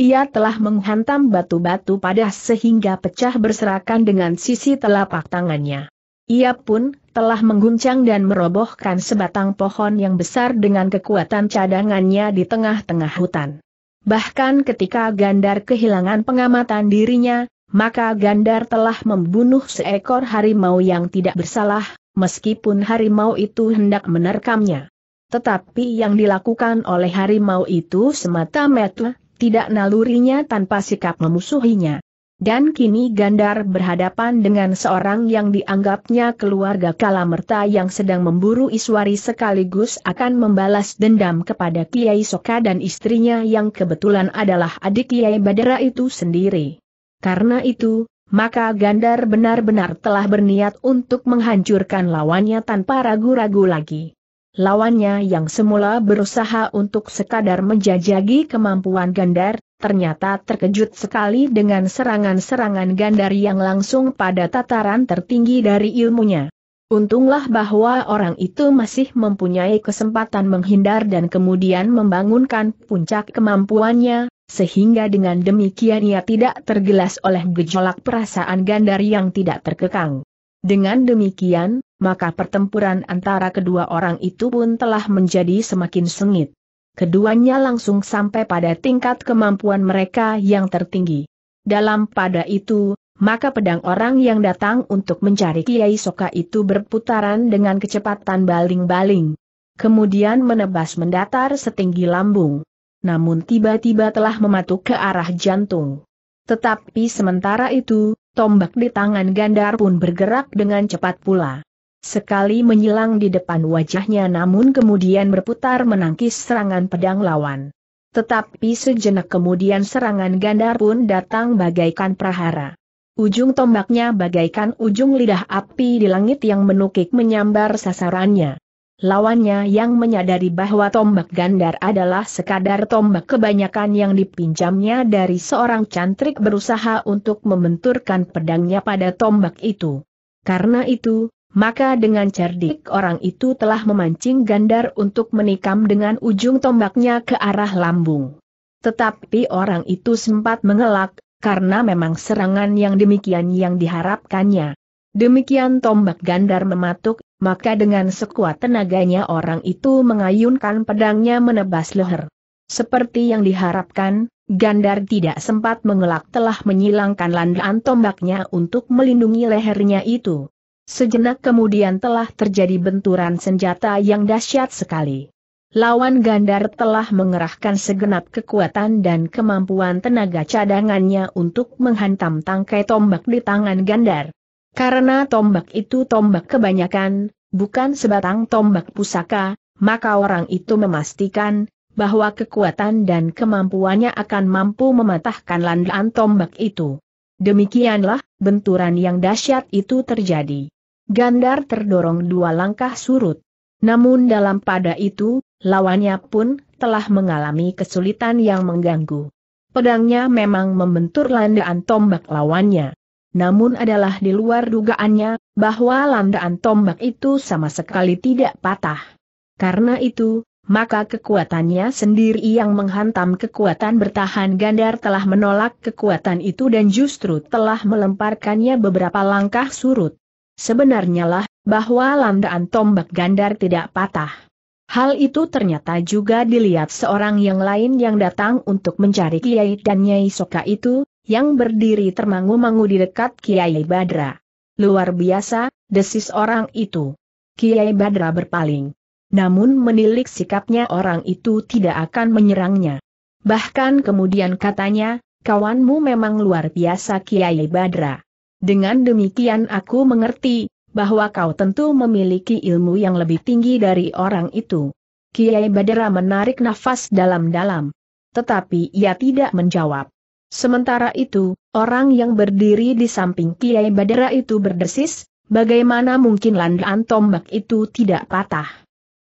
Ia telah menghantam batu-batu padah sehingga pecah berserakan dengan sisi telapak tangannya. Ia pun telah mengguncang dan merobohkan sebatang pohon yang besar dengan kekuatan cadangannya di tengah-tengah hutan. Bahkan ketika Gandar kehilangan pengamatan dirinya, maka Gandar telah membunuh seekor harimau yang tidak bersalah, meskipun harimau itu hendak menerkamnya. Tetapi yang dilakukan oleh harimau itu semata-mata, tidak nalurinya tanpa sikap memusuhinya. Dan kini Gandar berhadapan dengan seorang yang dianggapnya keluarga Kalamerta yang sedang memburu Iswari sekaligus akan membalas dendam kepada Kiai Soka dan istrinya yang kebetulan adalah adik Kiai Badara itu sendiri. Karena itu, maka Gandar benar-benar telah berniat untuk menghancurkan lawannya tanpa ragu-ragu lagi. Lawannya yang semula berusaha untuk sekadar menjajagi kemampuan Gandar, ternyata terkejut sekali dengan serangan-serangan Gandar yang langsung pada tataran tertinggi dari ilmunya. Untunglah bahwa orang itu masih mempunyai kesempatan menghindar dan kemudian membangunkan puncak kemampuannya, sehingga dengan demikian ia tidak tergelas oleh gejolak perasaan Gandar yang tidak terkekang. Dengan demikian, maka pertempuran antara kedua orang itu pun telah menjadi semakin sengit. Keduanya langsung sampai pada tingkat kemampuan mereka yang tertinggi. Dalam pada itu, maka pedang orang yang datang untuk mencari Kiai Soka itu berputaran dengan kecepatan baling-baling. Kemudian menebas mendatar setinggi lambung namun tiba-tiba telah mematuk ke arah jantung. Tetapi sementara itu, tombak di tangan Gandar pun bergerak dengan cepat pula. Sekali menyilang di depan wajahnya namun kemudian berputar menangkis serangan pedang lawan. Tetapi sejenak kemudian serangan Gandar pun datang bagaikan prahara. Ujung tombaknya bagaikan ujung lidah api di langit yang menukik menyambar sasarannya. Lawannya yang menyadari bahwa tombak gandar adalah sekadar tombak kebanyakan yang dipinjamnya dari seorang cantrik berusaha untuk membenturkan pedangnya pada tombak itu. Karena itu, maka dengan cerdik orang itu telah memancing gandar untuk menikam dengan ujung tombaknya ke arah lambung. Tetapi orang itu sempat mengelak, karena memang serangan yang demikian yang diharapkannya. Demikian tombak gandar mematuk maka dengan sekuat tenaganya orang itu mengayunkan pedangnya menebas leher. Seperti yang diharapkan, Gandar tidak sempat mengelak telah menyilangkan landaan tombaknya untuk melindungi lehernya itu. Sejenak kemudian telah terjadi benturan senjata yang dahsyat sekali. Lawan Gandar telah mengerahkan segenap kekuatan dan kemampuan tenaga cadangannya untuk menghantam tangkai tombak di tangan Gandar. Karena tombak itu tombak kebanyakan, bukan sebatang tombak pusaka, maka orang itu memastikan bahwa kekuatan dan kemampuannya akan mampu mematahkan landaan tombak itu. Demikianlah, benturan yang dahsyat itu terjadi. Gandar terdorong dua langkah surut. Namun dalam pada itu, lawannya pun telah mengalami kesulitan yang mengganggu. Pedangnya memang membentur landaan tombak lawannya namun adalah di luar dugaannya, bahwa landaan tombak itu sama sekali tidak patah. Karena itu, maka kekuatannya sendiri yang menghantam kekuatan bertahan Gandar telah menolak kekuatan itu dan justru telah melemparkannya beberapa langkah surut. Sebenarnya lah, bahwa landaan tombak Gandar tidak patah. Hal itu ternyata juga dilihat seorang yang lain yang datang untuk mencari Kiai dan Nyai Soka itu, yang berdiri termangu-mangu di dekat Kiai Badra. Luar biasa, desis orang itu. Kiai Badra berpaling. Namun menilik sikapnya orang itu tidak akan menyerangnya. Bahkan kemudian katanya, kawanmu memang luar biasa Kiai Badra. Dengan demikian aku mengerti, bahwa kau tentu memiliki ilmu yang lebih tinggi dari orang itu. Kiai Badra menarik nafas dalam-dalam. Tetapi ia tidak menjawab. Sementara itu, orang yang berdiri di samping Kiai Badara itu berdesis, bagaimana mungkin landaan tombak itu tidak patah.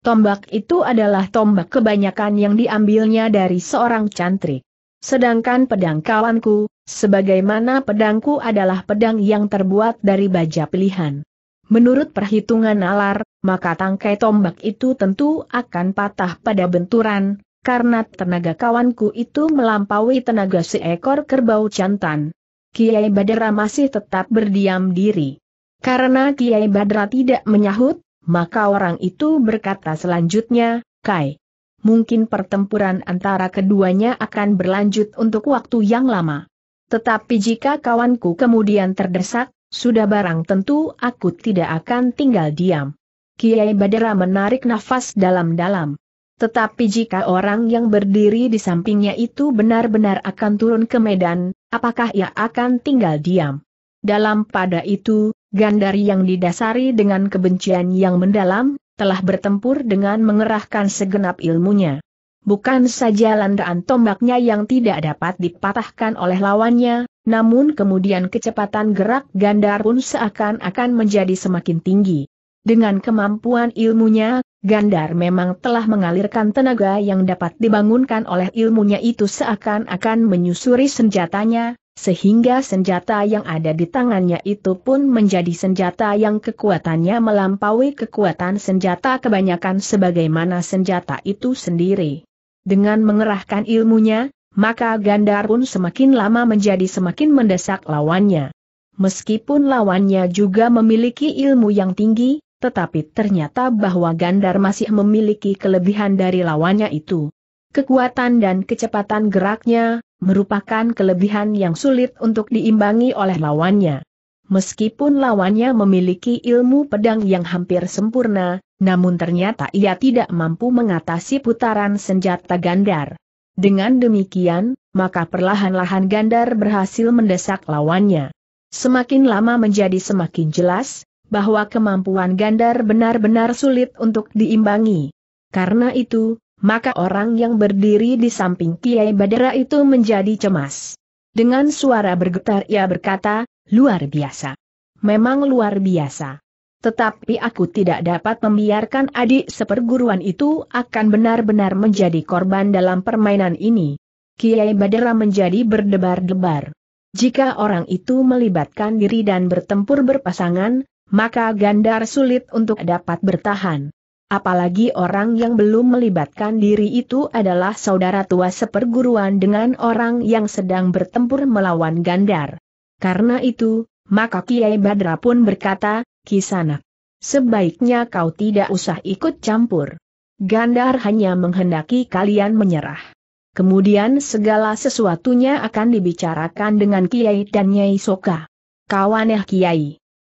Tombak itu adalah tombak kebanyakan yang diambilnya dari seorang cantrik. Sedangkan pedang kawanku, sebagaimana pedangku adalah pedang yang terbuat dari baja pilihan. Menurut perhitungan nalar, maka tangkai tombak itu tentu akan patah pada benturan, karena tenaga kawanku itu melampaui tenaga seekor kerbau jantan. Kiai Badra masih tetap berdiam diri. Karena Kiai Badra tidak menyahut, maka orang itu berkata selanjutnya, Kai. Mungkin pertempuran antara keduanya akan berlanjut untuk waktu yang lama. Tetapi jika kawanku kemudian terdesak, sudah barang tentu aku tidak akan tinggal diam. Kiai Badra menarik nafas dalam-dalam. Tetapi jika orang yang berdiri di sampingnya itu benar-benar akan turun ke medan, apakah ia akan tinggal diam? Dalam pada itu, Gandari yang didasari dengan kebencian yang mendalam, telah bertempur dengan mengerahkan segenap ilmunya. Bukan saja landaan tombaknya yang tidak dapat dipatahkan oleh lawannya, namun kemudian kecepatan gerak Gandar pun seakan-akan menjadi semakin tinggi. Dengan kemampuan ilmunya, Gandar memang telah mengalirkan tenaga yang dapat dibangunkan oleh ilmunya itu seakan-akan menyusuri senjatanya, sehingga senjata yang ada di tangannya itu pun menjadi senjata yang kekuatannya melampaui kekuatan senjata kebanyakan sebagaimana senjata itu sendiri. Dengan mengerahkan ilmunya, maka Gandar pun semakin lama menjadi semakin mendesak lawannya. Meskipun lawannya juga memiliki ilmu yang tinggi, tetapi ternyata bahwa Gandar masih memiliki kelebihan dari lawannya itu. Kekuatan dan kecepatan geraknya merupakan kelebihan yang sulit untuk diimbangi oleh lawannya. Meskipun lawannya memiliki ilmu pedang yang hampir sempurna, namun ternyata ia tidak mampu mengatasi putaran senjata Gandar. Dengan demikian, maka perlahan-lahan Gandar berhasil mendesak lawannya. Semakin lama menjadi semakin jelas, bahwa kemampuan Gandar benar-benar sulit untuk diimbangi. Karena itu, maka orang yang berdiri di samping Kiai Badara itu menjadi cemas. Dengan suara bergetar ia berkata, luar biasa. Memang luar biasa. Tetapi aku tidak dapat membiarkan adik seperguruan itu akan benar-benar menjadi korban dalam permainan ini. Kiai Badara menjadi berdebar-debar. Jika orang itu melibatkan diri dan bertempur berpasangan, maka Gandar sulit untuk dapat bertahan. Apalagi orang yang belum melibatkan diri itu adalah saudara tua seperguruan dengan orang yang sedang bertempur melawan Gandar. Karena itu, maka Kiai Badra pun berkata, Kisana, sebaiknya kau tidak usah ikut campur. Gandar hanya menghendaki kalian menyerah. Kemudian segala sesuatunya akan dibicarakan dengan Kiai dan Nyai Soka. Kawaneh ya Kiai.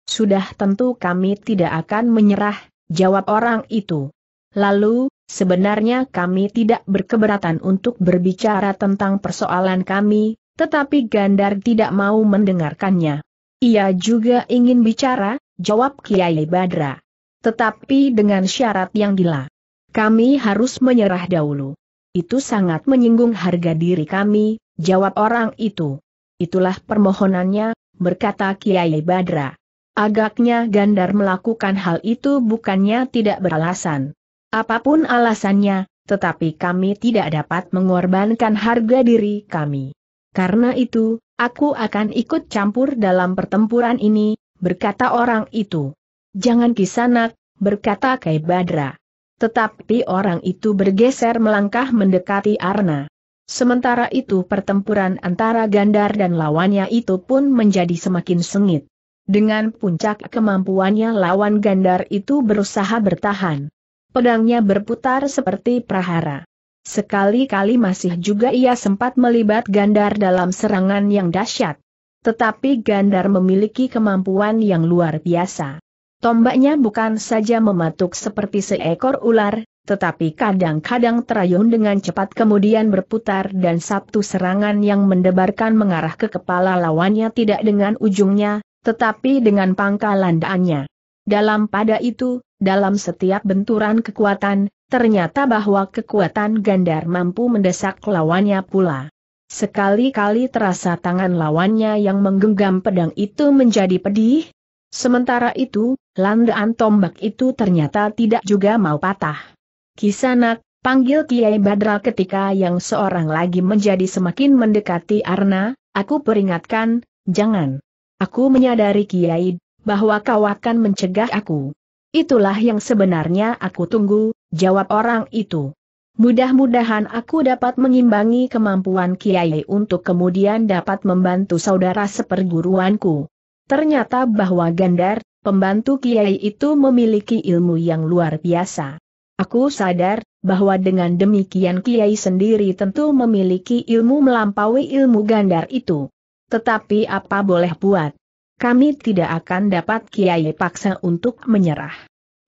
Sudah tentu kami tidak akan menyerah, jawab orang itu. Lalu, sebenarnya kami tidak berkeberatan untuk berbicara tentang persoalan kami, tetapi Gandar tidak mau mendengarkannya. Ia juga ingin bicara, jawab Kiai Badra. Tetapi dengan syarat yang gila. Kami harus menyerah dahulu. Itu sangat menyinggung harga diri kami, jawab orang itu. Itulah permohonannya, berkata Kiai Badra. Agaknya Gandar melakukan hal itu bukannya tidak beralasan. Apapun alasannya, tetapi kami tidak dapat mengorbankan harga diri kami. Karena itu, aku akan ikut campur dalam pertempuran ini, berkata orang itu. Jangan kisanak, berkata Kai Badra. Tetapi orang itu bergeser melangkah mendekati Arna. Sementara itu pertempuran antara Gandar dan lawannya itu pun menjadi semakin sengit. Dengan puncak kemampuannya lawan gandar itu berusaha bertahan. Pedangnya berputar seperti prahara. Sekali-kali masih juga ia sempat melibat gandar dalam serangan yang dahsyat. Tetapi gandar memiliki kemampuan yang luar biasa. Tombaknya bukan saja mematuk seperti seekor ular, tetapi kadang-kadang terayun dengan cepat kemudian berputar dan sabtu serangan yang mendebarkan mengarah ke kepala lawannya tidak dengan ujungnya, tetapi dengan pangkalan daannya. Dalam pada itu, dalam setiap benturan kekuatan, ternyata bahwa kekuatan Gandar mampu mendesak lawannya pula. Sekali-kali terasa tangan lawannya yang menggenggam pedang itu menjadi pedih, Sementara itu, landaan tombak itu ternyata tidak juga mau patah. Kisanak, panggil Kiai Badra ketika yang seorang lagi menjadi semakin mendekati Arna, aku peringatkan, jangan. Aku menyadari Kiai, bahwa kau akan mencegah aku. Itulah yang sebenarnya aku tunggu, jawab orang itu. Mudah-mudahan aku dapat mengimbangi kemampuan Kiai untuk kemudian dapat membantu saudara seperguruanku. Ternyata bahwa Gandar, pembantu Kiai itu memiliki ilmu yang luar biasa. Aku sadar, bahwa dengan demikian Kiai sendiri tentu memiliki ilmu melampaui ilmu Gandar itu. Tetapi apa boleh buat? Kami tidak akan dapat Kiai paksa untuk menyerah.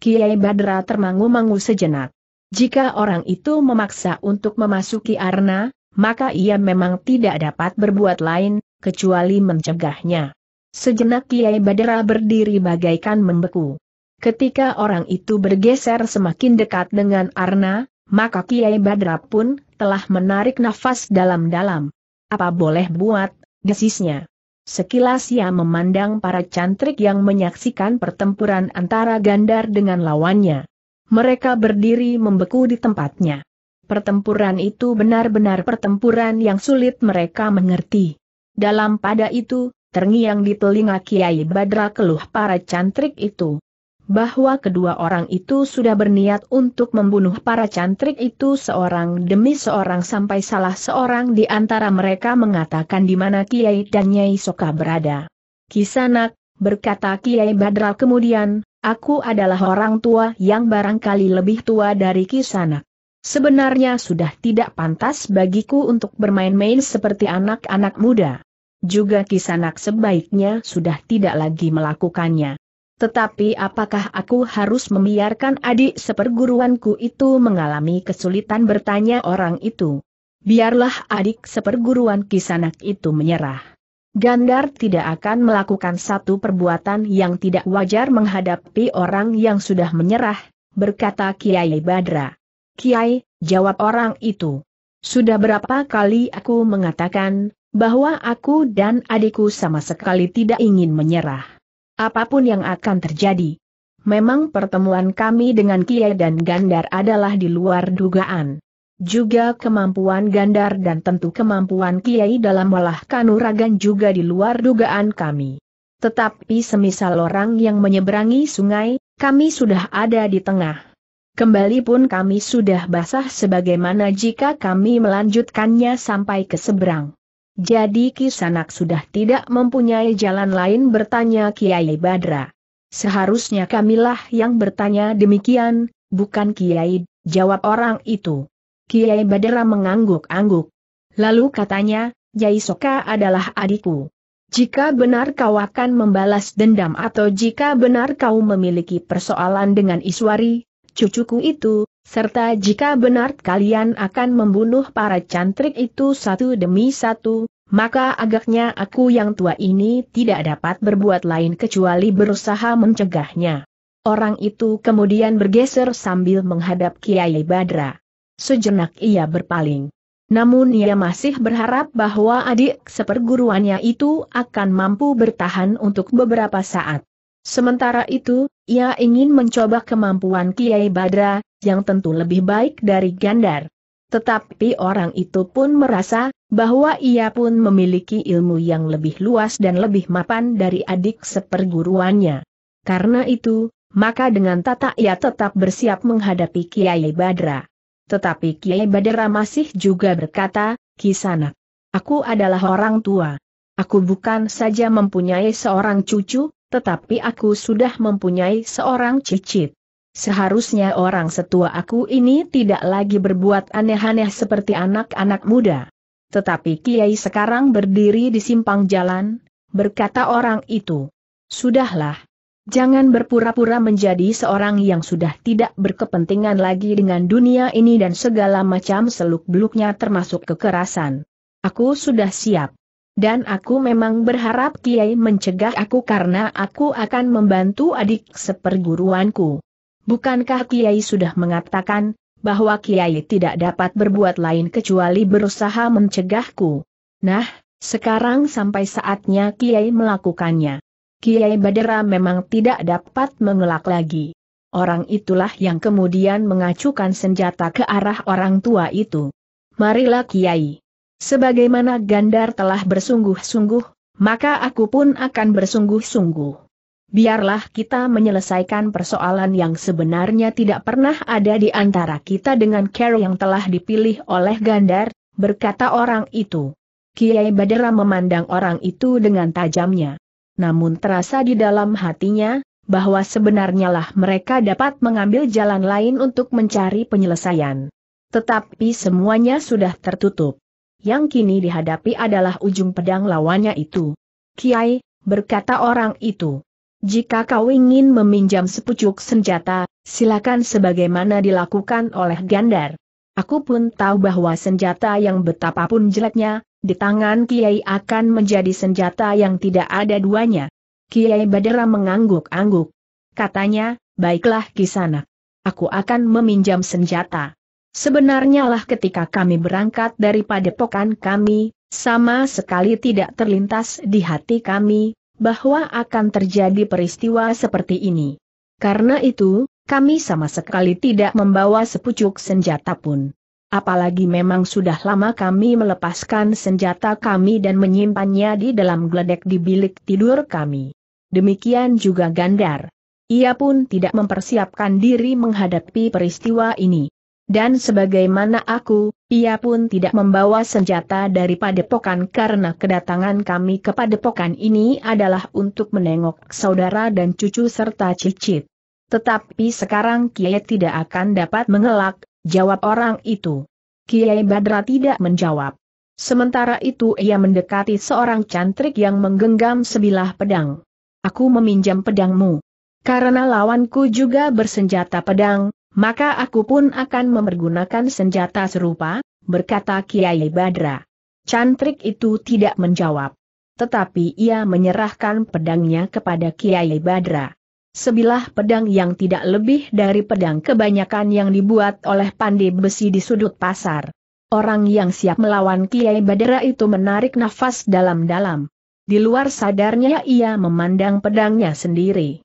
Kiai Badra termangu-mangu sejenak. Jika orang itu memaksa untuk memasuki arna, maka ia memang tidak dapat berbuat lain, kecuali mencegahnya. Sejenak Kiai Badra berdiri bagaikan membeku. Ketika orang itu bergeser semakin dekat dengan arna, maka Kiai Badra pun telah menarik nafas dalam-dalam. Apa boleh buat, desisnya. Sekilas ia memandang para cantrik yang menyaksikan pertempuran antara Gandar dengan lawannya. Mereka berdiri membeku di tempatnya. Pertempuran itu benar-benar pertempuran yang sulit mereka mengerti. Dalam pada itu, terngiang di telinga Kiai Badra keluh para cantrik itu bahwa kedua orang itu sudah berniat untuk membunuh para cantrik itu seorang demi seorang sampai salah seorang di antara mereka mengatakan di mana Kiai dan Nyai Soka berada. Kisanak, berkata Kiai Badral kemudian, aku adalah orang tua yang barangkali lebih tua dari Kisanak. Sebenarnya sudah tidak pantas bagiku untuk bermain-main seperti anak-anak muda. Juga Kisanak sebaiknya sudah tidak lagi melakukannya. Tetapi apakah aku harus membiarkan adik seperguruanku itu mengalami kesulitan bertanya orang itu? Biarlah adik seperguruan kisanak itu menyerah. Gandar tidak akan melakukan satu perbuatan yang tidak wajar menghadapi orang yang sudah menyerah, berkata Kiai Badra. Kiai, jawab orang itu. Sudah berapa kali aku mengatakan, bahwa aku dan adikku sama sekali tidak ingin menyerah. Apapun yang akan terjadi. Memang pertemuan kami dengan Kiai dan Gandar adalah di luar dugaan. Juga kemampuan Gandar dan tentu kemampuan Kiai dalam olah kanuragan juga di luar dugaan kami. Tetapi semisal orang yang menyeberangi sungai, kami sudah ada di tengah. Kembali pun kami sudah basah sebagaimana jika kami melanjutkannya sampai ke seberang. Jadi Kisanak sudah tidak mempunyai jalan lain bertanya Kiai Badra. Seharusnya kamilah yang bertanya demikian, bukan Kiai, jawab orang itu. Kiai Badra mengangguk-angguk. Lalu katanya, Jai Soka adalah adikku. Jika benar kau akan membalas dendam atau jika benar kau memiliki persoalan dengan Iswari, cucuku itu, serta jika benar kalian akan membunuh para cantrik itu satu demi satu, maka agaknya aku yang tua ini tidak dapat berbuat lain kecuali berusaha mencegahnya. Orang itu kemudian bergeser sambil menghadap Kiai Badra. Sejenak ia berpaling. Namun ia masih berharap bahwa adik seperguruannya itu akan mampu bertahan untuk beberapa saat. Sementara itu, ia ingin mencoba kemampuan Kiai Badra, yang tentu lebih baik dari Gandar. Tetapi orang itu pun merasa, bahwa ia pun memiliki ilmu yang lebih luas dan lebih mapan dari adik seperguruannya. Karena itu, maka dengan tata ia tetap bersiap menghadapi Kiai Badra. Tetapi Kiai Badra masih juga berkata, Kisana, aku adalah orang tua. Aku bukan saja mempunyai seorang cucu, tetapi aku sudah mempunyai seorang cicit. Seharusnya orang setua aku ini tidak lagi berbuat aneh-aneh seperti anak-anak muda. Tetapi Kiai sekarang berdiri di simpang jalan, berkata orang itu. Sudahlah. Jangan berpura-pura menjadi seorang yang sudah tidak berkepentingan lagi dengan dunia ini dan segala macam seluk-beluknya termasuk kekerasan. Aku sudah siap. Dan aku memang berharap Kiai mencegah aku karena aku akan membantu adik seperguruanku. Bukankah Kiai sudah mengatakan, bahwa Kiai tidak dapat berbuat lain kecuali berusaha mencegahku? Nah, sekarang sampai saatnya Kiai melakukannya. Kiai Badera memang tidak dapat mengelak lagi. Orang itulah yang kemudian mengacukan senjata ke arah orang tua itu. Marilah Kiai. Sebagaimana Gandar telah bersungguh-sungguh, maka aku pun akan bersungguh-sungguh. Biarlah kita menyelesaikan persoalan yang sebenarnya tidak pernah ada di antara kita dengan Carol yang telah dipilih oleh Gandar, berkata orang itu. Kiai Badera memandang orang itu dengan tajamnya. Namun terasa di dalam hatinya, bahwa sebenarnya lah mereka dapat mengambil jalan lain untuk mencari penyelesaian. Tetapi semuanya sudah tertutup yang kini dihadapi adalah ujung pedang lawannya itu. Kiai, berkata orang itu, jika kau ingin meminjam sepucuk senjata, silakan sebagaimana dilakukan oleh Gandar. Aku pun tahu bahwa senjata yang betapapun jeleknya, di tangan Kiai akan menjadi senjata yang tidak ada duanya. Kiai Badara mengangguk-angguk. Katanya, baiklah kisanak. Aku akan meminjam senjata. Sebenarnya lah ketika kami berangkat dari padepokan kami, sama sekali tidak terlintas di hati kami, bahwa akan terjadi peristiwa seperti ini. Karena itu, kami sama sekali tidak membawa sepucuk senjata pun. Apalagi memang sudah lama kami melepaskan senjata kami dan menyimpannya di dalam geledek di bilik tidur kami. Demikian juga Gandar. Ia pun tidak mempersiapkan diri menghadapi peristiwa ini. Dan sebagaimana aku, ia pun tidak membawa senjata dari padepokan karena kedatangan kami ke padepokan ini adalah untuk menengok saudara dan cucu serta cicit. Tetapi sekarang Kiai tidak akan dapat mengelak, jawab orang itu. Kiai Badra tidak menjawab. Sementara itu ia mendekati seorang cantrik yang menggenggam sebilah pedang. Aku meminjam pedangmu. Karena lawanku juga bersenjata pedang, maka aku pun akan memergunakan senjata serupa, berkata Kiai Badra. Cantrik itu tidak menjawab. Tetapi ia menyerahkan pedangnya kepada Kiai Badra. Sebilah pedang yang tidak lebih dari pedang kebanyakan yang dibuat oleh pandai besi di sudut pasar. Orang yang siap melawan Kiai Badra itu menarik nafas dalam-dalam. Di luar sadarnya ia memandang pedangnya sendiri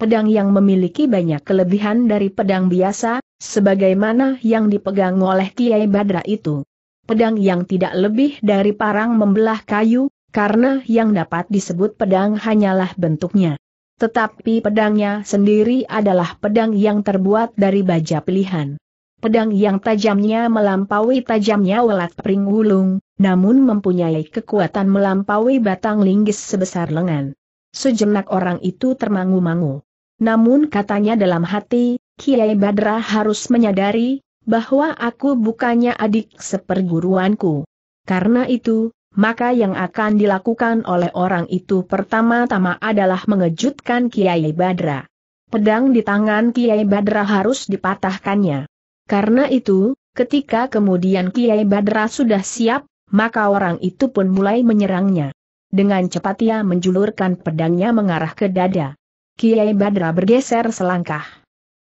pedang yang memiliki banyak kelebihan dari pedang biasa, sebagaimana yang dipegang oleh Kiai Badra itu. Pedang yang tidak lebih dari parang membelah kayu, karena yang dapat disebut pedang hanyalah bentuknya. Tetapi pedangnya sendiri adalah pedang yang terbuat dari baja pilihan. Pedang yang tajamnya melampaui tajamnya welat pering wulung, namun mempunyai kekuatan melampaui batang linggis sebesar lengan. Sejenak orang itu termangu-mangu. Namun katanya dalam hati, Kiai Badra harus menyadari, bahwa aku bukannya adik seperguruanku. Karena itu, maka yang akan dilakukan oleh orang itu pertama-tama adalah mengejutkan Kiai Badra. Pedang di tangan Kiai Badra harus dipatahkannya. Karena itu, ketika kemudian Kiai Badra sudah siap, maka orang itu pun mulai menyerangnya. Dengan cepat ia menjulurkan pedangnya mengarah ke dada. Kiai Badra bergeser selangkah.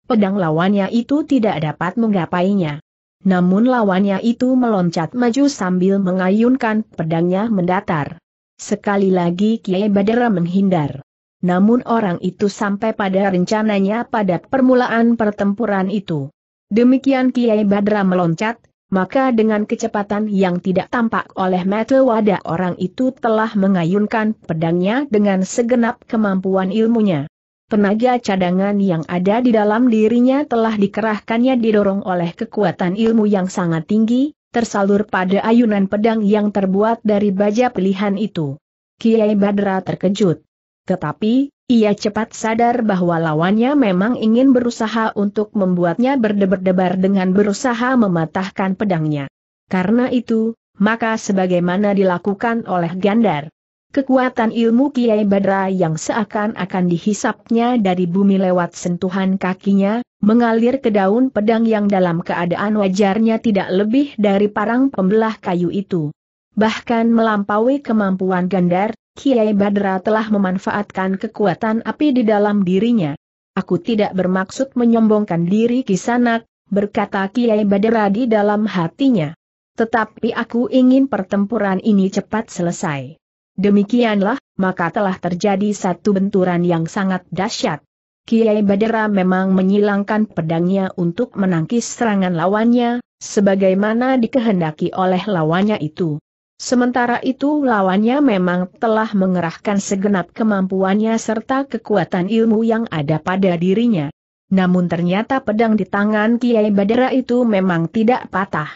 Pedang lawannya itu tidak dapat menggapainya. Namun lawannya itu meloncat maju sambil mengayunkan pedangnya mendatar. Sekali lagi Kiai Badra menghindar. Namun orang itu sampai pada rencananya pada permulaan pertempuran itu. Demikian Kiai Badra meloncat, maka dengan kecepatan yang tidak tampak oleh mata wadah orang itu telah mengayunkan pedangnya dengan segenap kemampuan ilmunya. Tenaga cadangan yang ada di dalam dirinya telah dikerahkannya didorong oleh kekuatan ilmu yang sangat tinggi, tersalur pada ayunan pedang yang terbuat dari baja pilihan itu. Kiai Badra terkejut. Tetapi, ia cepat sadar bahwa lawannya memang ingin berusaha untuk membuatnya berdebar-debar dengan berusaha mematahkan pedangnya. Karena itu, maka sebagaimana dilakukan oleh Gandar, kekuatan ilmu Kiai Badra yang seakan-akan dihisapnya dari bumi lewat sentuhan kakinya, mengalir ke daun pedang yang dalam keadaan wajarnya tidak lebih dari parang pembelah kayu itu. Bahkan melampaui kemampuan Gandar, Kiai Badra telah memanfaatkan kekuatan api di dalam dirinya. Aku tidak bermaksud menyombongkan diri Kisanak, berkata Kiai Badra di dalam hatinya. Tetapi aku ingin pertempuran ini cepat selesai. Demikianlah, maka telah terjadi satu benturan yang sangat dahsyat. Kiai Badra memang menyilangkan pedangnya untuk menangkis serangan lawannya, sebagaimana dikehendaki oleh lawannya itu. Sementara itu lawannya memang telah mengerahkan segenap kemampuannya serta kekuatan ilmu yang ada pada dirinya. Namun ternyata pedang di tangan Kiai Badara itu memang tidak patah.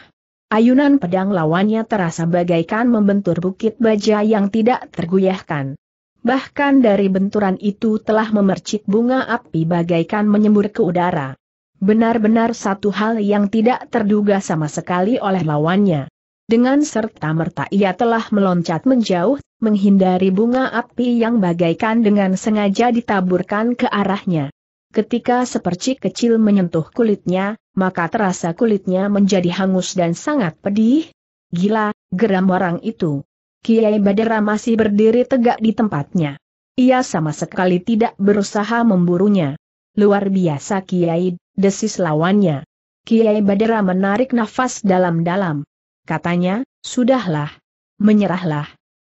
Ayunan pedang lawannya terasa bagaikan membentur bukit baja yang tidak tergoyahkan. Bahkan dari benturan itu telah memercik bunga api bagaikan menyembur ke udara. Benar-benar satu hal yang tidak terduga sama sekali oleh lawannya. Dengan serta-merta ia telah meloncat menjauh, menghindari bunga api yang bagaikan dengan sengaja ditaburkan ke arahnya. Ketika sepercik kecil menyentuh kulitnya, maka terasa kulitnya menjadi hangus dan sangat pedih. Gila, geram orang itu. Kiai Badara masih berdiri tegak di tempatnya. Ia sama sekali tidak berusaha memburunya. Luar biasa Kiai, desis lawannya. Kiai Badara menarik nafas dalam-dalam. Katanya, sudahlah. Menyerahlah.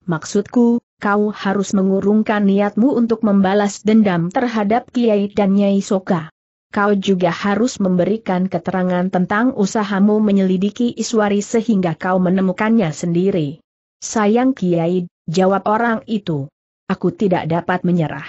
Maksudku, kau harus mengurungkan niatmu untuk membalas dendam terhadap Kiai dan Nyai Soka. Kau juga harus memberikan keterangan tentang usahamu menyelidiki Iswari sehingga kau menemukannya sendiri. Sayang Kiai, jawab orang itu. Aku tidak dapat menyerah.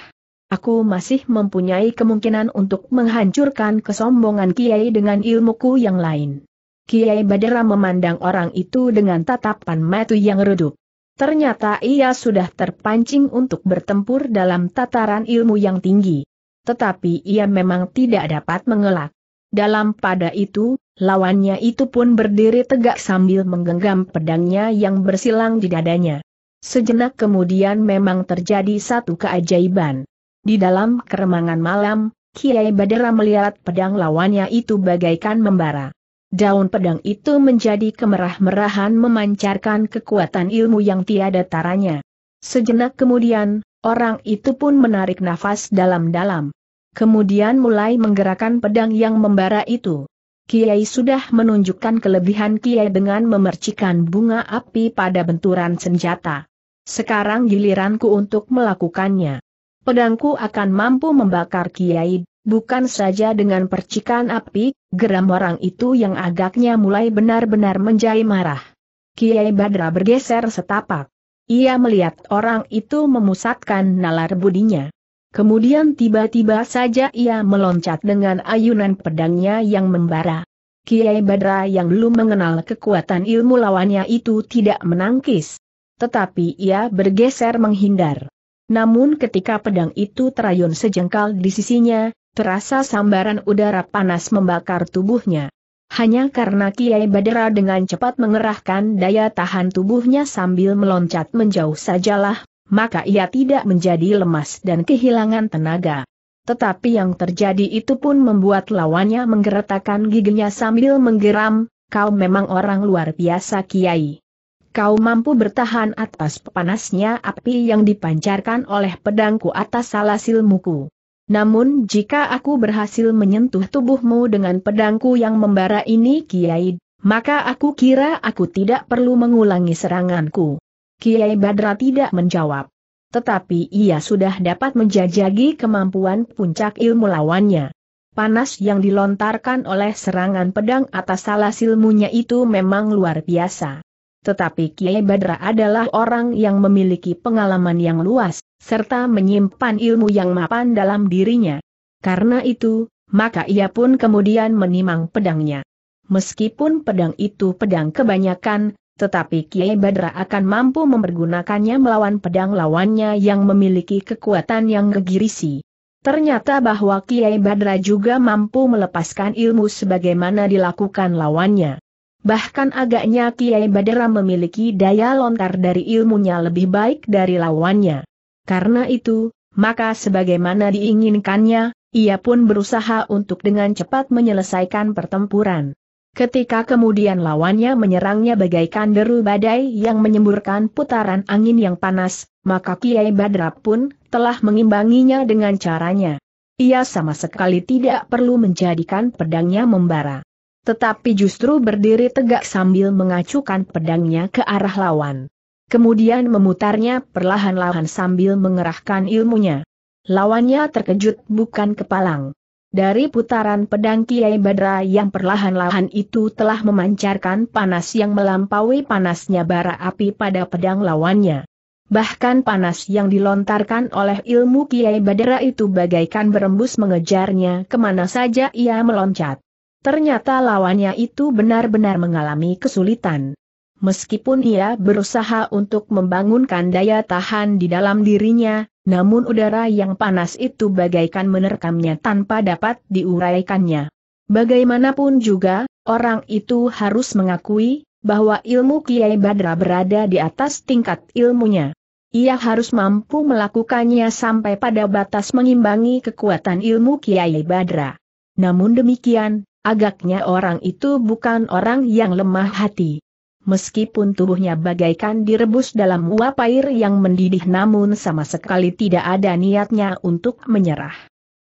Aku masih mempunyai kemungkinan untuk menghancurkan kesombongan Kiai dengan ilmuku yang lain. Kiai Badara memandang orang itu dengan tatapan matu yang redup. Ternyata ia sudah terpancing untuk bertempur dalam tataran ilmu yang tinggi. Tetapi ia memang tidak dapat mengelak. Dalam pada itu, lawannya itu pun berdiri tegak sambil menggenggam pedangnya yang bersilang di dadanya. Sejenak kemudian memang terjadi satu keajaiban. Di dalam keremangan malam, Kiai Badara melihat pedang lawannya itu bagaikan membara. Daun pedang itu menjadi kemerah-merahan memancarkan kekuatan ilmu yang tiada taranya. Sejenak kemudian, orang itu pun menarik nafas dalam-dalam. Kemudian mulai menggerakkan pedang yang membara itu. Kiai sudah menunjukkan kelebihan Kiai dengan memercikan bunga api pada benturan senjata. Sekarang giliranku untuk melakukannya. Pedangku akan mampu membakar Kiai Bukan saja dengan percikan api, geram orang itu yang agaknya mulai benar-benar menjadi marah. Kiai Badra bergeser setapak. Ia melihat orang itu memusatkan nalar budinya. Kemudian tiba-tiba saja ia meloncat dengan ayunan pedangnya yang membara. Kiai Badra yang belum mengenal kekuatan ilmu lawannya itu tidak menangkis. Tetapi ia bergeser menghindar. Namun ketika pedang itu terayun sejengkal di sisinya, Terasa sambaran udara panas membakar tubuhnya. Hanya karena Kiai Badera dengan cepat mengerahkan daya tahan tubuhnya sambil meloncat menjauh sajalah, maka ia tidak menjadi lemas dan kehilangan tenaga. Tetapi yang terjadi itu pun membuat lawannya menggeretakkan giginya sambil menggeram, kau memang orang luar biasa Kiai. Kau mampu bertahan atas panasnya api yang dipancarkan oleh pedangku atas salah silmuku. Namun jika aku berhasil menyentuh tubuhmu dengan pedangku yang membara ini Kiai, maka aku kira aku tidak perlu mengulangi seranganku. Kiai Badra tidak menjawab. Tetapi ia sudah dapat menjajagi kemampuan puncak ilmu lawannya. Panas yang dilontarkan oleh serangan pedang atas salah silmunya itu memang luar biasa. Tetapi Kiai Badra adalah orang yang memiliki pengalaman yang luas, serta menyimpan ilmu yang mapan dalam dirinya. Karena itu, maka ia pun kemudian menimang pedangnya. Meskipun pedang itu pedang kebanyakan, tetapi Kiai Badra akan mampu mempergunakannya melawan pedang lawannya yang memiliki kekuatan yang gegirisi. Ternyata bahwa Kiai Badra juga mampu melepaskan ilmu sebagaimana dilakukan lawannya. Bahkan agaknya Kiai Badra memiliki daya lontar dari ilmunya lebih baik dari lawannya. Karena itu, maka sebagaimana diinginkannya, ia pun berusaha untuk dengan cepat menyelesaikan pertempuran. Ketika kemudian lawannya menyerangnya bagaikan deru badai yang menyemburkan putaran angin yang panas, maka Kiai Badra pun telah mengimbanginya dengan caranya. Ia sama sekali tidak perlu menjadikan pedangnya membara. Tetapi justru berdiri tegak sambil mengacukan pedangnya ke arah lawan. Kemudian memutarnya perlahan-lahan sambil mengerahkan ilmunya. Lawannya terkejut bukan kepalang. Dari putaran pedang Kiai Badra yang perlahan-lahan itu telah memancarkan panas yang melampaui panasnya bara api pada pedang lawannya. Bahkan panas yang dilontarkan oleh ilmu Kiai Badra itu bagaikan berembus mengejarnya kemana saja ia meloncat. Ternyata lawannya itu benar-benar mengalami kesulitan. Meskipun ia berusaha untuk membangunkan daya tahan di dalam dirinya, namun udara yang panas itu bagaikan menerkamnya tanpa dapat diuraikannya. Bagaimanapun juga, orang itu harus mengakui bahwa ilmu Kiai Badra berada di atas tingkat ilmunya. Ia harus mampu melakukannya sampai pada batas mengimbangi kekuatan ilmu Kiai Badra. Namun demikian, agaknya orang itu bukan orang yang lemah hati meskipun tubuhnya bagaikan direbus dalam uap air yang mendidih namun sama sekali tidak ada niatnya untuk menyerah.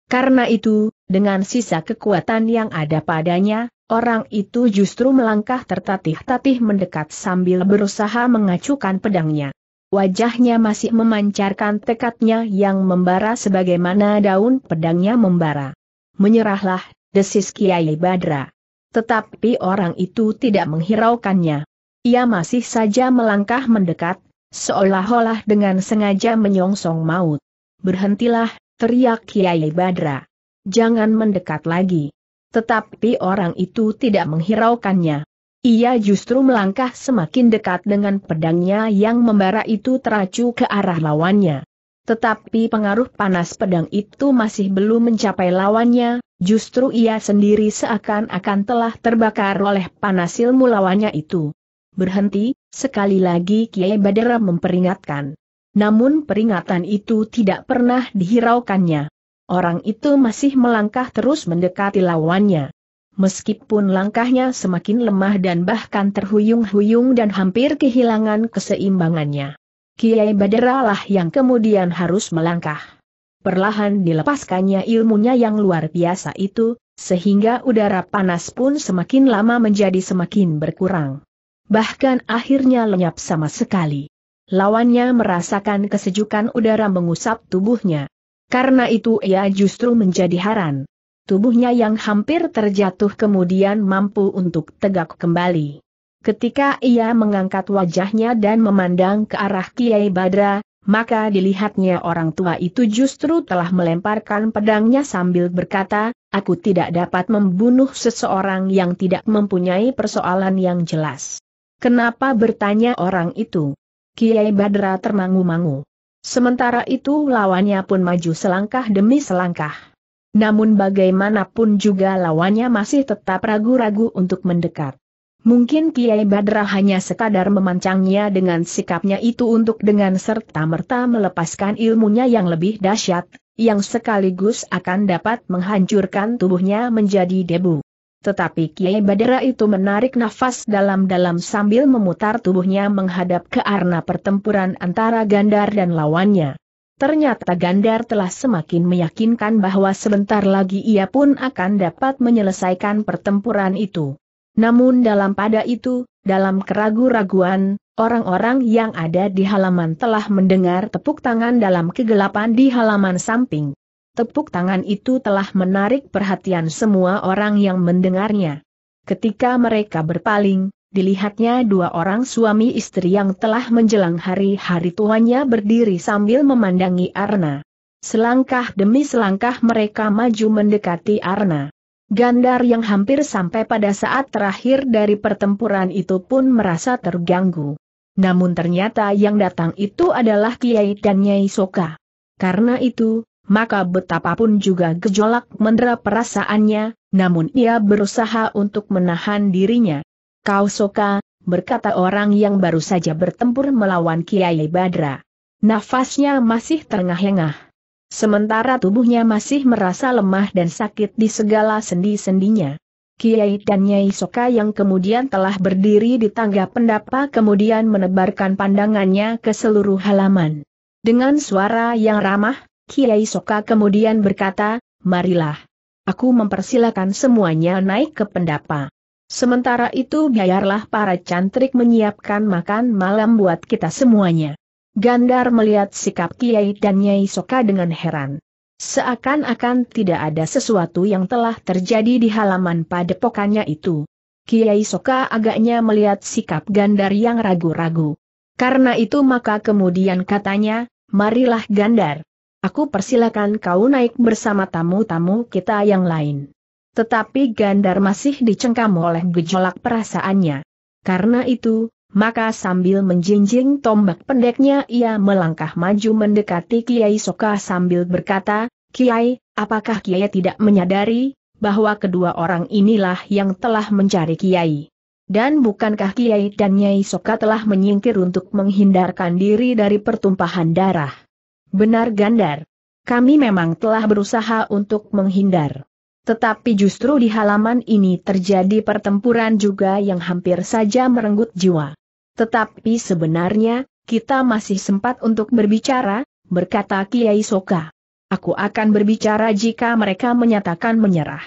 Karena itu, dengan sisa kekuatan yang ada padanya, orang itu justru melangkah tertatih-tatih mendekat sambil berusaha mengacukan pedangnya. Wajahnya masih memancarkan tekadnya yang membara sebagaimana daun pedangnya membara. Menyerahlah, desis Kiai Badra. Tetapi orang itu tidak menghiraukannya. Ia masih saja melangkah mendekat, seolah-olah dengan sengaja menyongsong maut. Berhentilah, teriak Kiai Badra. Jangan mendekat lagi. Tetapi orang itu tidak menghiraukannya. Ia justru melangkah semakin dekat dengan pedangnya yang membara itu teracu ke arah lawannya. Tetapi pengaruh panas pedang itu masih belum mencapai lawannya, justru ia sendiri seakan-akan telah terbakar oleh panas ilmu lawannya itu berhenti, sekali lagi Kiai Badara memperingatkan. Namun peringatan itu tidak pernah dihiraukannya. Orang itu masih melangkah terus mendekati lawannya. Meskipun langkahnya semakin lemah dan bahkan terhuyung-huyung dan hampir kehilangan keseimbangannya. Kiai Badara lah yang kemudian harus melangkah. Perlahan dilepaskannya ilmunya yang luar biasa itu, sehingga udara panas pun semakin lama menjadi semakin berkurang bahkan akhirnya lenyap sama sekali. Lawannya merasakan kesejukan udara mengusap tubuhnya. Karena itu ia justru menjadi haran. Tubuhnya yang hampir terjatuh kemudian mampu untuk tegak kembali. Ketika ia mengangkat wajahnya dan memandang ke arah Kiai Badra, maka dilihatnya orang tua itu justru telah melemparkan pedangnya sambil berkata, aku tidak dapat membunuh seseorang yang tidak mempunyai persoalan yang jelas. Kenapa bertanya orang itu? Kiai Badra termangu-mangu. Sementara itu lawannya pun maju selangkah demi selangkah. Namun bagaimanapun juga lawannya masih tetap ragu-ragu untuk mendekat. Mungkin Kiai Badra hanya sekadar memancangnya dengan sikapnya itu untuk dengan serta-merta melepaskan ilmunya yang lebih dahsyat, yang sekaligus akan dapat menghancurkan tubuhnya menjadi debu. Tetapi Kiai Badara itu menarik nafas dalam-dalam sambil memutar tubuhnya menghadap ke arena pertempuran antara Gandar dan lawannya. Ternyata Gandar telah semakin meyakinkan bahwa sebentar lagi ia pun akan dapat menyelesaikan pertempuran itu. Namun dalam pada itu, dalam keragu-raguan, orang-orang yang ada di halaman telah mendengar tepuk tangan dalam kegelapan di halaman samping tepuk tangan itu telah menarik perhatian semua orang yang mendengarnya. Ketika mereka berpaling, dilihatnya dua orang suami istri yang telah menjelang hari-hari tuanya berdiri sambil memandangi Arna. Selangkah demi selangkah mereka maju mendekati Arna. Gandar yang hampir sampai pada saat terakhir dari pertempuran itu pun merasa terganggu. Namun ternyata yang datang itu adalah Kiai dan Nyai Soka. Karena itu, maka betapapun juga gejolak mendera perasaannya, namun ia berusaha untuk menahan dirinya. Kau soka, berkata orang yang baru saja bertempur melawan Kiai Badra. Nafasnya masih terengah-engah. Sementara tubuhnya masih merasa lemah dan sakit di segala sendi-sendinya. Kiai dan Nyai Soka yang kemudian telah berdiri di tangga pendapa kemudian menebarkan pandangannya ke seluruh halaman. Dengan suara yang ramah, Kiai Soka kemudian berkata, marilah. Aku mempersilakan semuanya naik ke pendapa. Sementara itu biarlah para cantrik menyiapkan makan malam buat kita semuanya. Gandar melihat sikap Kiai dan Nyai Soka dengan heran. Seakan-akan tidak ada sesuatu yang telah terjadi di halaman padepokannya itu. Kiai Soka agaknya melihat sikap Gandar yang ragu-ragu. Karena itu maka kemudian katanya, marilah Gandar. Aku persilakan kau naik bersama tamu-tamu kita yang lain. Tetapi Gandar masih dicengkam oleh gejolak perasaannya. Karena itu, maka sambil menjinjing tombak pendeknya ia melangkah maju mendekati Kiai Soka sambil berkata, Kiai, apakah Kiai tidak menyadari bahwa kedua orang inilah yang telah mencari Kiai? Dan bukankah Kiai dan Nyai Soka telah menyingkir untuk menghindarkan diri dari pertumpahan darah? Benar Gandar. Kami memang telah berusaha untuk menghindar. Tetapi justru di halaman ini terjadi pertempuran juga yang hampir saja merenggut jiwa. Tetapi sebenarnya, kita masih sempat untuk berbicara, berkata Kiai Soka. Aku akan berbicara jika mereka menyatakan menyerah.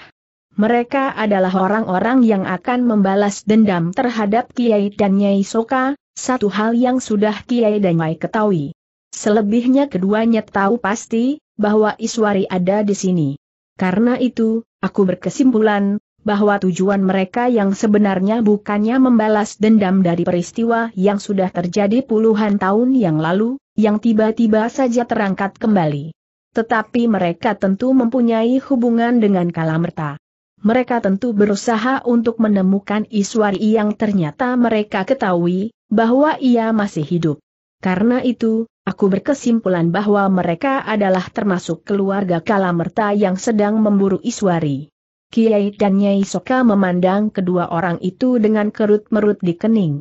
Mereka adalah orang-orang yang akan membalas dendam terhadap Kiai dan Nyai Soka, satu hal yang sudah Kiai dan Nyai ketahui. Selebihnya keduanya tahu pasti, bahwa Iswari ada di sini. Karena itu, aku berkesimpulan, bahwa tujuan mereka yang sebenarnya bukannya membalas dendam dari peristiwa yang sudah terjadi puluhan tahun yang lalu, yang tiba-tiba saja terangkat kembali. Tetapi mereka tentu mempunyai hubungan dengan Kalamerta. Mereka tentu berusaha untuk menemukan Iswari yang ternyata mereka ketahui, bahwa ia masih hidup. Karena itu, Aku berkesimpulan bahwa mereka adalah termasuk keluarga Kalamerta yang sedang memburu Iswari. Kiai dan Nyai Soka memandang kedua orang itu dengan kerut-merut di kening.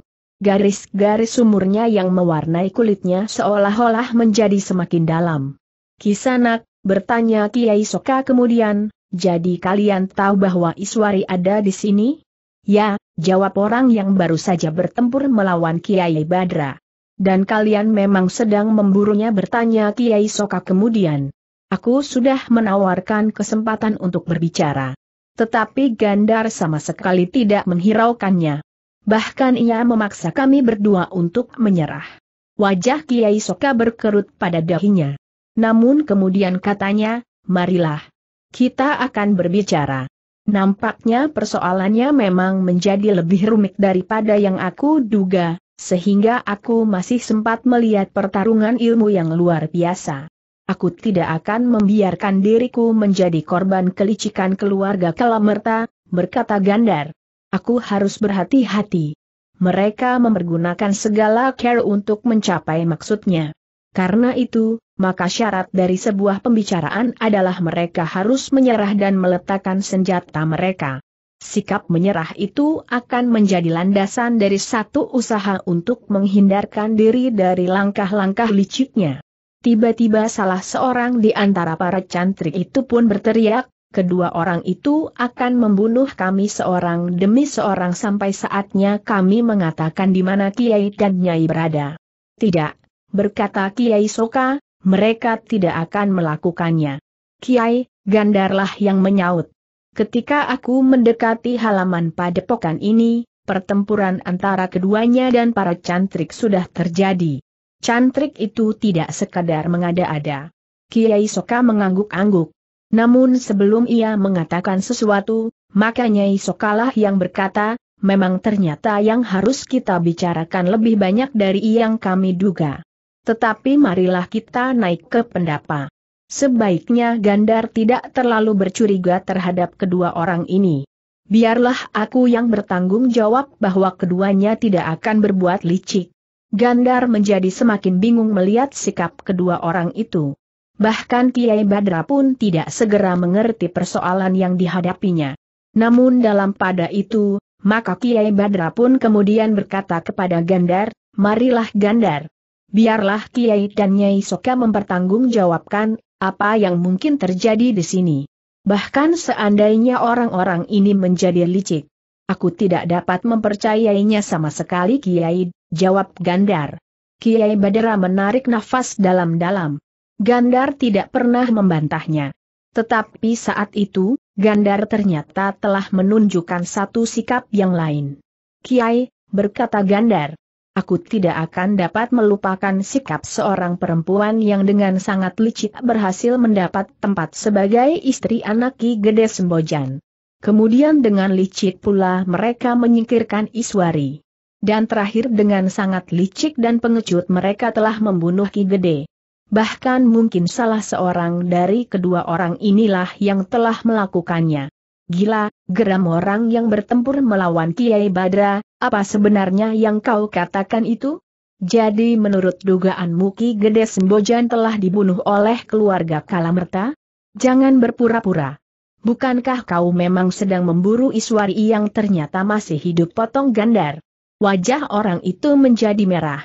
Garis-garis sumurnya yang mewarnai kulitnya seolah-olah menjadi semakin dalam. Kisanak, bertanya Kiai Soka kemudian, jadi kalian tahu bahwa Iswari ada di sini? Ya, jawab orang yang baru saja bertempur melawan Kiai Badra. Dan kalian memang sedang memburunya bertanya Kiai Soka kemudian. Aku sudah menawarkan kesempatan untuk berbicara. Tetapi Gandar sama sekali tidak menghiraukannya. Bahkan ia memaksa kami berdua untuk menyerah. Wajah Kiai Soka berkerut pada dahinya. Namun kemudian katanya, marilah. Kita akan berbicara. Nampaknya persoalannya memang menjadi lebih rumit daripada yang aku duga, sehingga aku masih sempat melihat pertarungan ilmu yang luar biasa. Aku tidak akan membiarkan diriku menjadi korban kelicikan keluarga Kelamerta, berkata Gandar. Aku harus berhati-hati. Mereka mempergunakan segala care untuk mencapai maksudnya. Karena itu, maka syarat dari sebuah pembicaraan adalah mereka harus menyerah dan meletakkan senjata mereka. Sikap menyerah itu akan menjadi landasan dari satu usaha untuk menghindarkan diri dari langkah-langkah liciknya. Tiba-tiba salah seorang di antara para cantrik itu pun berteriak, kedua orang itu akan membunuh kami seorang demi seorang sampai saatnya kami mengatakan di mana Kiai dan Nyai berada. Tidak, berkata Kiai Soka, mereka tidak akan melakukannya. Kiai, Gandarlah yang menyaut. Ketika aku mendekati halaman padepokan ini, pertempuran antara keduanya dan para cantrik sudah terjadi. Cantrik itu tidak sekadar mengada-ada. Kiai Soka mengangguk-angguk. Namun sebelum ia mengatakan sesuatu, maka Nyai Sokalah yang berkata, memang ternyata yang harus kita bicarakan lebih banyak dari yang kami duga. Tetapi marilah kita naik ke pendapa. Sebaiknya Gandar tidak terlalu bercuriga terhadap kedua orang ini. Biarlah aku yang bertanggung jawab bahwa keduanya tidak akan berbuat licik. Gandar menjadi semakin bingung melihat sikap kedua orang itu. Bahkan Kiai Badra pun tidak segera mengerti persoalan yang dihadapinya. Namun dalam pada itu, maka Kiai Badra pun kemudian berkata kepada Gandar, marilah Gandar. Biarlah Kiai dan Nyai Soka mempertanggungjawabkan apa yang mungkin terjadi di sini. Bahkan seandainya orang-orang ini menjadi licik. Aku tidak dapat mempercayainya sama sekali Kiai, jawab Gandar. Kiai Badara menarik nafas dalam-dalam. Gandar tidak pernah membantahnya. Tetapi saat itu, Gandar ternyata telah menunjukkan satu sikap yang lain. Kiai, berkata Gandar, Aku tidak akan dapat melupakan sikap seorang perempuan yang dengan sangat licik berhasil mendapat tempat sebagai istri anak Ki Gede Sembojan. Kemudian dengan licik pula mereka menyingkirkan Iswari. Dan terakhir dengan sangat licik dan pengecut mereka telah membunuh Ki Gede. Bahkan mungkin salah seorang dari kedua orang inilah yang telah melakukannya. Gila, geram orang yang bertempur melawan Kiai Badra, apa sebenarnya yang kau katakan itu? Jadi menurut dugaan Ki Gede Sembojan telah dibunuh oleh keluarga Kalamerta? Jangan berpura-pura. Bukankah kau memang sedang memburu Iswari yang ternyata masih hidup potong gandar? Wajah orang itu menjadi merah.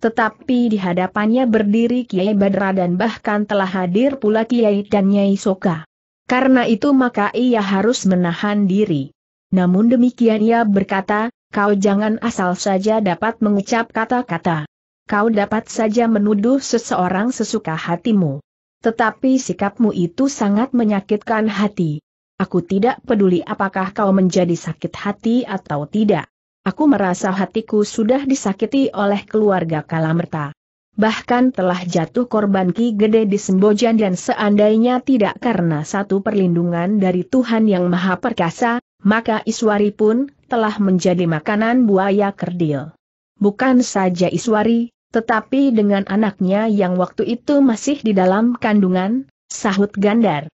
Tetapi di hadapannya berdiri Kiai Badra dan bahkan telah hadir pula Kiai dan Nyai Soka. Karena itu maka ia harus menahan diri. Namun demikian ia berkata, kau jangan asal saja dapat mengucap kata-kata. Kau dapat saja menuduh seseorang sesuka hatimu. Tetapi sikapmu itu sangat menyakitkan hati. Aku tidak peduli apakah kau menjadi sakit hati atau tidak. Aku merasa hatiku sudah disakiti oleh keluarga Kalamerta bahkan telah jatuh korban Ki Gede di Sembojan dan seandainya tidak karena satu perlindungan dari Tuhan yang Maha Perkasa, maka Iswari pun telah menjadi makanan buaya kerdil. Bukan saja Iswari, tetapi dengan anaknya yang waktu itu masih di dalam kandungan, sahut Gandar.